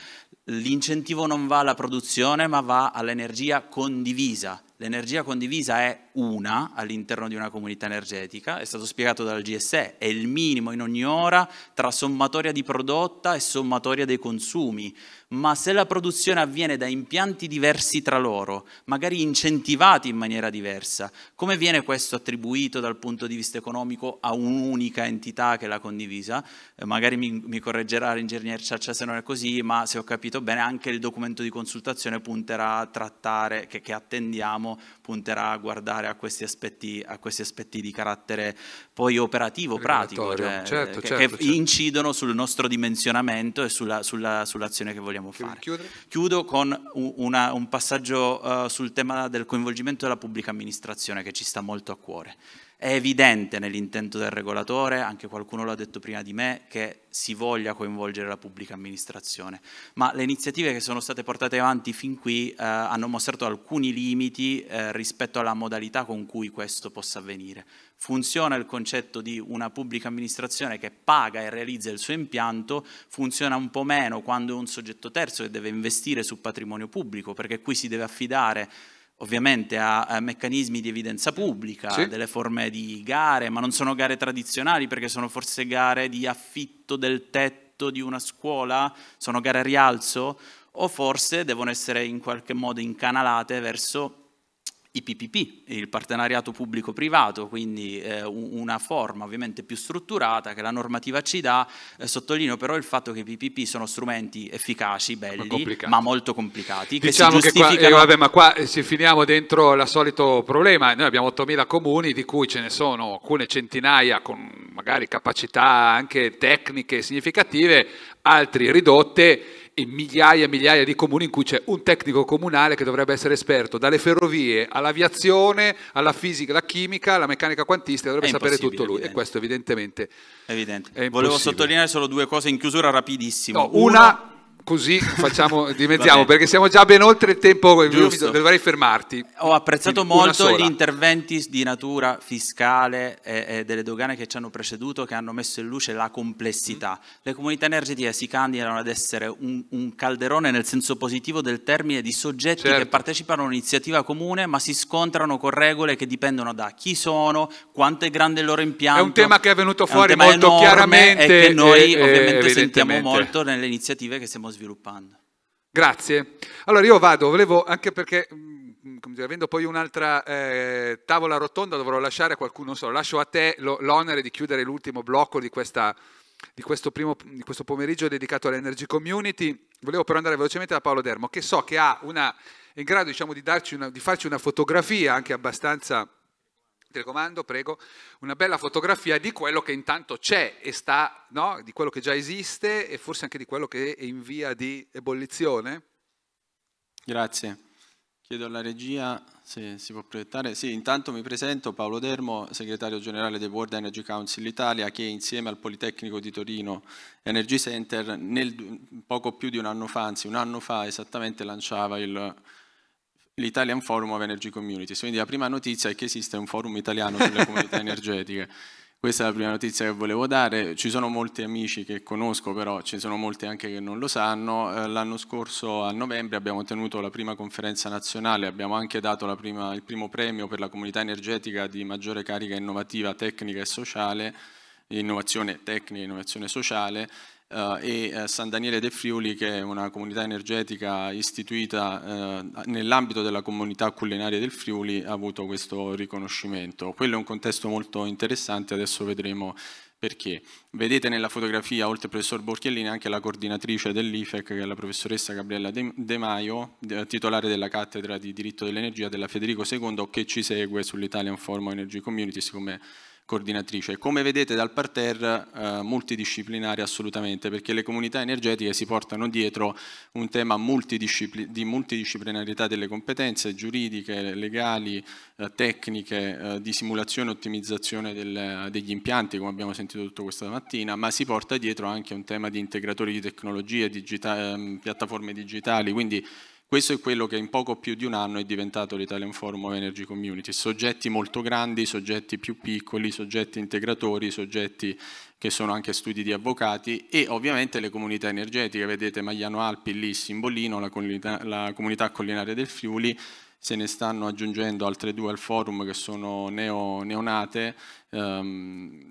L'incentivo non va alla produzione, ma va all'energia condivisa. L'energia condivisa è una all'interno di una comunità energetica, è stato spiegato dal GSE, è il minimo in ogni ora tra sommatoria di prodotta e sommatoria dei consumi, ma se la produzione avviene da impianti diversi tra loro, magari incentivati in maniera diversa, come viene questo attribuito dal punto di vista economico a un'unica entità che l'ha condivisa? Eh, magari mi, mi correggerà l'ingegner Ciaccia se non è così, ma se ho capito bene anche il documento di consultazione punterà a trattare, che, che attendiamo, punterà a guardare pensare a questi aspetti, a questi aspetti di carattere poi operativo, pratico, cioè, certo, che, certo, che certo. incidono sul nostro dimensionamento e sulla, sulla, sull'azione che vogliamo fare. Chiudere? Chiudo con una, un passaggio uh, sul tema del coinvolgimento della pubblica amministrazione che ci sta molto a cuore. È evidente nell'intento del regolatore, anche qualcuno l'ha detto prima di me, che si voglia coinvolgere la pubblica amministrazione, ma le iniziative che sono state portate avanti fin qui eh, hanno mostrato alcuni limiti eh, rispetto alla modalità con cui questo possa avvenire. Funziona il concetto di una pubblica amministrazione che paga e realizza il suo impianto, funziona un po' meno quando è un soggetto terzo che deve investire su patrimonio pubblico, perché qui si deve affidare ovviamente a, meccanismi di evidenza pubblica, sì. delle forme di gare, ma non sono gare tradizionali perché sono forse gare di affitto del tetto di una scuola, sono gare a rialzo o forse devono essere in qualche modo incanalate verso i PPP, il partenariato pubblico-privato, quindi eh, una forma ovviamente più strutturata che la normativa ci dà, eh, sottolineo però il fatto che i PPP sono strumenti efficaci, belli, ma, ma molto complicati. Diciamo che, giustificano... che qua, eh, vabbè, ma qua ci eh, finiamo dentro il solito problema, noi abbiamo 8.000 comuni di cui ce ne sono alcune centinaia con magari capacità anche tecniche significative, altri ridotte e migliaia e migliaia di comuni in cui c'è un tecnico comunale che dovrebbe essere esperto dalle ferrovie all'aviazione, alla fisica, alla chimica, alla meccanica quantistica, dovrebbe sapere tutto lui evidente. e questo evidentemente evidente. È Volevo sottolineare solo due cose in chiusura rapidissimo. No, una, una così facciamo, dimentiamo perché siamo già ben oltre il tempo, Giusto. dovrei fermarti. Ho apprezzato molto gli interventi di natura fiscale e, e, delle dogane che ci hanno preceduto, che hanno messo in luce la complessità. Mm. Le comunità energetiche si candidano ad essere un, un, calderone nel senso positivo del termine di soggetti certo. che partecipano a un'iniziativa comune ma si scontrano con regole che dipendono da chi sono, quanto è grande il loro impianto. È un tema che è venuto fuori è molto chiaramente. E che noi e, ovviamente sentiamo molto nelle iniziative che stiamo svolgendo sviluppando. Grazie. Allora io vado, volevo anche perché, mm, dire, avendo poi un'altra eh, tavola rotonda, dovrò lasciare a qualcuno, non so, lascio a te l'onere di chiudere l'ultimo blocco di, questa, di, questo primo, di questo pomeriggio dedicato all'Energy Community. Volevo però andare velocemente da Paolo Dermo, che so che ha una, è in grado diciamo, di, darci una, di farci una fotografia anche abbastanza telecomando, prego, una bella fotografia di quello che intanto c'è e sta, no? di quello che già esiste e forse anche di quello che è in via di ebollizione. Grazie. Chiedo alla regia se si può proiettare. Sì, intanto mi presento Paolo Dermo, segretario generale del World Energy Council Italia, che insieme al Politecnico di Torino Energy Center, nel, poco più di un anno fa, anzi un anno fa esattamente, lanciava il l'Italian Forum of Energy Communities, quindi la prima notizia è che esiste un forum italiano sulle comunità energetiche. Questa è la prima notizia che volevo dare, ci sono molti amici che conosco però, ci sono molti anche che non lo sanno, eh, l'anno scorso a novembre abbiamo tenuto la prima conferenza nazionale, abbiamo anche dato prima, il primo premio per la comunità energetica di maggiore carica innovativa tecnica e sociale, innovazione tecnica e innovazione sociale, eh, e eh, San Daniele del Friuli che è una comunità energetica istituita eh, nell'ambito della comunità culinaria del Friuli ha avuto questo riconoscimento. Quello è un contesto molto interessante, adesso vedremo perché. Vedete nella fotografia, oltre al professor Borchiellini, anche la coordinatrice dell'IFEC, che è la professoressa Gabriella De Maio, titolare della cattedra di diritto dell'energia della Federico II, che ci segue sull'Italian Forum Energy Communities come coordinatrice. Come vedete dal parterre eh, multidisciplinare assolutamente, perché le comunità energetiche si portano dietro un tema multidiscipl di multidisciplinarità delle competenze giuridiche, legali, eh, tecniche, eh, di simulazione e ottimizzazione del, degli impianti, come abbiamo sentito tutto questa mattina, ma si porta dietro anche un tema di integratori di tecnologie, digita ehm, piattaforme digitali, quindi questo è quello che in poco più di un anno è diventato l'Italian Forum of Energy Community, soggetti molto grandi, soggetti più piccoli, soggetti integratori, soggetti che sono anche studi di avvocati e ovviamente le comunità energetiche, vedete Magliano Alpi lì, Simbolino, la comunità, la comunità collinare del Friuli, se ne stanno aggiungendo altre due al forum che sono neo, neonate, um,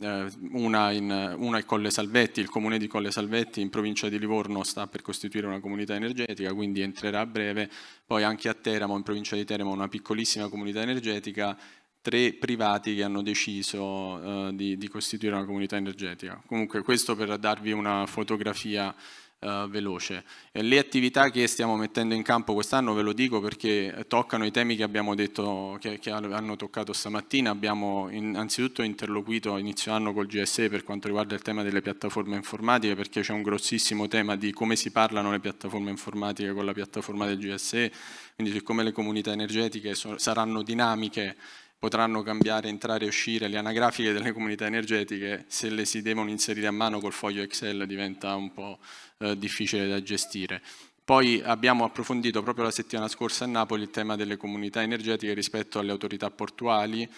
una, in, una è Colle Salvetti, il comune di Colle Salvetti in provincia di Livorno sta per costituire una comunità energetica, quindi entrerà a breve, poi anche a Teramo, in provincia di Teramo, una piccolissima comunità energetica tre privati che hanno deciso uh, di, di, costituire una comunità energetica. Comunque questo per darvi una fotografia eh, veloce. E eh, le attività che stiamo mettendo in campo quest'anno, ve lo dico perché toccano i temi che abbiamo detto, che, che hanno toccato stamattina, abbiamo innanzitutto interloquito inizio anno col GSE per quanto riguarda il tema delle piattaforme informatiche, perché c'è un grossissimo tema di come si parlano le piattaforme informatiche con la piattaforma del GSE, quindi siccome le comunità energetiche so, saranno dinamiche, potranno cambiare, entrare e uscire le anagrafiche delle comunità energetiche, se le si devono inserire a mano col foglio Excel diventa un po' eh, difficile da gestire. Poi abbiamo approfondito proprio la settimana scorsa a Napoli il tema delle comunità energetiche rispetto alle autorità portuali,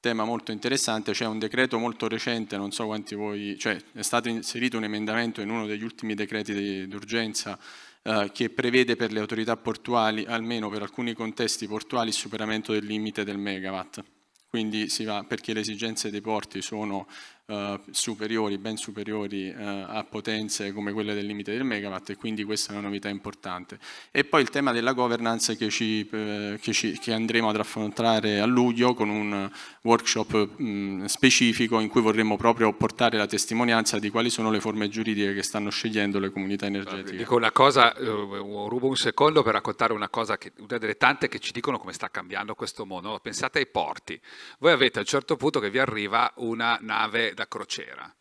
tema molto interessante, c'è un decreto molto recente, non so quanti voi, cioè è stato inserito un emendamento in uno degli ultimi decreti d'urgenza eh, che prevede per le autorità portuali, almeno per alcuni contesti portuali, il superamento del limite del megawatt. Quindi si va perché le esigenze dei porti sono eh, superiori, ben superiori eh, a potenze come quelle del limite del megawatt e quindi questa è una novità importante. E poi il tema della governance che, ci, eh, che, ci, che andremo ad affrontare a luglio con un workshop mh, mm, specifico in cui vorremmo proprio portare la testimonianza di quali sono le forme giuridiche che stanno scegliendo le comunità energetiche. Dico una cosa, eh, rubo un secondo per raccontare una cosa, che, una delle tante che ci dicono come sta cambiando questo mondo. Pensate ai porti. Voi avete a un certo punto che vi arriva una nave da crociera.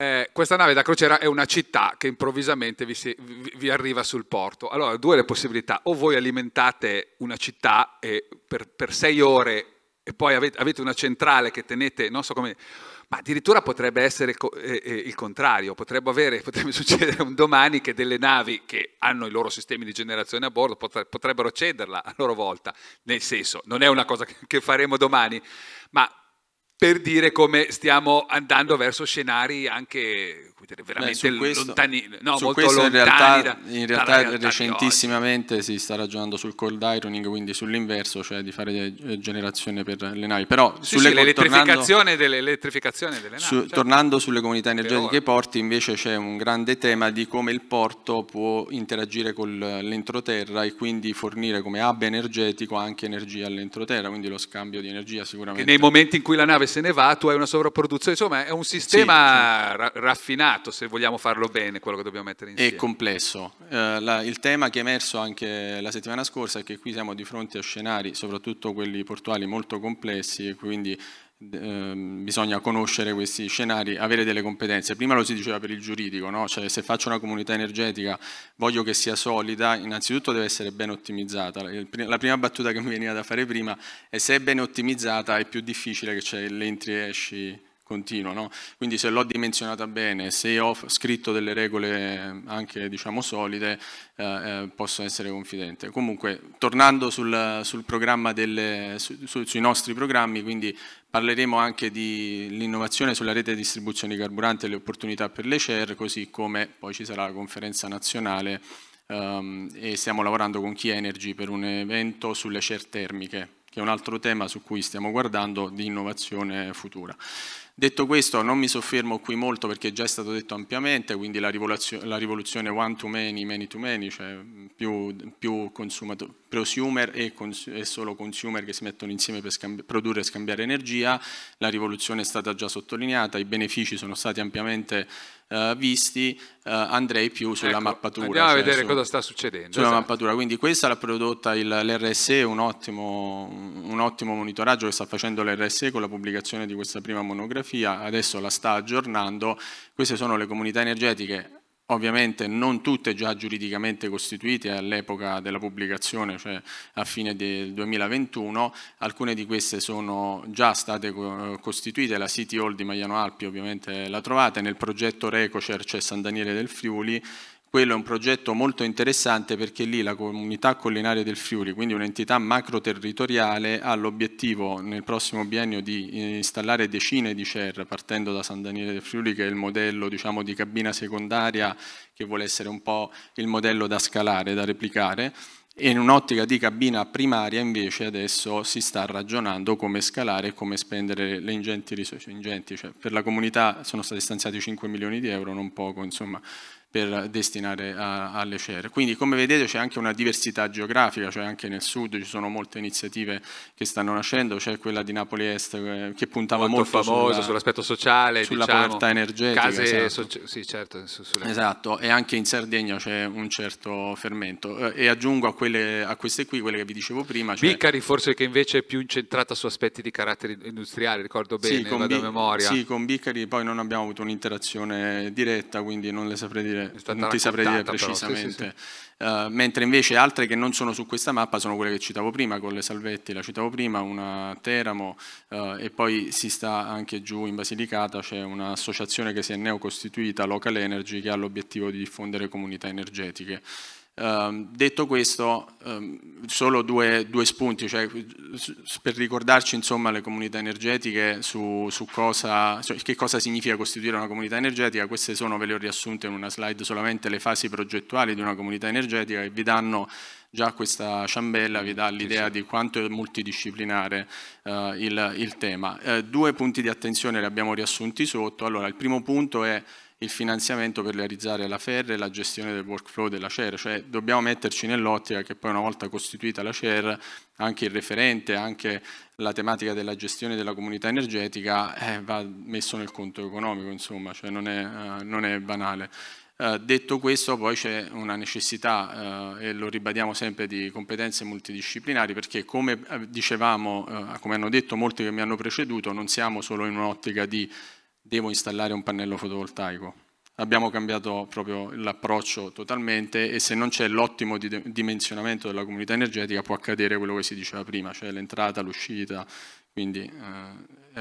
Eh, questa nave da crociera è una città che improvvisamente vi, si, vi, vi, arriva sul porto. Allora, due le possibilità, o voi alimentate una città per, per, sei ore e poi avete, avete, una centrale che tenete, non so come... Ma addirittura potrebbe essere eh, eh, il contrario, potrebbe, avere, potrebbe, succedere un domani che delle navi che hanno i loro sistemi di generazione a bordo potrebbero cederla a loro volta, nel senso, non è una cosa che faremo domani, ma per dire come stiamo andando verso scenari anche dire, veramente Beh, questo, lontani, no, su molto questo in realtà, da, in realtà recentissimamente si sta ragionando sul cold ironing, quindi sull'inverso, cioè di fare eh, generazione per le navi. Però sì, sulle, sì, l'elettrificazione, dell'elettrificazione delle navi. Su, certo. Tornando sulle comunità energetiche e porti, invece c'è un grande tema di come il porto può interagire con l'entroterra e quindi fornire come hub energetico anche energia all'entroterra, quindi lo scambio di energia sicuramente. Che nei momenti in cui la nave se ne va tu hai una sovrapproduzione, insomma è un sistema sì, sì. raffinato raffinato, se vogliamo farlo bene, quello che dobbiamo mettere insieme. È complesso. Eh, la, il tema che è emerso anche la settimana scorsa è che qui siamo di fronte a scenari, soprattutto quelli portuali, molto complessi e quindi eh, bisogna conoscere questi scenari, avere delle competenze. Prima lo si diceva per il giuridico, no? cioè, se faccio una comunità energetica voglio che sia solida, innanzitutto deve essere ben ottimizzata. La prima battuta che mi veniva da fare prima è se è ben ottimizzata è più difficile che c'è l'entry e esci continuo. No? Quindi se l'ho dimensionata bene, se ho scritto delle regole eh, anche diciamo, solide, eh, eh, posso essere confidente. Comunque, tornando sul, sul delle, su, su, sui nostri programmi, quindi parleremo anche dell'innovazione sulla rete di distribuzione di carburante e le opportunità per le CER, così come poi ci sarà la conferenza nazionale ehm, e stiamo lavorando con Key Energy per un evento sulle CER termiche che è un altro tema su cui stiamo guardando di innovazione futura. Detto questo, non mi soffermo qui molto perché è già stato detto ampiamente, quindi la, la rivoluzione one to many, many to many, cioè più, più prosumer e, cons e, solo consumer che si mettono insieme per produrre e scambiare energia, la rivoluzione è stata già sottolineata, i benefici sono stati ampiamente eh, visti, eh, andrei più sulla ecco, mappatura. Andiamo cioè a vedere su, cosa sta succedendo. Sulla esatto. mappatura, quindi questa l'ha prodotta il, l'RSE, un ottimo, un ottimo, monitoraggio che sta facendo l'RSE con la pubblicazione di questa prima monografia, adesso la sta aggiornando. Queste sono le comunità energetiche ovviamente non tutte già giuridicamente costituite all'epoca della pubblicazione, cioè a fine del 2021, alcune di queste sono già state costituite, la City Hall di Maiano Alpi ovviamente la trovate, nel progetto Recocer c'è San Daniele del Friuli quello è un progetto molto interessante perché lì la comunità collinare del Friuli, quindi un'entità macro-territoriale, ha l'obiettivo nel prossimo biennio di eh, installare decine di CER partendo da San Daniele del Friuli che è il modello diciamo, di cabina secondaria che vuole essere un po' il modello da scalare, da replicare e in un'ottica di cabina primaria invece adesso si sta ragionando come scalare e come spendere le ingenti risorse. Ingenti, cioè per la comunità sono stati stanziati 5 milioni di euro, non poco, insomma per destinare a, alle fiere. Quindi come vedete c'è anche una diversità geografica, cioè anche nel sud ci sono molte iniziative che stanno nascendo, c'è quella di Napoli Est eh, che puntava molto, molto famosa sull'aspetto sull sociale, sulla diciamo, povertà energetica. Case esatto. So sì, certo, su, esatto, e anche in Sardegna c'è un certo fermento. Eh, e aggiungo a, quelle, a, queste qui, quelle che vi dicevo prima. Cioè... Bicari forse che invece è più incentrata su aspetti di carattere industriale, ricordo bene, sì, con vado a memoria. Sì, con Bicari poi non abbiamo avuto un'interazione diretta, quindi non le saprei dire dire, non ti saprei dire precisamente. Però, sì, sì. Uh, mentre invece altre che non sono su questa mappa sono quelle che citavo prima, con le salvetti la citavo prima, una Teramo uh, e poi si sta anche giù in Basilicata, c'è un'associazione che si è neocostituita, Local Energy, che ha l'obiettivo di diffondere comunità energetiche. Um, detto questo, um, solo due, due spunti, cioè, per ricordarci insomma, le comunità energetiche su, su cosa, cioè, che cosa significa costituire una comunità energetica, queste sono, ve le ho riassunte in una slide, solamente le fasi progettuali di una comunità energetica che vi danno già questa ciambella vi dà l'idea di quanto è multidisciplinare eh, il, il, tema. Eh, due punti di attenzione li abbiamo riassunti sotto, allora il primo punto è il finanziamento per realizzare la FER e la gestione del workflow della CER, cioè dobbiamo metterci nell'ottica che poi una volta costituita la CER anche il referente, anche la tematica della gestione della comunità energetica eh, va messo nel conto economico, insomma, cioè non è, eh, non è banale. Uh, detto questo poi c'è una necessità uh, e lo ribadiamo sempre di competenze multidisciplinari perché come eh, dicevamo, uh, come hanno detto molti che mi hanno preceduto, non siamo solo in un'ottica di devo installare un pannello fotovoltaico. Abbiamo cambiato proprio l'approccio totalmente e se non c'è l'ottimo dimensionamento della comunità energetica può accadere quello che si diceva prima, cioè l'entrata, l'uscita, quindi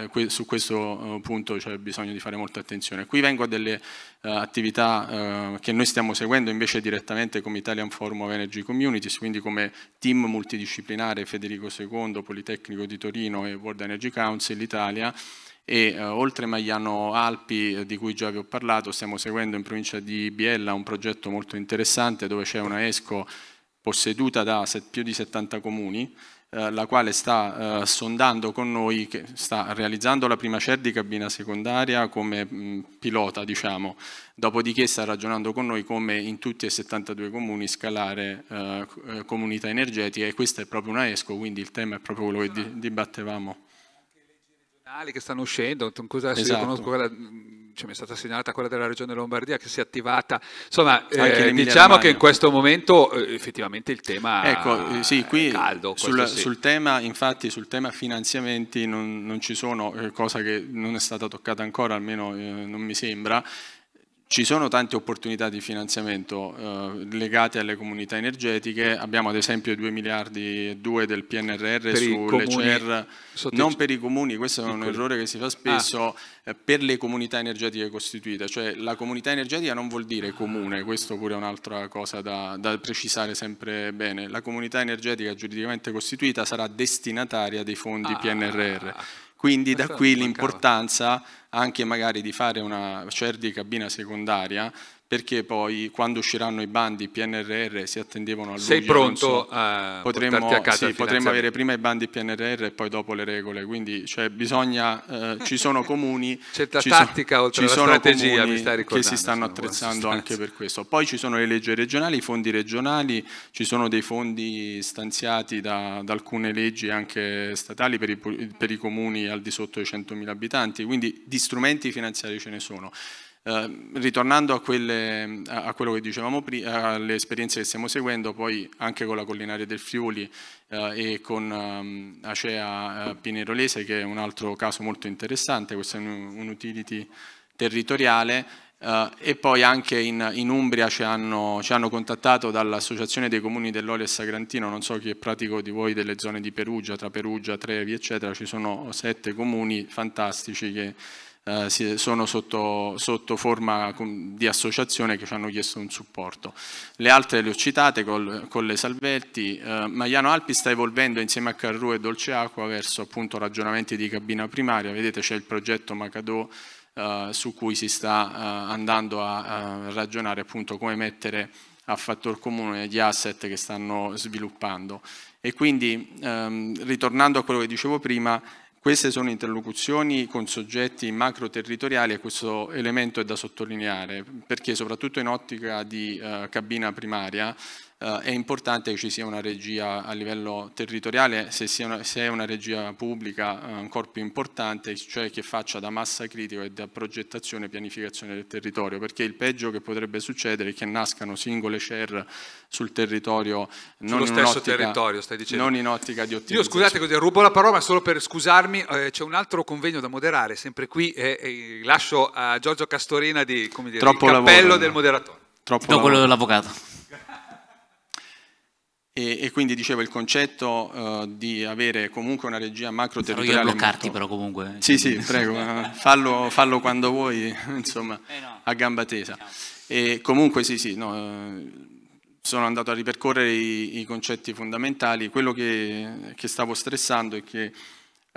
eh, eh su questo eh, punto c'è bisogno di fare molta attenzione. Qui vengo a delle eh, attività eh, che noi stiamo seguendo invece direttamente come Italian Forum of Energy Communities, quindi come team multidisciplinare Federico II, Politecnico di Torino e World Energy Council Italia, e eh, oltre Magliano Alpi eh, di cui già vi ho parlato stiamo seguendo in provincia di Biella un progetto molto interessante dove c'è una ESCO posseduta da più di 70 comuni eh, la quale sta eh, sondando con noi, sta realizzando la prima CER di cabina secondaria come mh, pilota, diciamo, dopodiché sta ragionando con noi come in tutti e 72 comuni scalare eh, comunità energetiche e questa è proprio una ESCO, quindi il tema è proprio quello che di, dibattevamo che stanno uscendo, cosa esatto. conosco, quella, mm, cioè, mi è stata segnalata quella della regione Lombardia che si è attivata, insomma eh, diciamo che in questo momento eh, effettivamente il tema ecco, eh, sì, qui è caldo. Sul, sì. sul, tema, infatti sul tema finanziamenti non, non ci sono, eh, cosa che non è stata toccata ancora, almeno eh, non mi sembra, ci sono tante opportunità di finanziamento eh, legate alle comunità energetiche, abbiamo ad esempio 2 miliardi e 2 del PNRR per sulle CER, non per i comuni, questo è un errore che si fa spesso, ah. eh, per le comunità energetiche costituite, cioè la comunità energetica non vuol dire comune, questo pure è un'altra cosa da, da precisare sempre bene, la comunità energetica giuridicamente costituita sarà destinataria dei fondi ah. PNRR quindi eh, da certo, qui l'importanza anche magari di fare una CER cioè, di cabina secondaria perché poi quando usciranno i bandi PNRR si attendevano a luglio. Sei pronto so, a potremmo, a casa sì, potremmo avere prima i bandi PNRR e poi dopo le regole, quindi cioè, bisogna, eh, ci sono comuni, c'è ci, tattica, so, strategia sono comuni che si stanno attrezzando anche per questo. Poi ci sono le leggi regionali, i fondi regionali, ci sono dei fondi stanziati da, da alcune leggi anche statali per i, per i comuni al di sotto dei 100.000 abitanti, quindi di strumenti finanziari ce ne sono. Ehm, ritornando a, quelle, a, quello che dicevamo prima, alle esperienze che stiamo seguendo, poi anche con la Collinaria del Friuli eh, e con um, Acea eh, Pinerolese, che è un altro caso molto interessante, questo è un, un utility territoriale, eh, e poi anche in, in Umbria ci hanno, ci hanno contattato dall'Associazione dei Comuni dell'Olio e Sagrantino, non so chi è pratico di voi delle zone di Perugia, tra Perugia, Trevi, eccetera, ci sono sette comuni fantastici che eh, sono sotto, sotto forma di associazione che ci hanno chiesto un supporto. Le altre le ho citate col, con le Salvetti, eh, Magliano Alpi sta evolvendo insieme a Carru e Dolce Acqua verso appunto ragionamenti di cabina primaria, vedete c'è il progetto Macadò eh, su cui si sta eh, andando a, a ragionare appunto come mettere a fattor comune gli asset che stanno sviluppando. E quindi, ehm, ritornando a quello che dicevo prima, queste sono interlocuzioni con soggetti macro-territoriali e questo elemento è da sottolineare, perché soprattutto in ottica di eh, cabina primaria Uh, è importante che ci sia una regia a livello territoriale, se, una, se è una regia pubblica uh, eh, ancora più importante, cioè che faccia da massa critica e da progettazione e pianificazione del territorio, perché il peggio che potrebbe succedere è che nascano singole CER sul territorio, non Sullo in stesso ottica, territorio, stai dicendo. Non in ottica di ottimizzazione. Io scusate così, rubo la parola, ma solo per scusarmi, eh, c'è un altro convegno da moderare, sempre qui, eh, eh, lascio a Giorgio Castorina di, come dire, il cappello lavoro, del moderatore. Troppo no, quello dell'avvocato. E, e, quindi dicevo il concetto uh, di avere comunque una regia macro territoriale. Voglio bloccarti molto... però comunque. Sì, sì, prego, fallo, fallo, quando vuoi, insomma, eh no. a gamba tesa. E comunque sì, sì, no, eh, sono andato a ripercorrere i, i concetti fondamentali. Quello che, che stavo stressando è che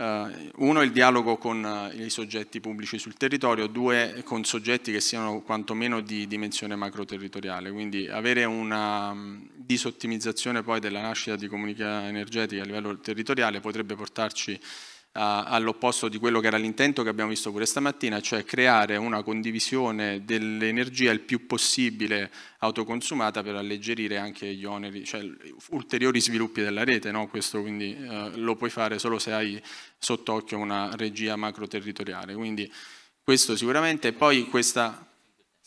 eh, uno, il dialogo con eh, i soggetti pubblici sul territorio, due, con soggetti che siano quantomeno di dimensione macroterritoriale, quindi avere una mm, disottimizzazione poi della nascita di comunità energetica a livello territoriale potrebbe portarci all'opposto di quello che era l'intento che abbiamo visto pure stamattina, cioè creare una condivisione dell'energia il più possibile autoconsumata per alleggerire anche gli oneri, cioè ulteriori sviluppi della rete, no? questo quindi eh, lo puoi fare solo se hai sott'occhio una regia macro territoriale, quindi questo sicuramente, poi questa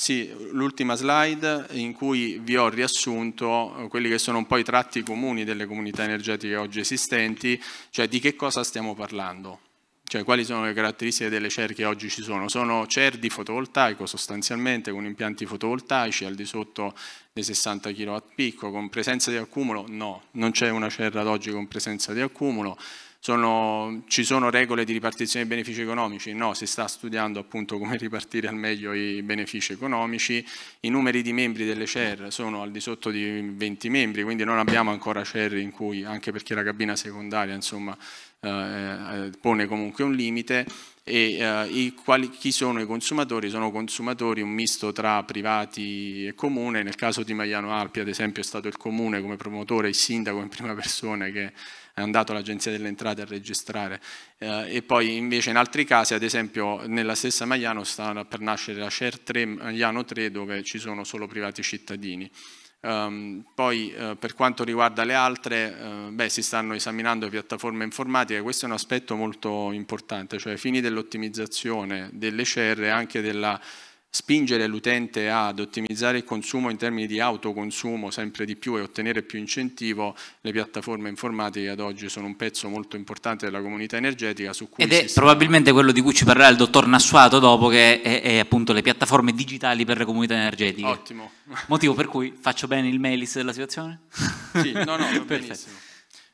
sì, l'ultima slide in cui vi ho riassunto eh, quelli che sono un po' i tratti comuni delle comunità energetiche oggi esistenti, cioè di che cosa stiamo parlando. Cioè, quali sono le caratteristiche delle CER che oggi ci sono? Sono CER di fotovoltaico sostanzialmente, con impianti fotovoltaici al di sotto dei 60 kW picco, con presenza di accumulo? No, non c'è una CER ad oggi con presenza di accumulo, sono, ci sono regole di ripartizione dei benefici economici? No, si sta studiando appunto come ripartire al meglio i benefici economici, i numeri di membri delle CER sono al di sotto di 20 membri, quindi non abbiamo ancora CER in cui, anche perché la cabina secondaria insomma, eh, eh, eh, pone comunque un limite, e eh, i, quali, chi sono i consumatori? Sono consumatori un misto tra privati e comune, nel caso di Maiano Alpi ad esempio è stato il comune come promotore, il sindaco in prima persona che è andato l'agenzia delle Entrate a registrare. Eh, e poi invece in altri casi, ad esempio nella stessa Magliano sta per nascere la Share 3, Magliano 3 dove ci sono solo privati cittadini. Um, poi uh, per quanto riguarda le altre, uh, beh, si stanno esaminando piattaforme informatiche, questo è un aspetto molto importante, cioè ai fini dell'ottimizzazione delle share e anche della spingere l'utente ad ottimizzare il consumo in termini di autoconsumo sempre di più e ottenere più incentivo, le piattaforme informatiche ad oggi sono un pezzo molto importante della comunità energetica. Su cui Ed è probabilmente quello di cui ci parlerà il dottor Nassuato dopo, che è, è, appunto le piattaforme digitali per le comunità energetiche. Ottimo. Motivo per cui faccio bene il mailis della situazione? Sì, no, no, benissimo.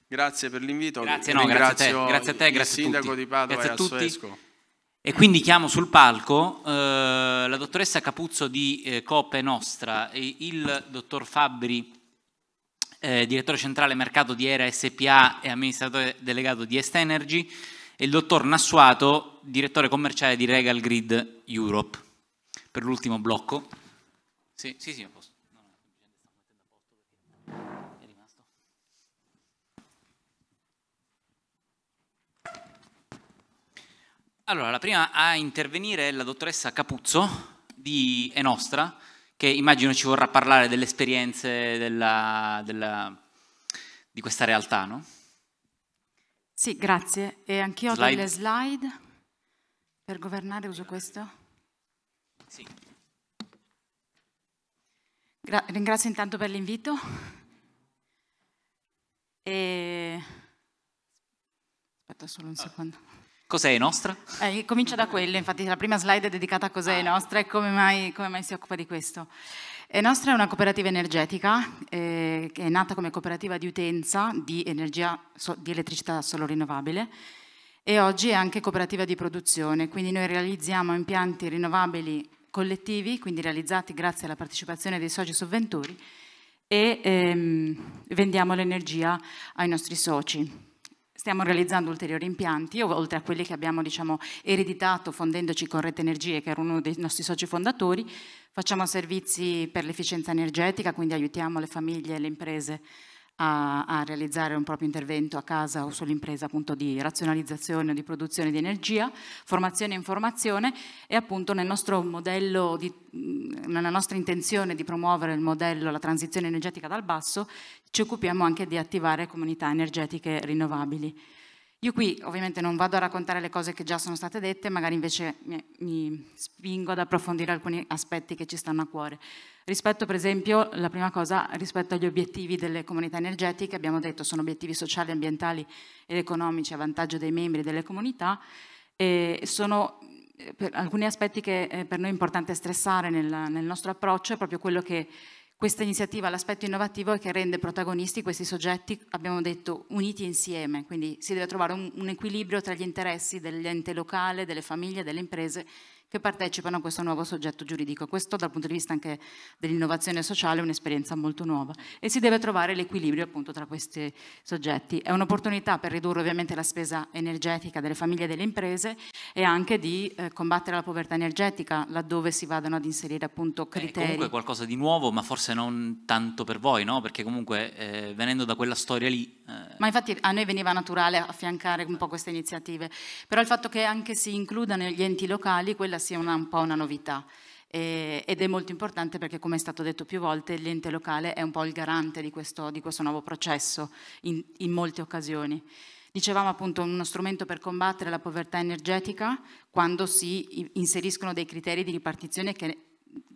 Grazie per l'invito. Grazie, no, grazie, a te, grazie a te, grazie il sindaco a tutti. di Padova grazie e a tutti. Suesco. E quindi chiamo sul palco eh, la dottoressa Capuzzo di eh, Coppe Nostra, e il dottor Fabbri, eh, direttore centrale mercato di Era SPA e amministratore delegato di Est Energy, e il dottor Nassuato, direttore commerciale di Regal Grid Europe. Per l'ultimo blocco. Sì, sì, sì. Allora, la prima a intervenire è la dottoressa Capuzzo di Enostra, che immagino ci vorrà parlare delle esperienze della, della, di questa realtà, no? Sì, grazie. E anch'io ho delle slide. Per governare uso questo? Sì. Gra ringrazio intanto per l'invito. E... Aspetta solo un allora. Ah. secondo. Cos'è nostra? Eh, comincia da quello, infatti la prima slide è dedicata a cos'è ah. nostra e come mai, come mai si occupa di questo. E nostra è una cooperativa energetica eh, che è nata come cooperativa di utenza di, energia, so, di elettricità solo rinnovabile e oggi è anche cooperativa di produzione, quindi noi realizziamo impianti rinnovabili collettivi, quindi realizzati grazie alla partecipazione dei soci sovventori e ehm, vendiamo l'energia ai nostri soci. Stiamo realizzando ulteriori impianti, oltre a quelli che abbiamo diciamo, ereditato fondendoci con Rete Energie, che era uno dei nostri soci fondatori, facciamo servizi per l'efficienza energetica, quindi aiutiamo le famiglie e le imprese a, a realizzare un proprio intervento a casa o sull'impresa appunto di razionalizzazione o di produzione di energia, formazione e informazione e appunto nel nostro modello, di, nella nostra intenzione di promuovere il modello, la transizione energetica dal basso, ci occupiamo anche di attivare comunità energetiche rinnovabili. Io qui ovviamente non vado a raccontare le cose che già sono state dette, magari invece mi, mi spingo ad approfondire alcuni aspetti che ci stanno a cuore. Rispetto per esempio, la prima cosa, rispetto agli obiettivi delle comunità energetiche, abbiamo detto sono obiettivi sociali, ambientali ed economici a vantaggio dei membri delle comunità, e sono eh, alcuni aspetti che per noi è importante stressare nel, nel nostro approccio è proprio quello che questa iniziativa, l'aspetto innovativo è che rende protagonisti questi soggetti, abbiamo detto, uniti insieme, quindi si deve trovare un, un equilibrio tra gli interessi dell'ente locale, delle famiglie, delle imprese che partecipano a questo nuovo soggetto giuridico. Questo dal punto di vista anche dell'innovazione sociale è un'esperienza molto nuova e si deve trovare l'equilibrio appunto tra questi soggetti. È un'opportunità per ridurre ovviamente la spesa energetica delle famiglie e delle imprese e anche di eh, combattere la povertà energetica laddove si vadano ad inserire appunto eh, criteri. È comunque qualcosa di nuovo ma forse non tanto per voi no? Perché comunque eh, venendo da quella storia lì... Eh, ma infatti a noi veniva naturale affiancare un po' queste iniziative però il fatto che anche si includano gli enti locali, quella sia una, un po' una novità eh, ed è molto importante perché, come è stato detto più volte, l'ente locale è un po' il garante di questo, di questo nuovo processo in, in molte occasioni. Dicevamo appunto uno strumento per combattere la povertà energetica quando si inseriscono dei criteri di ripartizione che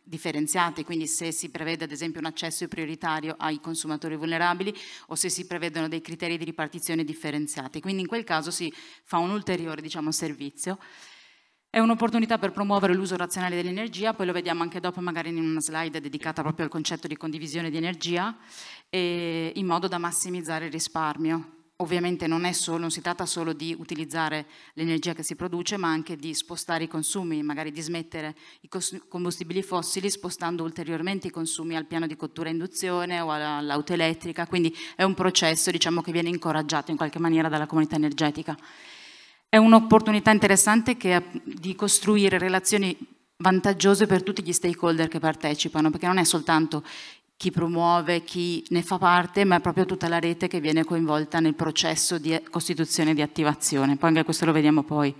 differenziati, quindi se si prevede ad esempio un accesso prioritario ai consumatori vulnerabili o se si prevedono dei criteri di ripartizione differenziati. Quindi in quel caso si fa un ulteriore diciamo, servizio è un'opportunità per promuovere l'uso razionale dell'energia, poi lo vediamo anche dopo magari in una slide dedicata proprio al concetto di condivisione di energia, in modo da massimizzare il risparmio. Ovviamente non, solo, non si tratta solo di utilizzare l'energia che si produce, ma anche di spostare i consumi, magari di smettere i combustibili fossili spostando ulteriormente i consumi al piano di cottura a induzione o all'auto elettrica, quindi è un processo diciamo, che viene incoraggiato in qualche maniera dalla comunità energetica è un'opportunità interessante che, di costruire relazioni vantaggiose per tutti gli stakeholder che partecipano, perché non è soltanto chi promuove, chi ne fa parte, ma è proprio tutta la rete che viene coinvolta nel processo di costituzione e di attivazione. Poi anche questo lo vediamo poi.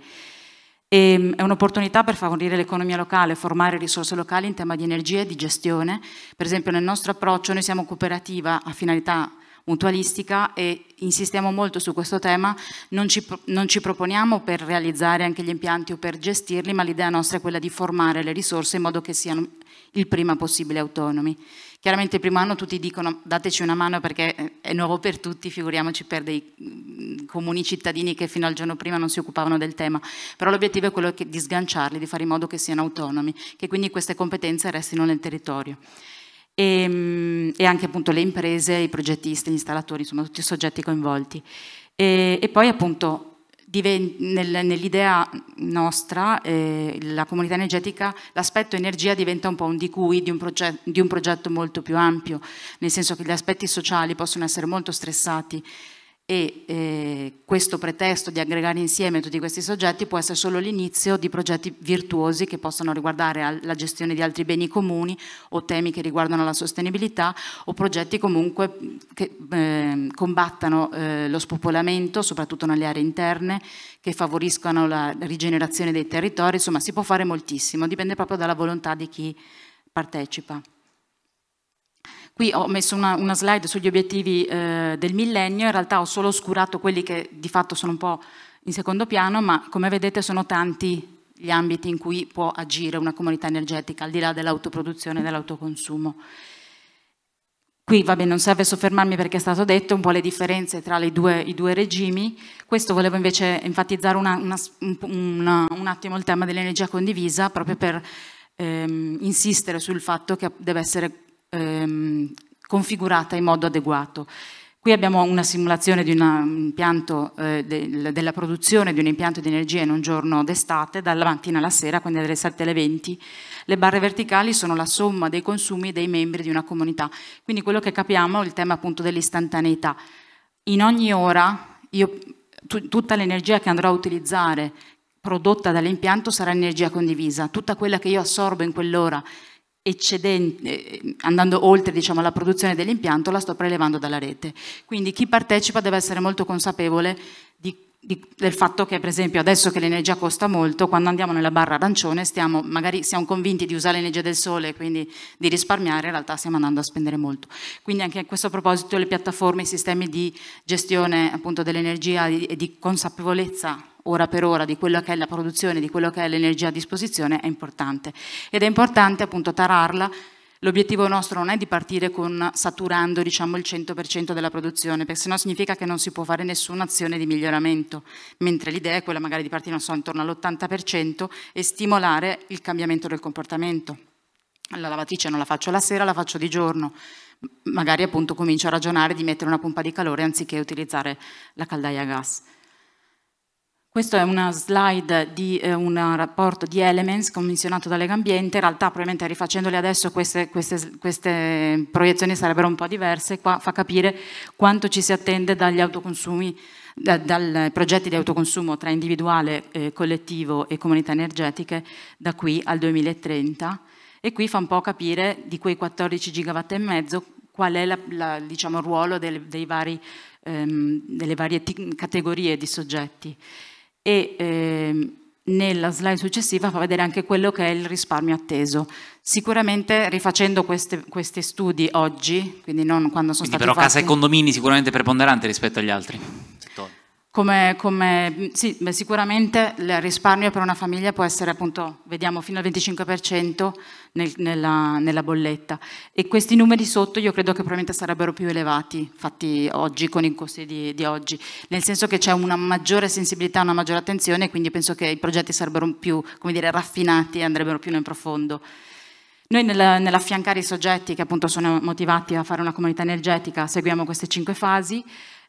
E, ehm, è un'opportunità per favorire l'economia locale, formare risorse locali in tema di energia e di gestione. Per esempio nel nostro approccio noi siamo cooperativa a finalità mutualistica e insistiamo molto su questo tema, non ci, non ci, proponiamo per realizzare anche gli impianti o per gestirli, ma l'idea nostra è quella di formare le risorse in modo che siano il prima possibile autonomi. Chiaramente il primo anno tutti dicono dateci una mano perché è nuovo per tutti, figuriamoci per dei comuni cittadini che fino al giorno prima non si occupavano del tema, però l'obiettivo è quello di sganciarli, di fare in modo che siano autonomi, che quindi queste competenze restino nel territorio e, ehm, e anche appunto le imprese, i progettisti, gli installatori, insomma tutti i soggetti coinvolti. E, e poi appunto nell'idea nostra, eh, la comunità energetica, l'aspetto energia diventa un po' un di cui di un, di un, progetto molto più ampio, nel senso che gli aspetti sociali possono essere molto stressati e eh, questo pretesto di aggregare insieme tutti questi soggetti può essere solo l'inizio di progetti virtuosi che possono riguardare la gestione di altri beni comuni o temi che riguardano la sostenibilità o progetti comunque mm, che eh, combattano eh, lo spopolamento soprattutto nelle aree interne che favoriscano la rigenerazione dei territori insomma si può fare moltissimo dipende proprio dalla volontà di chi partecipa Qui ho messo una, una slide sugli obiettivi eh, del millennio, in realtà ho solo oscurato quelli che di fatto sono un po' in secondo piano, ma come vedete sono tanti gli ambiti in cui può agire una comunità energetica, al di là dell'autoproduzione e dell'autoconsumo. Qui, vabbè, non serve soffermarmi perché è stato detto un po' le differenze tra le due, i due regimi. Questo volevo invece enfatizzare una, una, una, un attimo il tema dell'energia condivisa, proprio per ehm, insistere sul fatto che deve essere ehm, configurata in modo adeguato. Qui abbiamo una simulazione di un eh, de, della produzione di un impianto di energia in un giorno d'estate, dalla mattina alla sera, quindi dalle 7 alle 20. Le barre verticali sono la somma dei consumi dei membri di una comunità. Quindi quello che capiamo è il tema appunto dell'istantaneità. In ogni ora io, tutta l'energia che andrò a utilizzare prodotta dall'impianto sarà energia condivisa, tutta quella che io assorbo in quell'ora eccedente, eh, andando oltre diciamo, la produzione dell'impianto, la sto prelevando dalla rete. Quindi chi partecipa deve essere molto consapevole di, di, del fatto che, per esempio, adesso che l'energia costa molto, quando andiamo nella barra arancione, stiamo, magari siamo convinti di usare l'energia del sole e quindi di risparmiare, in realtà stiamo andando a spendere molto. Quindi anche a questo proposito le piattaforme, i sistemi di gestione dell'energia e di consapevolezza ora per ora di quello che è la produzione, di quello che è l'energia a disposizione è importante. Ed è importante appunto tararla. L'obiettivo nostro non è di partire con saturando diciamo, il 100% della produzione, perché sennò significa che non si può fare nessuna azione di miglioramento, mentre l'idea è quella magari di partire non so, intorno all'80% e stimolare il cambiamento del comportamento. La lavatrice non la faccio la sera, la faccio di giorno magari appunto comincio a ragionare di mettere una pompa di calore anziché utilizzare la caldaia a gas. Questo è una slide di eh, un rapporto di Elements commissionato da Lega Ambiente, in realtà probabilmente rifacendole adesso queste, queste, queste proiezioni sarebbero un po' diverse, qua fa capire quanto ci si attende dagli autoconsumi da, dal progetti di autoconsumo tra individuale, eh, collettivo e comunità energetiche da qui al 2030 e qui fa un po' capire di quei 14 gigawatt e mezzo qual è la, la, diciamo, il ruolo del, vari, ehm, delle varie categorie di soggetti e eh, nella slide successiva fa vedere anche quello che è il risparmio atteso. Sicuramente rifacendo queste, questi studi oggi, quindi non quando sono quindi stati però fatti... casa e condomini sicuramente preponderante rispetto agli altri come, come, sì, beh, sicuramente il risparmio per una famiglia può essere appunto, vediamo, fino al 25% nel, nella, nella, bolletta e questi numeri sotto io credo che probabilmente sarebbero più elevati fatti oggi con i costi di, di oggi, nel senso che c'è una maggiore sensibilità, una maggiore attenzione quindi penso che i progetti sarebbero più, come dire, raffinati e andrebbero più nel profondo. Noi nell'affiancare i soggetti che appunto sono motivati a fare una comunità energetica seguiamo queste cinque fasi,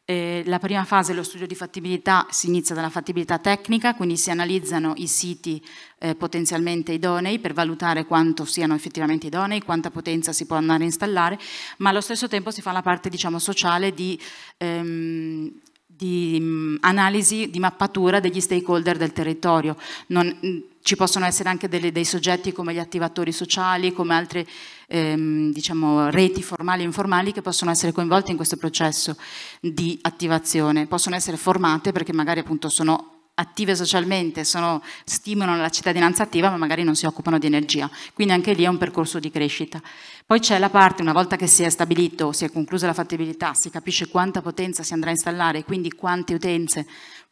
eh, la prima fase, lo studio di fattibilità, si inizia dalla fattibilità tecnica, quindi si analizzano i siti eh, potenzialmente idonei per valutare quanto siano effettivamente idonei, quanta potenza si può andare a installare, ma allo stesso tempo si fa la parte diciamo, sociale di, ehm, di mh, mm, analisi, di mappatura degli stakeholder del territorio. Non, mm, ci possono essere anche delle, dei soggetti come gli attivatori sociali, come altre ehm, diciamo, reti formali e informali che possono essere coinvolte in questo processo di attivazione. Possono essere formate perché magari appunto sono attive socialmente, sono, stimolano la cittadinanza attiva ma magari non si occupano di energia, quindi anche lì è un percorso di crescita. Poi c'è la parte, una volta che si è stabilito, si è conclusa la fattibilità, si capisce quanta potenza si andrà a installare, e quindi quante utenze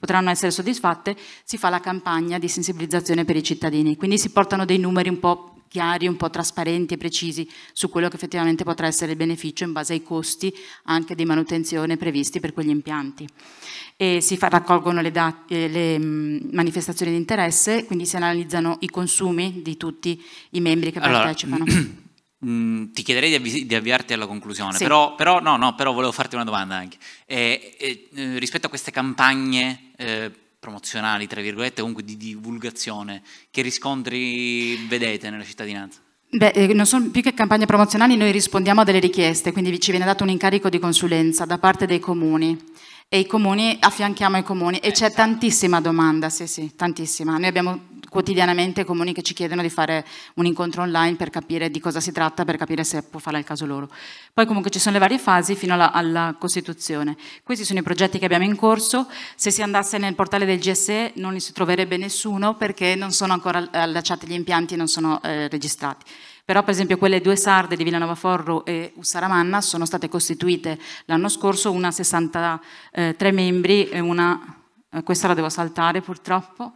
potranno essere soddisfatte, si fa la campagna di sensibilizzazione per i cittadini. Quindi si portano dei numeri un po' chiari, un po' trasparenti e precisi su quello che effettivamente potrà essere il beneficio in base ai costi anche di manutenzione previsti per quegli impianti. E si fa, raccolgono le, date, eh, le, mm, manifestazioni di interesse, quindi si analizzano i consumi di tutti i membri che allora, partecipano. Mm, ti chiederei di, avvi- di, avviarti alla conclusione, sì. però, però, no, no, però volevo farti una domanda anche. E, e, eh, rispetto a queste campagne eh, promozionali, tra virgolette, comunque di divulgazione, che riscontri vedete nella cittadinanza? Beh, eh, non sono più che campagne promozionali, noi rispondiamo a delle richieste, quindi ci viene dato un incarico di consulenza da parte dei comuni e i comuni affianchiamo i comuni e eh, c'è esatto. tantissima domanda, sì sì, tantissima. Noi abbiamo quotidianamente comuni che ci chiedono di fare un incontro online per capire di cosa si tratta, per capire se può fare il caso loro. Poi comunque ci sono le varie fasi fino alla, alla costituzione. Questi sono i progetti che abbiamo in corso. Se si andasse nel portale del GSE non li si troverebbe nessuno perché non sono ancora allacciati gli impianti, e non sono eh, registrati. Però per esempio quelle due sarde di Villanova Forro e Ussaramanna sono state costituite l'anno scorso, una 63 membri e una, eh, questa la devo saltare purtroppo,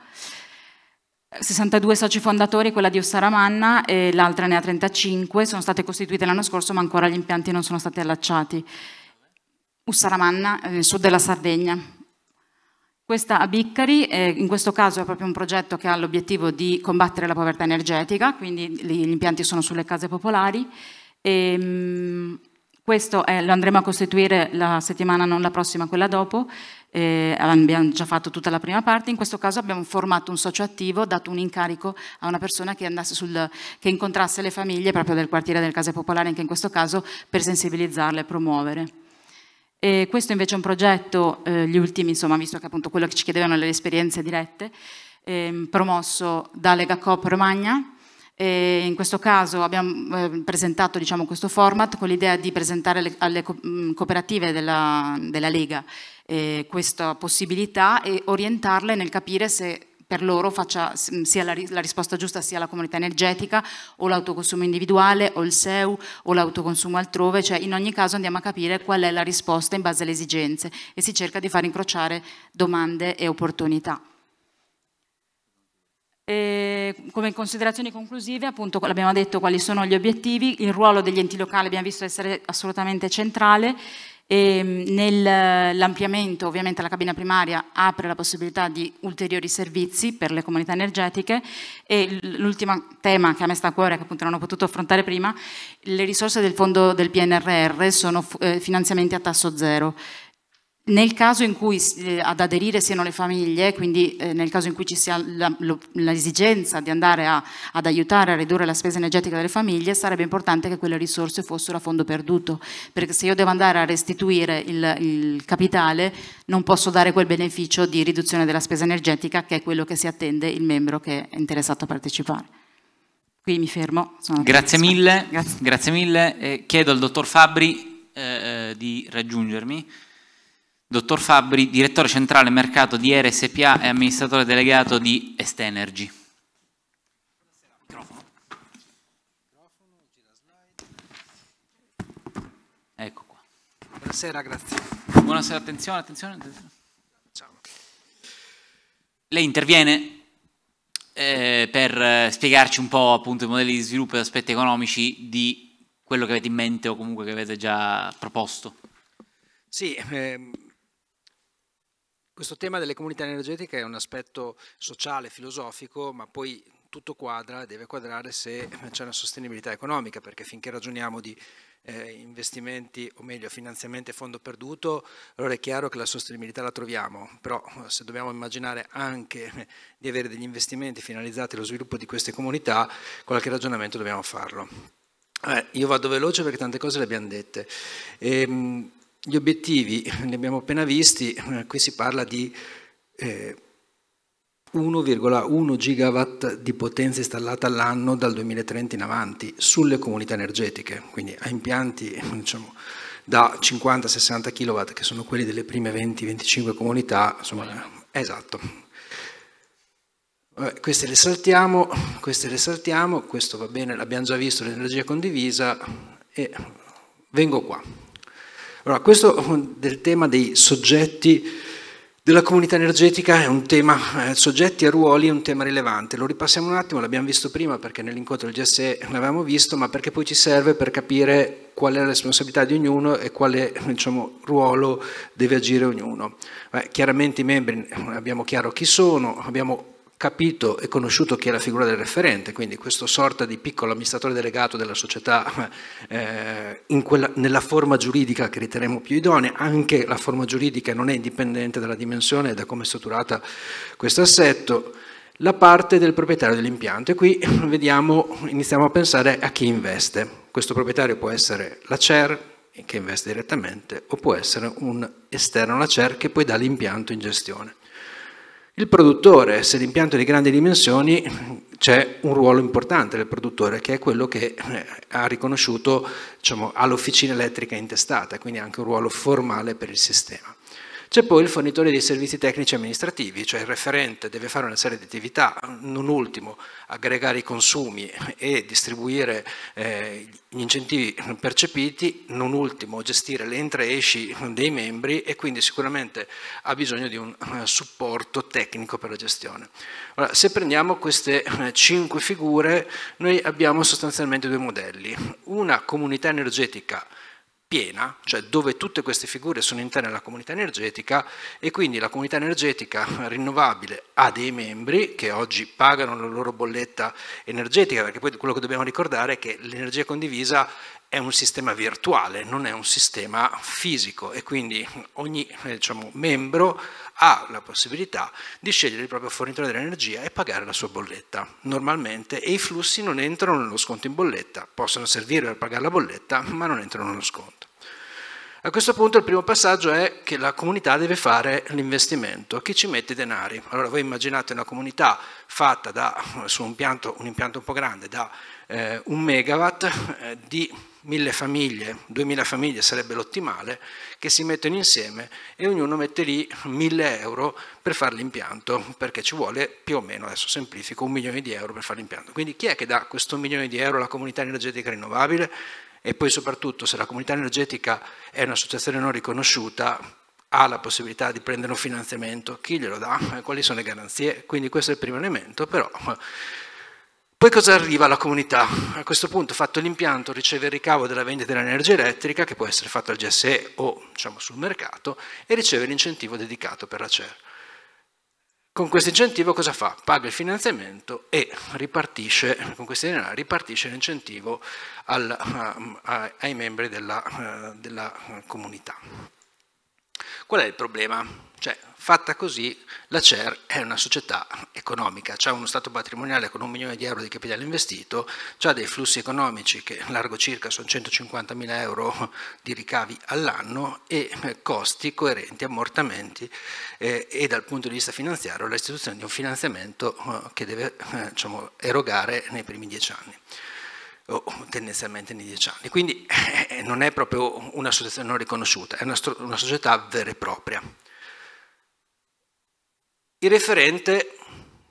62 soci fondatori, quella di Ossaramanna e l'altra ne ha 35, sono state costituite l'anno scorso ma ancora gli impianti non sono stati allacciati. Ussaramanna, nel eh, sud della Sardegna. Questa a Biccari, eh, in questo caso è proprio un progetto che ha l'obiettivo di combattere la povertà energetica, quindi gli impianti sono sulle case popolari. E, ehm, mh, questo è, lo andremo a costituire la settimana, non la prossima, quella dopo eh, abbiamo già fatto tutta la prima parte, in questo caso abbiamo formato un socio attivo, dato un incarico a una persona che, sul, che incontrasse le famiglie proprio del quartiere del Case Popolare, anche in questo caso, per sensibilizzarle e promuovere. E questo invece è un progetto, eh, gli ultimi, insomma, visto che appunto quello che ci chiedevano le esperienze dirette, eh, promosso da Lega Coop Romagna, e in questo caso abbiamo eh, presentato diciamo, questo format con l'idea di presentare le, alle co mm, cooperative della, della Lega eh, questa possibilità e orientarle nel capire se per loro faccia, sia la, la, risposta giusta sia la comunità energetica o l'autoconsumo individuale o il SEU o l'autoconsumo altrove, cioè in ogni caso andiamo a capire qual è la risposta in base alle esigenze e si cerca di far incrociare domande e opportunità. E come considerazioni conclusive, appunto, abbiamo detto quali sono gli obiettivi, il ruolo degli enti locali abbiamo visto essere assolutamente centrale mm, nell'ampliamento ovviamente la cabina primaria apre la possibilità di ulteriori servizi per le comunità energetiche e l'ultimo tema che a me sta a cuore che appunto non ho potuto affrontare prima le risorse del fondo del PNRR sono eh, finanziamenti a tasso zero nel caso in cui eh, ad aderire siano le famiglie, quindi eh, nel caso in cui ci sia l'esigenza di andare a, ad aiutare a ridurre la spesa energetica delle famiglie, sarebbe importante che quelle risorse fossero a fondo perduto, perché se io devo andare a restituire il, il capitale non posso dare quel beneficio di riduzione della spesa energetica che è quello che si attende il membro che è interessato a partecipare. Qui mi fermo. Grazie mille, grazie. grazie mille, eh, chiedo al dottor Fabri eh, di raggiungermi. Dottor Fabbri, direttore centrale mercato di RSPA e amministratore delegato di Estenergy. Ecco qua. Buonasera, grazie. Buonasera, attenzione, attenzione. attenzione. Lei interviene eh, per eh, spiegarci un po' appunto i modelli di sviluppo e aspetti economici di quello che avete in mente o comunque che avete già proposto. Sì, ehm questo tema delle comunità energetiche è un aspetto sociale, filosofico, ma poi tutto quadra, deve quadrare se eh, c'è una sostenibilità economica, perché finché ragioniamo di eh, investimenti, o meglio finanziamenti a fondo perduto, allora è chiaro che la sostenibilità la troviamo, però eh, se dobbiamo immaginare anche eh, di avere degli investimenti finalizzati allo sviluppo di queste comunità, qualche ragionamento dobbiamo farlo. Eh, io vado veloce perché tante cose le abbiamo dette. Ehm, gli obiettivi li abbiamo appena visti, eh, qui si parla di 1,1 eh, gigawatt di potenza installata all'anno dal 2030 in avanti sulle comunità energetiche, quindi a impianti diciamo, da 50-60 kW che sono quelli delle prime 20-25 comunità, insomma, eh, esatto. Vabbè, queste le saltiamo, queste le saltiamo, questo va bene, l'abbiamo già visto, l'energia condivisa e vengo qua. Allora, questo mm, del tema dei soggetti della comunità energetica è un tema, eh, soggetti e ruoli è un tema rilevante. Lo ripassiamo un attimo, l'abbiamo visto prima perché nell'incontro del GSE l'avevamo visto, ma perché poi ci serve per capire qual è la responsabilità di ognuno e quale diciamo, ruolo deve agire ognuno. Eh, chiaramente i membri abbiamo chiaro chi sono, abbiamo capito e conosciuto chi è la figura del referente, quindi questo sorta di piccolo amministratore delegato della società eh, quella, nella forma giuridica che riterremo più idonea, anche la forma giuridica non è indipendente dalla dimensione e da come è strutturata questo assetto, la parte del proprietario dell'impianto e qui vediamo, iniziamo a pensare a chi investe. Questo proprietario può essere la CER, che investe direttamente o può essere un esterno alla CER che poi dà l'impianto in gestione. Il produttore, se l'impianto è di grandi dimensioni, c'è un ruolo importante del produttore che è quello che eh, ha riconosciuto diciamo, all'officina elettrica intestata, quindi anche un ruolo formale per il sistema. C'è poi il fornitore dei servizi tecnici amministrativi, cioè il referente deve fare una serie di attività, non ultimo aggregare i consumi e distribuire eh, gli incentivi percepiti, non ultimo gestire le l'entra e esci dei membri e quindi sicuramente ha bisogno di un eh, supporto tecnico per la gestione. Ora, se prendiamo queste eh, cinque figure, noi abbiamo sostanzialmente due modelli, una comunità energetica piena, cioè dove tutte queste figure sono interne alla comunità energetica e quindi la comunità energetica rinnovabile ha dei membri che oggi pagano la loro bolletta energetica, perché poi quello che dobbiamo ricordare è che l'energia condivisa è un sistema virtuale, non è un sistema fisico e quindi ogni eh, diciamo, membro ha la possibilità di scegliere il proprio fornitore dell'energia e pagare la sua bolletta normalmente e i flussi non entrano nello sconto in bolletta, possono servire per pagare la bolletta ma non entrano nello sconto. A questo punto il primo passaggio è che la comunità deve fare l'investimento. Chi ci mette i denari? Allora voi immaginate una comunità fatta da, su un, impianto, un impianto un po' grande da eh, un megawatt eh, di mille famiglie, duemila famiglie sarebbe l'ottimale, che si mettono insieme e ognuno mette lì mille euro per fare l'impianto, perché ci vuole più o meno, adesso semplifico, un milione di euro per fare l'impianto. Quindi chi è che dà questo milione di euro alla comunità energetica rinnovabile? e poi soprattutto se la comunità energetica è un'associazione non riconosciuta ha la possibilità di prendere un finanziamento, chi glielo dà, eh, quali sono le garanzie, quindi questo è il primo elemento, però poi cosa arriva alla comunità? A questo punto fatto l'impianto riceve il ricavo della vendita dell'energia elettrica che può essere fatto al GSE o diciamo, sul mercato e riceve l'incentivo dedicato per la CER con questo incentivo cosa fa? Paga il finanziamento e ripartisce, con questi denari ripartisce l'incentivo ai membri della, eh, della comunità. Qual è il problema? Cioè, Fatta così, la CER è una società economica, ha uno stato patrimoniale con un milione di euro di capitale investito, ha dei flussi economici che largo circa sono 150 mila euro di ricavi all'anno e costi coerenti, ammortamenti eh, e dal punto di vista finanziario l'istituzione di un finanziamento eh, che deve eh, diciamo, erogare nei primi dieci anni o tendenzialmente nei dieci anni. Quindi eh, non è proprio una un'associazione non riconosciuta, è una, una società vera e propria. Il referente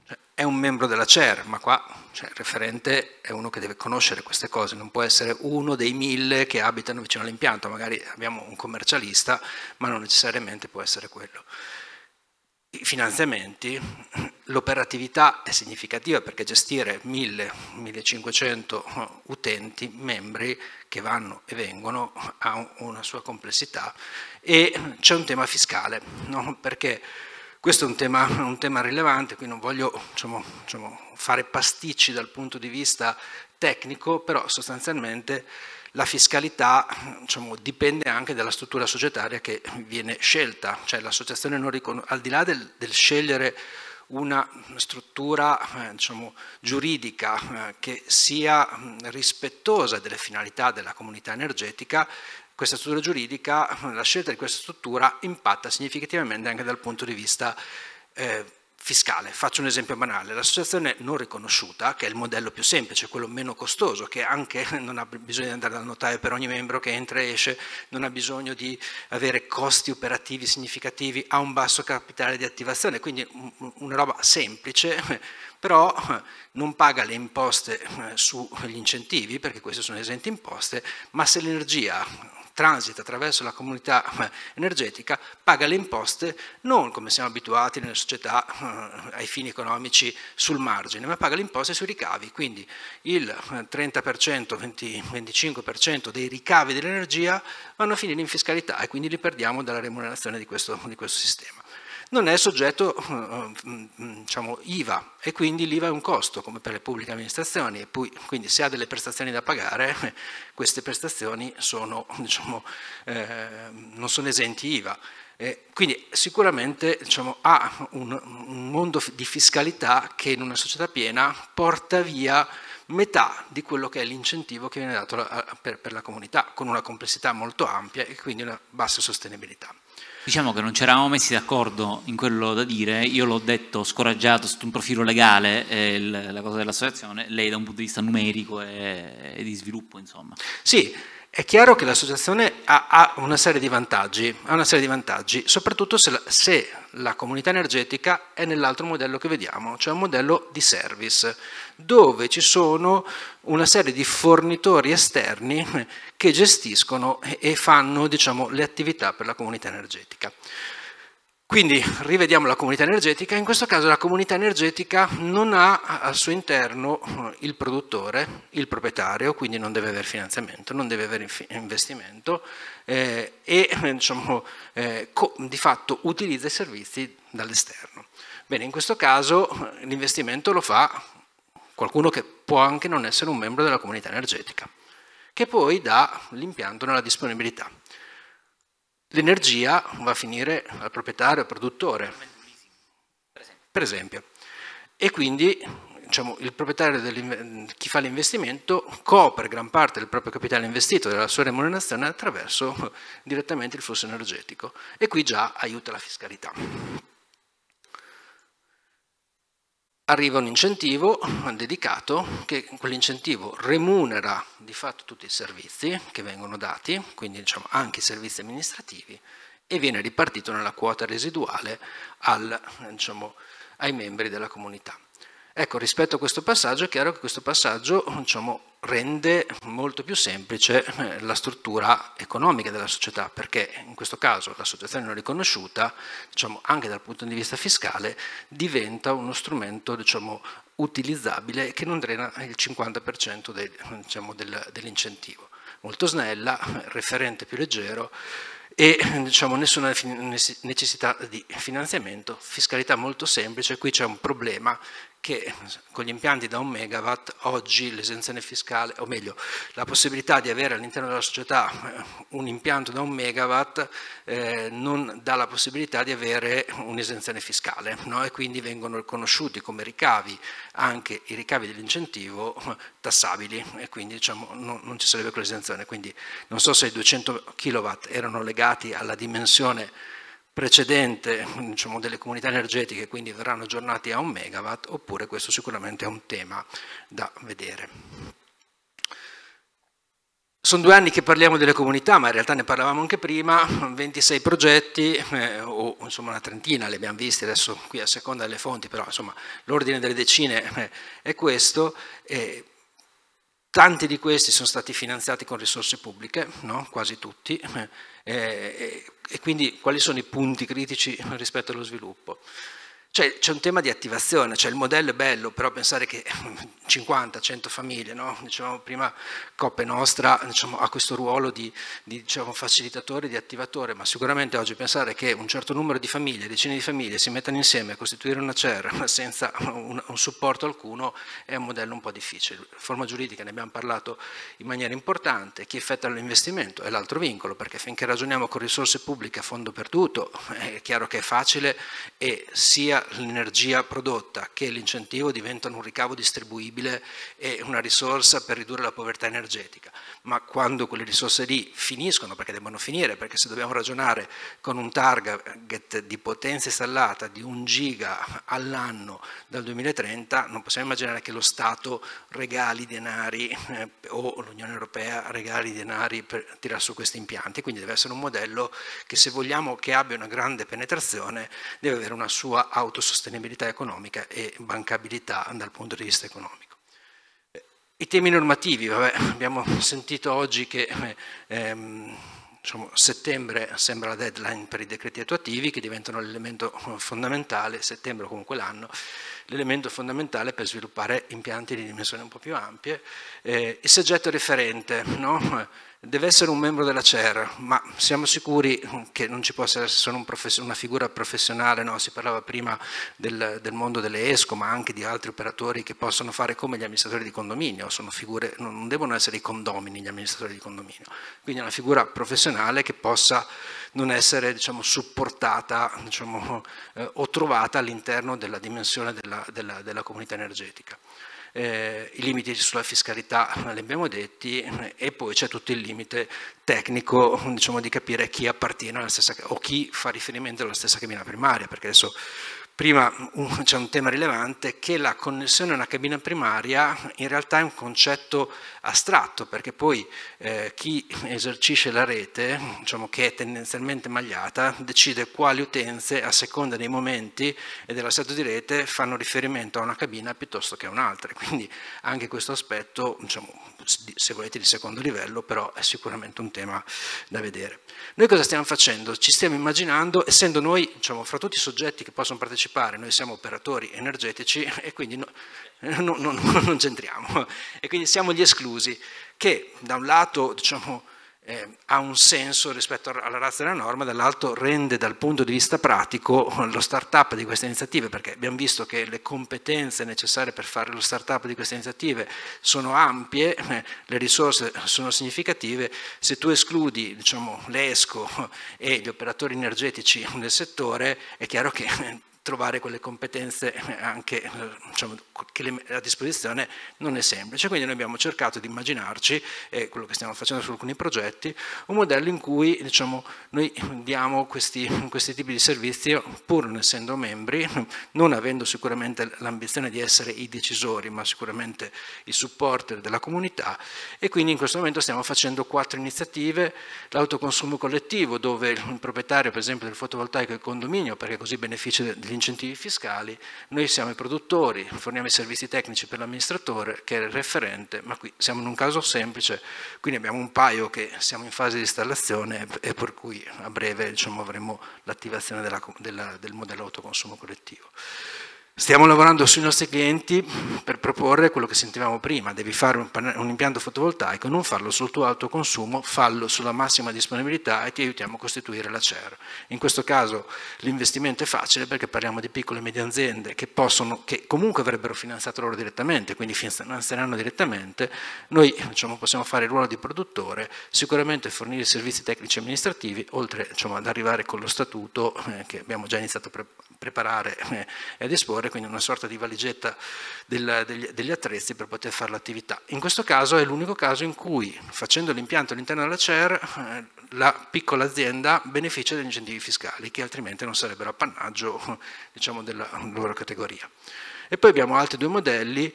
cioè, è un membro della CER, ma qua cioè, il referente è uno che deve conoscere queste cose, non può essere uno dei mille che abitano vicino all'impianto, magari abbiamo un commercialista, ma non necessariamente può essere quello. I finanziamenti, l'operatività è significativa perché gestire 1000-1500 utenti, membri che vanno e vengono ha una sua complessità e c'è un tema fiscale, no? perché questo è un tema, un tema rilevante, qui non voglio diciamo, diciamo, fare pasticci dal punto di vista tecnico, però sostanzialmente la fiscalità diciamo, dipende anche dalla struttura societaria che viene scelta, cioè l'associazione non riconosce, al di là del, del scegliere una struttura eh, diciamo, giuridica eh, che sia rispettosa delle finalità della comunità energetica, questa struttura giuridica, la scelta di questa struttura impatta significativamente anche dal punto di vista eh, fiscale. Faccio un esempio banale, l'associazione non riconosciuta, che è il modello più semplice, quello meno costoso, che anche non ha bisogno di andare dal notaio per ogni membro che entra e esce, non ha bisogno di avere costi operativi significativi, ha un basso capitale di attivazione, quindi una roba semplice, però non paga le imposte eh, sugli incentivi, perché queste sono esenti imposte, ma se l'energia transita attraverso la comunità eh, energetica paga le imposte non come siamo abituati nelle società eh, ai fini economici sul margine, ma paga le imposte sui ricavi. Quindi il 30%, 20, 25% dei ricavi dell'energia vanno a finire in fiscalità e quindi li perdiamo dalla remunerazione di questo, di questo sistema non è soggetto eh, eh, mm, diciamo, IVA e quindi l'IVA è un costo come per le pubbliche amministrazioni e poi, quindi se ha delle prestazioni da pagare queste prestazioni sono, diciamo, eh, non sono esenti IVA. Eh, quindi sicuramente diciamo, ha un, un mondo di fiscalità che in una società piena porta via metà di quello che è l'incentivo che viene dato per la comunità, con una complessità molto ampia e quindi una bassa sostenibilità. Diciamo che non ci eravamo messi d'accordo in quello da dire, io l'ho detto scoraggiato sotto un profilo legale eh, la cosa dell'associazione, lei da un punto di vista numerico e, e, di sviluppo insomma. Sì, è chiaro che l'associazione ha, ha, una serie di vantaggi, ha una serie di vantaggi, soprattutto se, se la comunità energetica è nell'altro modello che vediamo, cioè un modello di service, dove ci sono una serie di fornitori esterni che gestiscono e fanno diciamo, le attività per la comunità energetica. Quindi rivediamo la comunità energetica, in questo caso la comunità energetica non ha al suo interno eh, il produttore, il proprietario, quindi non deve avere finanziamento, non deve avere investimento, eh, e diciamo, eh, di fatto utilizza i servizi dall'esterno. Bene, in questo caso eh, l'investimento lo fa qualcuno che può anche non essere un membro della comunità energetica, che poi dà l'impianto nella disponibilità. L'energia va a finire al proprietario, al produttore, per esempio. E quindi diciamo, il proprietario, chi fa l'investimento, copre gran parte del proprio capitale investito, della sua remunerazione, attraverso direttamente il flusso energetico. E qui già aiuta la fiscalità. Arriva un incentivo dedicato che quell'incentivo remunera di fatto tutti i servizi che vengono dati, quindi diciamo, anche i servizi amministrativi, e viene ripartito nella quota residuale al, diciamo, ai membri della comunità. Ecco, rispetto a questo passaggio è chiaro che questo passaggio diciamo, rende molto più semplice eh, la struttura economica della società, perché in questo caso l'associazione non riconosciuta, diciamo, anche dal punto di vista fiscale, diventa uno strumento diciamo, utilizzabile che non drena il 50% del, diciamo, del, dell'incentivo. Molto snella, referente più leggero, e diciamo, nessuna necessità di finanziamento, fiscalità molto semplice, qui c'è un problema che con gli impianti da 1 megawatt oggi l'esenzione fiscale, o meglio, la possibilità di avere all'interno della società eh, un impianto da 1 megawatt eh, non dà la possibilità di avere un'esenzione fiscale no? e quindi vengono riconosciuti come ricavi anche i ricavi dell'incentivo eh, tassabili e quindi diciamo, non, non ci sarebbe quell'esenzione. Quindi non so se i 200 kW erano legati alla dimensione precedente diciamo, delle comunità energetiche, quindi verranno aggiornati a un megawatt, oppure questo sicuramente è un tema da vedere. Sono due anni che parliamo delle comunità, ma in realtà ne parlavamo anche prima, 26 progetti, eh, o insomma una trentina, li abbiamo visti adesso qui a seconda delle fonti, però insomma l'ordine delle decine eh, è questo. Eh, tanti di questi sono stati finanziati con risorse pubbliche, no? quasi tutti, eh, e quindi quali sono i punti critici rispetto allo sviluppo? Cioè c'è un tema di attivazione, cioè il modello è bello, però pensare che 50-100 famiglie, no? diciamo, prima Coppe Nostra diciamo, ha questo ruolo di, di diciamo, facilitatore, di attivatore, ma sicuramente oggi pensare che un certo numero di famiglie, decine di famiglie, si mettano insieme a costituire una CER senza un, un supporto alcuno è un modello un po' difficile. Forma giuridica ne abbiamo parlato in maniera importante, chi effettua l'investimento è l'altro vincolo, perché finché ragioniamo con risorse pubbliche a fondo perduto è chiaro che è facile e sia l'energia prodotta che l'incentivo diventano un ricavo distribuibile e una risorsa per ridurre la povertà energetica, ma quando quelle risorse lì finiscono, perché devono finire, perché se dobbiamo ragionare con un target di potenza installata di un giga all'anno dal 2030, non possiamo immaginare che lo Stato regali denari eh, o l'Unione Europea regali denari per tirare su questi impianti, quindi deve essere un modello che se vogliamo che abbia una grande penetrazione deve avere una sua autonomia autosostenibilità economica e bancabilità dal punto di vista economico. I temi normativi, vabbè, abbiamo sentito oggi che ehm, diciamo, settembre sembra la deadline per i decreti attuativi che diventano l'elemento fondamentale, settembre comunque l'anno, l'elemento fondamentale per sviluppare impianti di dimensioni un po' più ampie. Eh, il soggetto referente, no? deve essere un membro della CER, ma siamo sicuri che non ci possa essere solo un una figura professionale, no? si parlava prima del, del, mondo delle ESCO, ma anche di altri operatori che possono fare come gli amministratori di condominio, figure, non devono essere i condomini gli amministratori di condominio, quindi è una figura professionale che possa non essere diciamo, supportata diciamo, eh, o trovata all'interno della dimensione della, della, della comunità energetica eh, i limiti sulla fiscalità li abbiamo detti e poi c'è tutto il limite tecnico diciamo, di capire chi appartiene alla stessa o chi fa riferimento alla stessa cabina primaria, perché adesso Prima c'è un tema rilevante che la connessione a una cabina primaria in realtà è un concetto astratto perché poi eh, chi esercisce la rete, diciamo che è tendenzialmente magliata, decide quali utenze a seconda dei momenti e dell'assetto di rete fanno riferimento a una cabina piuttosto che a un'altra. Quindi anche questo aspetto, diciamo, se volete di secondo livello, però è sicuramente un tema da vedere. Noi cosa stiamo facendo? Ci stiamo immaginando, essendo noi, diciamo, fra tutti i soggetti che possono partecipare partecipare, noi siamo operatori energetici e quindi no, no, no, non c'entriamo. E quindi siamo gli esclusi, che da un lato diciamo, eh, ha un senso rispetto alla razza della norma, dall'altro rende dal punto di vista pratico lo start-up di queste iniziative, perché abbiamo visto che le competenze necessarie per fare lo start-up di queste iniziative sono ampie, eh, le risorse sono significative, se tu escludi diciamo, l'ESCO e gli operatori energetici del settore è chiaro che trovare quelle competenze eh, anche, eh, diciamo, a disposizione non è semplice. Quindi noi abbiamo cercato di immaginarci, e quello che stiamo facendo su alcuni progetti, un modello in cui diciamo, noi diamo questi, questi tipi di servizi pur non essendo membri, non avendo sicuramente l'ambizione di essere i decisori, ma sicuramente i supporter della comunità e quindi in questo momento stiamo facendo quattro iniziative, l'autoconsumo collettivo dove il proprietario per esempio del fotovoltaico è il condominio perché così beneficia degli incentivi fiscali, noi siamo i produttori, forniamo i servizi tecnici per l'amministratore che è il referente, ma qui siamo in un caso semplice, quindi abbiamo un paio che siamo in fase di installazione e per cui a breve diciamo, avremo l'attivazione del modello autoconsumo collettivo. Stiamo lavorando sui nostri clienti per proporre quello che sentivamo prima, devi fare un, un, impianto fotovoltaico, non farlo sul tuo autoconsumo, fallo sulla massima disponibilità e ti aiutiamo a costituire la CER. In questo caso l'investimento è facile perché parliamo di piccole e medie aziende che, possono, che comunque avrebbero finanziato loro direttamente, quindi finanzieranno direttamente, noi diciamo, possiamo fare il ruolo di produttore, sicuramente fornire servizi tecnici e amministrativi, oltre diciamo, ad arrivare con lo statuto eh, che abbiamo già iniziato a pre preparare eh, a disporre, portatore, quindi una sorta di valigetta del, degli, degli, attrezzi per poter fare l'attività. In questo caso è l'unico caso in cui facendo l'impianto all'interno della CER eh, la piccola azienda beneficia degli incentivi fiscali che altrimenti non sarebbero appannaggio diciamo, della loro categoria. E poi abbiamo altri due modelli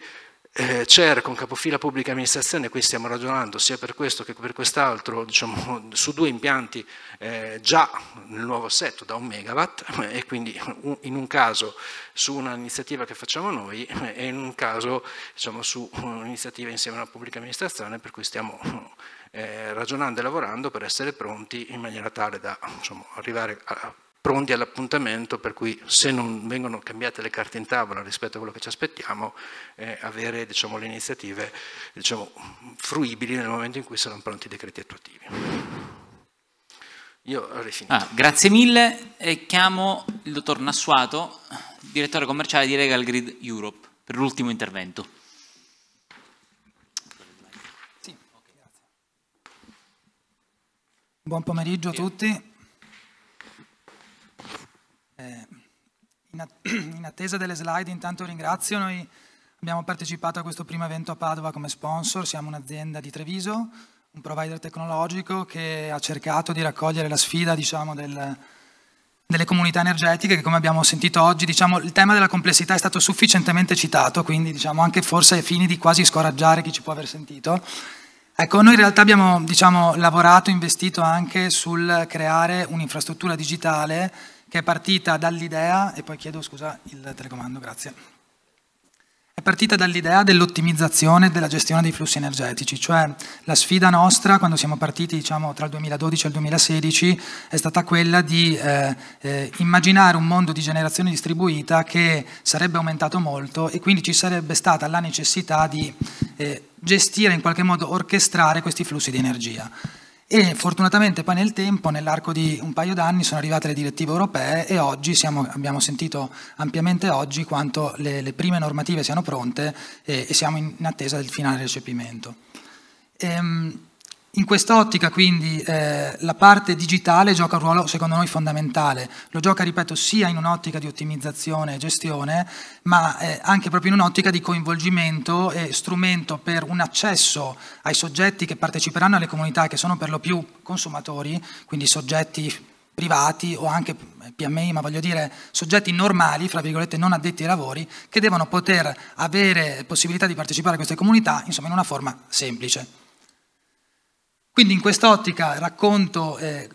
eh, CER con capofila pubblica amministrazione, qui stiamo ragionando sia per questo che per quest'altro, diciamo, su due impianti eh, già nel nuovo assetto da un megawatt eh, e quindi un, in un caso su un'iniziativa che facciamo noi eh, e in un caso diciamo, su un'iniziativa insieme alla pubblica amministrazione per cui stiamo eh, ragionando e lavorando per essere pronti in maniera tale da diciamo, arrivare a pronti all'appuntamento, per cui se non vengono cambiate le carte in tavola rispetto a quello che ci aspettiamo, eh, avere diciamo, le iniziative diciamo, fruibili nel momento in cui saranno pronti i decreti attuativi. Io avrei finito. Ah, grazie mille. E chiamo il dottor Nassuato, direttore commerciale di Regal Grid Europe, per l'ultimo intervento. Buon pomeriggio a tutti. in attesa delle slide intanto ringrazio, noi abbiamo partecipato a questo primo evento a Padova come sponsor, siamo un'azienda di Treviso, un provider tecnologico che ha cercato di raccogliere la sfida diciamo, del, delle comunità energetiche che come abbiamo sentito oggi diciamo, il tema della complessità è stato sufficientemente citato, quindi diciamo, anche forse ai fini di quasi scoraggiare chi ci può aver sentito. Ecco, noi in realtà abbiamo diciamo, lavorato, investito anche sul creare un'infrastruttura digitale che è partita dall'idea, e poi chiedo scusa il telecomando, grazie, è partita dall'idea dell'ottimizzazione della gestione dei flussi energetici, cioè la sfida nostra quando siamo partiti diciamo, tra il 2012 e il 2016 è stata quella di eh, eh, immaginare un mondo di generazione distribuita che sarebbe aumentato molto e quindi ci sarebbe stata la necessità di eh, gestire in qualche modo, orchestrare questi flussi di energia e fortunatamente poi nel tempo, nell'arco di un paio d'anni, sono arrivate le direttive europee e oggi siamo, abbiamo sentito ampiamente oggi quanto le, le prime normative siano pronte e, e, siamo in, attesa del finale recepimento. Ehm, in quest'ottica quindi eh, la parte digitale gioca un ruolo secondo noi fondamentale, lo gioca ripeto sia in un'ottica di ottimizzazione e gestione ma eh, anche proprio in un'ottica di coinvolgimento e strumento per un accesso ai soggetti che parteciperanno alle comunità che sono per lo più consumatori, quindi soggetti privati o anche eh, PMI, ma voglio dire soggetti normali, fra virgolette non addetti ai lavori, che devono poter avere possibilità di partecipare a queste comunità insomma in una forma semplice. Quindi in quest'ottica racconto eh,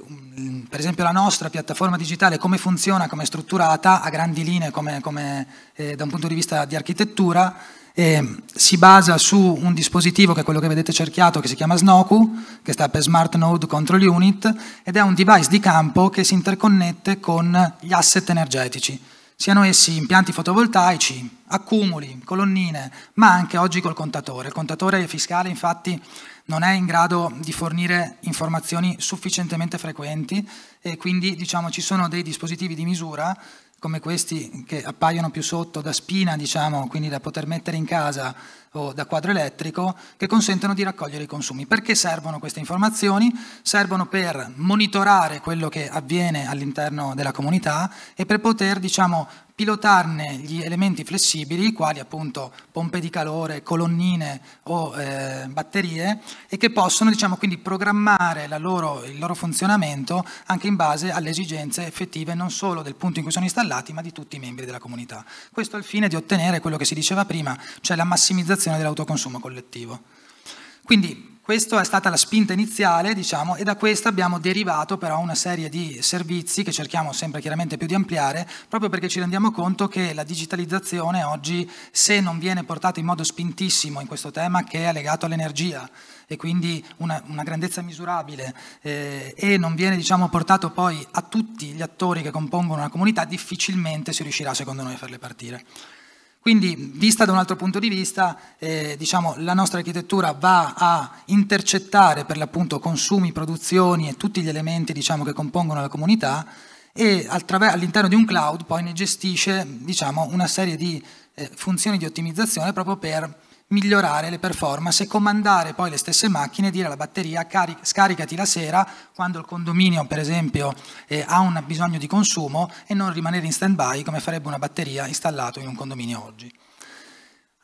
per esempio la nostra piattaforma digitale, come funziona, come è strutturata, a grandi linee come, come, eh, da un punto di vista di architettura, eh, si basa su un dispositivo che è quello che vedete cerchiato che si chiama Snoku, che sta per Smart Node Control Unit, ed è un device di campo che si interconnette con gli asset energetici siano essi impianti fotovoltaici, accumuli, colonnine, ma anche oggi col contatore. Il contatore fiscale infatti non è in grado di fornire informazioni sufficientemente frequenti e quindi diciamo, ci sono dei dispositivi di misura come questi che appaiono più sotto da spina, diciamo, quindi da poter mettere in casa o da quadro elettrico che consentono di raccogliere i consumi. Perché servono queste informazioni? Servono per monitorare quello che avviene all'interno della comunità e per poter diciamo, pilotarne gli elementi flessibili, quali appunto pompe di calore, colonnine o eh, batterie, e che possono diciamo, quindi programmare loro, il loro funzionamento anche in base alle esigenze effettive non solo del punto in cui sono installati, ma di tutti i membri della comunità. Questo al fine di ottenere quello che si diceva prima, cioè la massimizzazione dell'autoconsumo collettivo. Quindi questa è stata la spinta iniziale, diciamo, e da questa abbiamo derivato però una serie di servizi che cerchiamo sempre chiaramente più di ampliare, proprio perché ci rendiamo conto che la digitalizzazione oggi, se non viene portata in modo spintissimo in questo tema che è legato all'energia, e quindi una, una grandezza misurabile eh, e non viene diciamo, portato poi a tutti gli attori che compongono una comunità, difficilmente si riuscirà secondo noi a farle partire. Quindi, vista da un altro punto di vista, eh, diciamo, la nostra architettura va a intercettare per l'appunto consumi, produzioni e tutti gli elementi diciamo, che compongono la comunità e all'interno di un cloud poi ne gestisce diciamo, una serie di eh, funzioni di ottimizzazione proprio per migliorare le performance e comandare poi le stesse macchine, dire alla batteria scaricati la sera quando il condominio per esempio eh, ha un bisogno di consumo e non rimanere in stand by come farebbe una batteria installata in un condominio oggi.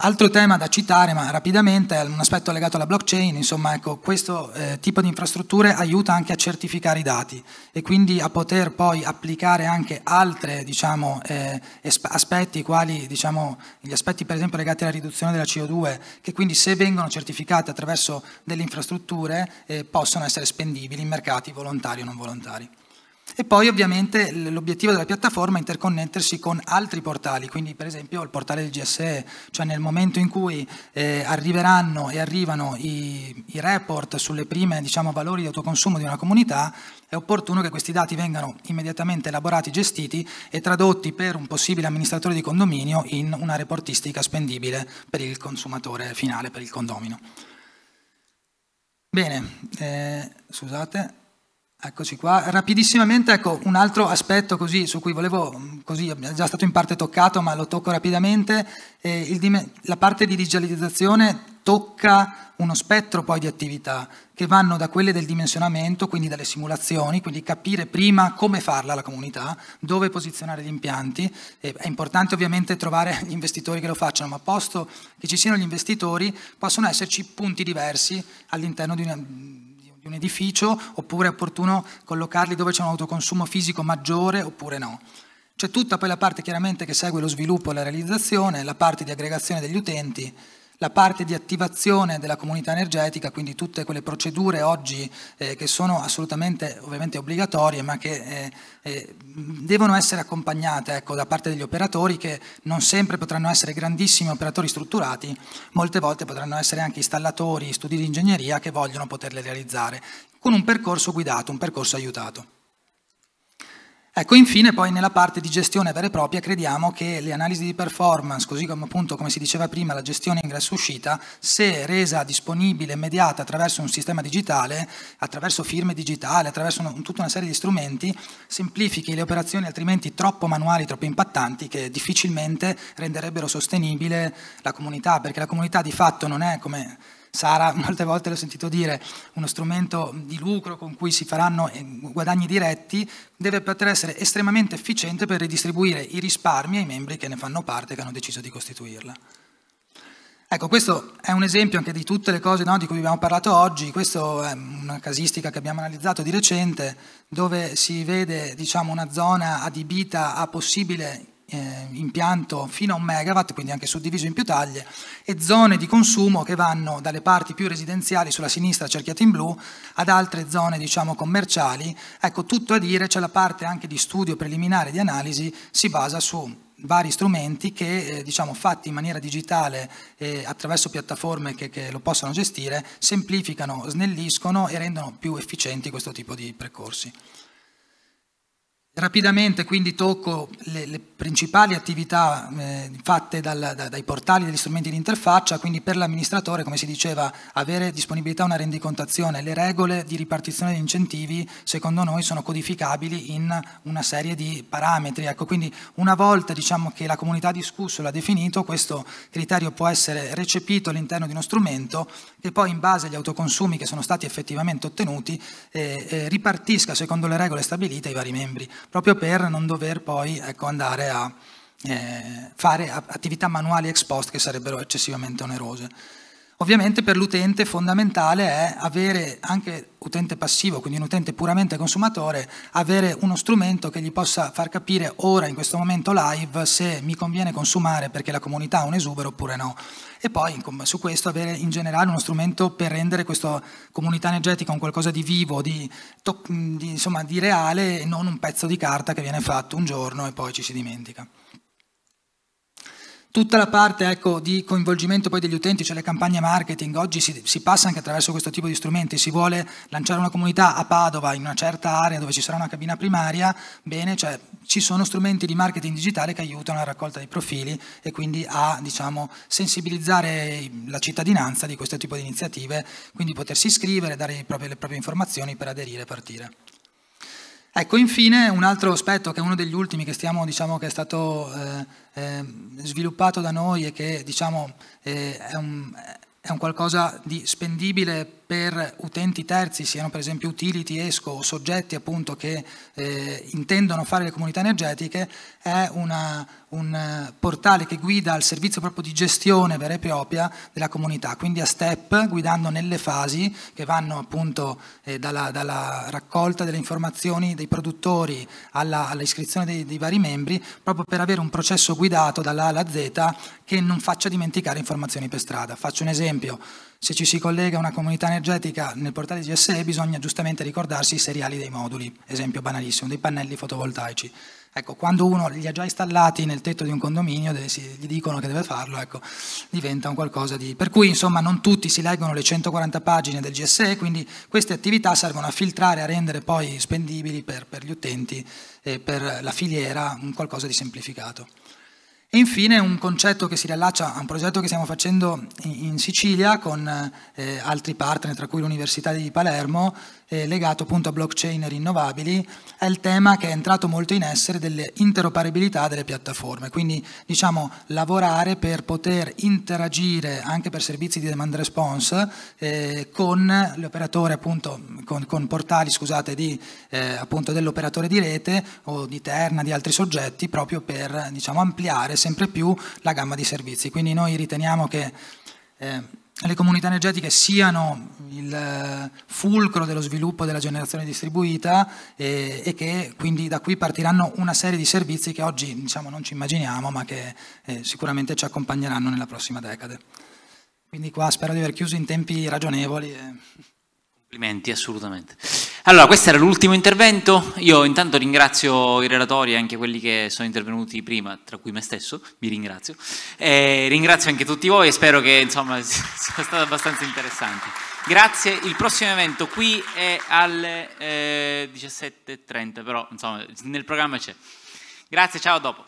Altro tema da citare, ma rapidamente, è un aspetto legato alla blockchain, insomma ecco, questo eh, tipo di infrastrutture aiuta anche a certificare i dati e quindi a poter poi applicare anche altri diciamo, eh, aspetti, quali diciamo, gli aspetti per esempio legati alla riduzione della CO2, che quindi se vengono certificati attraverso delle infrastrutture eh, possono essere spendibili in mercati volontari o non volontari. E poi ovviamente l'obiettivo della piattaforma è interconnettersi con altri portali, quindi per esempio il portale del GSE, cioè nel momento in cui eh, arriveranno e arrivano i, i report sulle prime diciamo, valori di autoconsumo di una comunità, è opportuno che questi dati vengano immediatamente elaborati, gestiti e tradotti per un possibile amministratore di condominio in una reportistica spendibile per il consumatore finale, per il condomino. Bene, eh, scusate. Eccoci qua, rapidissimamente ecco, un altro aspetto così, su cui volevo, così è già stato in parte toccato ma lo tocco rapidamente, eh, il, la parte di digitalizzazione tocca uno spettro poi di attività che vanno da quelle del dimensionamento, quindi dalle simulazioni, quindi capire prima come farla la comunità, dove posizionare gli impianti, eh, è importante ovviamente trovare gli investitori che lo facciano, ma posto che ci siano gli investitori possono esserci punti diversi all'interno di una di un edificio oppure è opportuno collocarli dove c'è un autoconsumo fisico maggiore oppure no. C'è tutta poi la parte chiaramente che segue lo sviluppo e la realizzazione, la parte di aggregazione degli utenti la parte di attivazione della comunità energetica, quindi tutte quelle procedure oggi eh, che sono assolutamente ovviamente obbligatorie, ma che eh, eh, devono essere accompagnate ecco, da parte degli operatori che non sempre potranno essere grandissimi operatori strutturati, molte volte potranno essere anche installatori, studi di ingegneria che vogliono poterle realizzare, con un percorso guidato, un percorso aiutato. Ecco, infine poi nella parte di gestione vera e propria crediamo che le analisi di performance, così come appunto come si diceva prima, la gestione ingresso-uscita, se resa disponibile e mediata attraverso un sistema digitale, attraverso firme digitali, attraverso una, tutta una serie di strumenti, semplifichi le operazioni altrimenti troppo manuali, troppo impattanti, che difficilmente renderebbero sostenibile la comunità, perché la comunità di fatto non è come Sara molte volte l'ho sentito dire, uno strumento di lucro con cui si faranno eh, guadagni diretti, deve poter essere estremamente efficiente per ridistribuire i risparmi ai membri che ne fanno parte, che hanno deciso di costituirla. Ecco, questo è un esempio anche di tutte le cose no, di cui abbiamo parlato oggi, questa è una casistica che abbiamo analizzato di recente, dove si vede diciamo, una zona adibita a possibile eh, impianto fino a un megawatt, quindi anche suddiviso in più taglie, e zone di consumo che vanno dalle parti più residenziali sulla sinistra cerchiate in blu ad altre zone diciamo commerciali. Ecco, tutto a dire, c'è la parte anche di studio preliminare, di analisi, si basa su vari strumenti che eh, diciamo fatti in maniera digitale eh, attraverso piattaforme che, che lo possano gestire semplificano, snelliscono e rendono più efficienti questo tipo di percorsi. Rapidamente quindi tocco le, le principali attività eh, fatte dal, da, dai portali degli strumenti di interfaccia, quindi per l'amministratore, come si diceva, avere disponibilità una rendicontazione. Le regole di ripartizione degli incentivi, secondo noi, sono codificabili in una serie di parametri. Ecco, quindi una volta diciamo, che la comunità ha discusso, e l'ha definito, questo criterio può essere recepito all'interno di uno strumento che poi in base agli autoconsumi che sono stati effettivamente ottenuti eh, eh, ripartisca, secondo le regole stabilite, ai vari membri proprio per non dover poi ecco, andare a eh, fare attività manuali ex post che sarebbero eccessivamente onerose. Ovviamente per l'utente fondamentale è avere, anche utente passivo, quindi un utente puramente consumatore, avere uno strumento che gli possa far capire ora, in questo momento live, se mi conviene consumare perché la comunità ha un esubero oppure no. E poi su questo avere in generale uno strumento per rendere questa comunità energetica un qualcosa di vivo, di, di, insomma, di reale e non un pezzo di carta che viene fatto un giorno e poi ci si dimentica. Tutta la parte ecco, di coinvolgimento poi degli utenti, cioè le campagne marketing, oggi si, si, passa anche attraverso questo tipo di strumenti, si vuole lanciare una comunità a Padova in una certa area dove ci sarà una cabina primaria, bene, cioè, ci sono strumenti di marketing digitale che aiutano alla raccolta dei profili e quindi a diciamo, sensibilizzare la cittadinanza di questo tipo di iniziative, quindi potersi iscrivere, dare le proprie, le proprie informazioni per aderire e partire. Ecco, infine un altro aspetto che è uno degli ultimi che, stiamo, diciamo, che è stato eh, eh, sviluppato da noi e che diciamo, eh, è, un, è, un, qualcosa di spendibile per utenti terzi, siano per esempio utility, ESCO o soggetti appunto che eh, intendono fare le comunità energetiche, è una, un eh, portale che guida il servizio proprio di gestione vera e propria della comunità, quindi a step, guidando nelle fasi che vanno appunto eh, dalla, dalla, raccolta delle informazioni dei produttori alla, all'iscrizione dei, dei, vari membri, proprio per avere un processo guidato dalla A alla Z che non faccia dimenticare informazioni per strada. Faccio un esempio. Se ci si collega a una comunità energetica nel portale GSE bisogna giustamente ricordarsi i seriali dei moduli, esempio banalissimo, dei pannelli fotovoltaici. Ecco, quando uno li ha già installati nel tetto di un condominio, gli dicono che deve farlo, ecco, diventa un qualcosa di... Per cui, insomma, non tutti si leggono le 140 pagine del GSE, quindi queste attività servono a filtrare, a rendere poi spendibili per, per gli utenti e per la filiera un qualcosa di semplificato. E infine un concetto che si riallaccia a un progetto che stiamo facendo in Sicilia con eh, altri partner, tra cui l'Università di Palermo, eh, legato appunto a blockchain e rinnovabili, è il tema che è entrato molto in essere delle interoperabilità delle piattaforme, quindi diciamo lavorare per poter interagire anche per servizi di demand response eh, con l'operatore appunto, con, con portali scusate, di, eh, appunto dell'operatore di rete o di Terna, di altri soggetti, proprio per diciamo, ampliare sempre più la gamma di servizi. Quindi noi riteniamo che... Eh, le comunità energetiche siano il eh, fulcro dello sviluppo della generazione distribuita e, eh, e, che quindi da qui partiranno una serie di servizi che oggi diciamo, non ci immaginiamo ma che eh, sicuramente ci accompagneranno nella prossima decade. Quindi qua spero di aver chiuso in tempi ragionevoli. E... Complimenti, assolutamente. Allora, questo era l'ultimo intervento. Io intanto ringrazio i relatori e anche quelli che sono intervenuti prima, tra cui me stesso, vi ringrazio. E ringrazio anche tutti voi e spero che insomma sia stato abbastanza interessante. Grazie, il prossimo evento qui è alle eh, 17.30, però insomma nel programma c'è. Grazie, ciao, a dopo.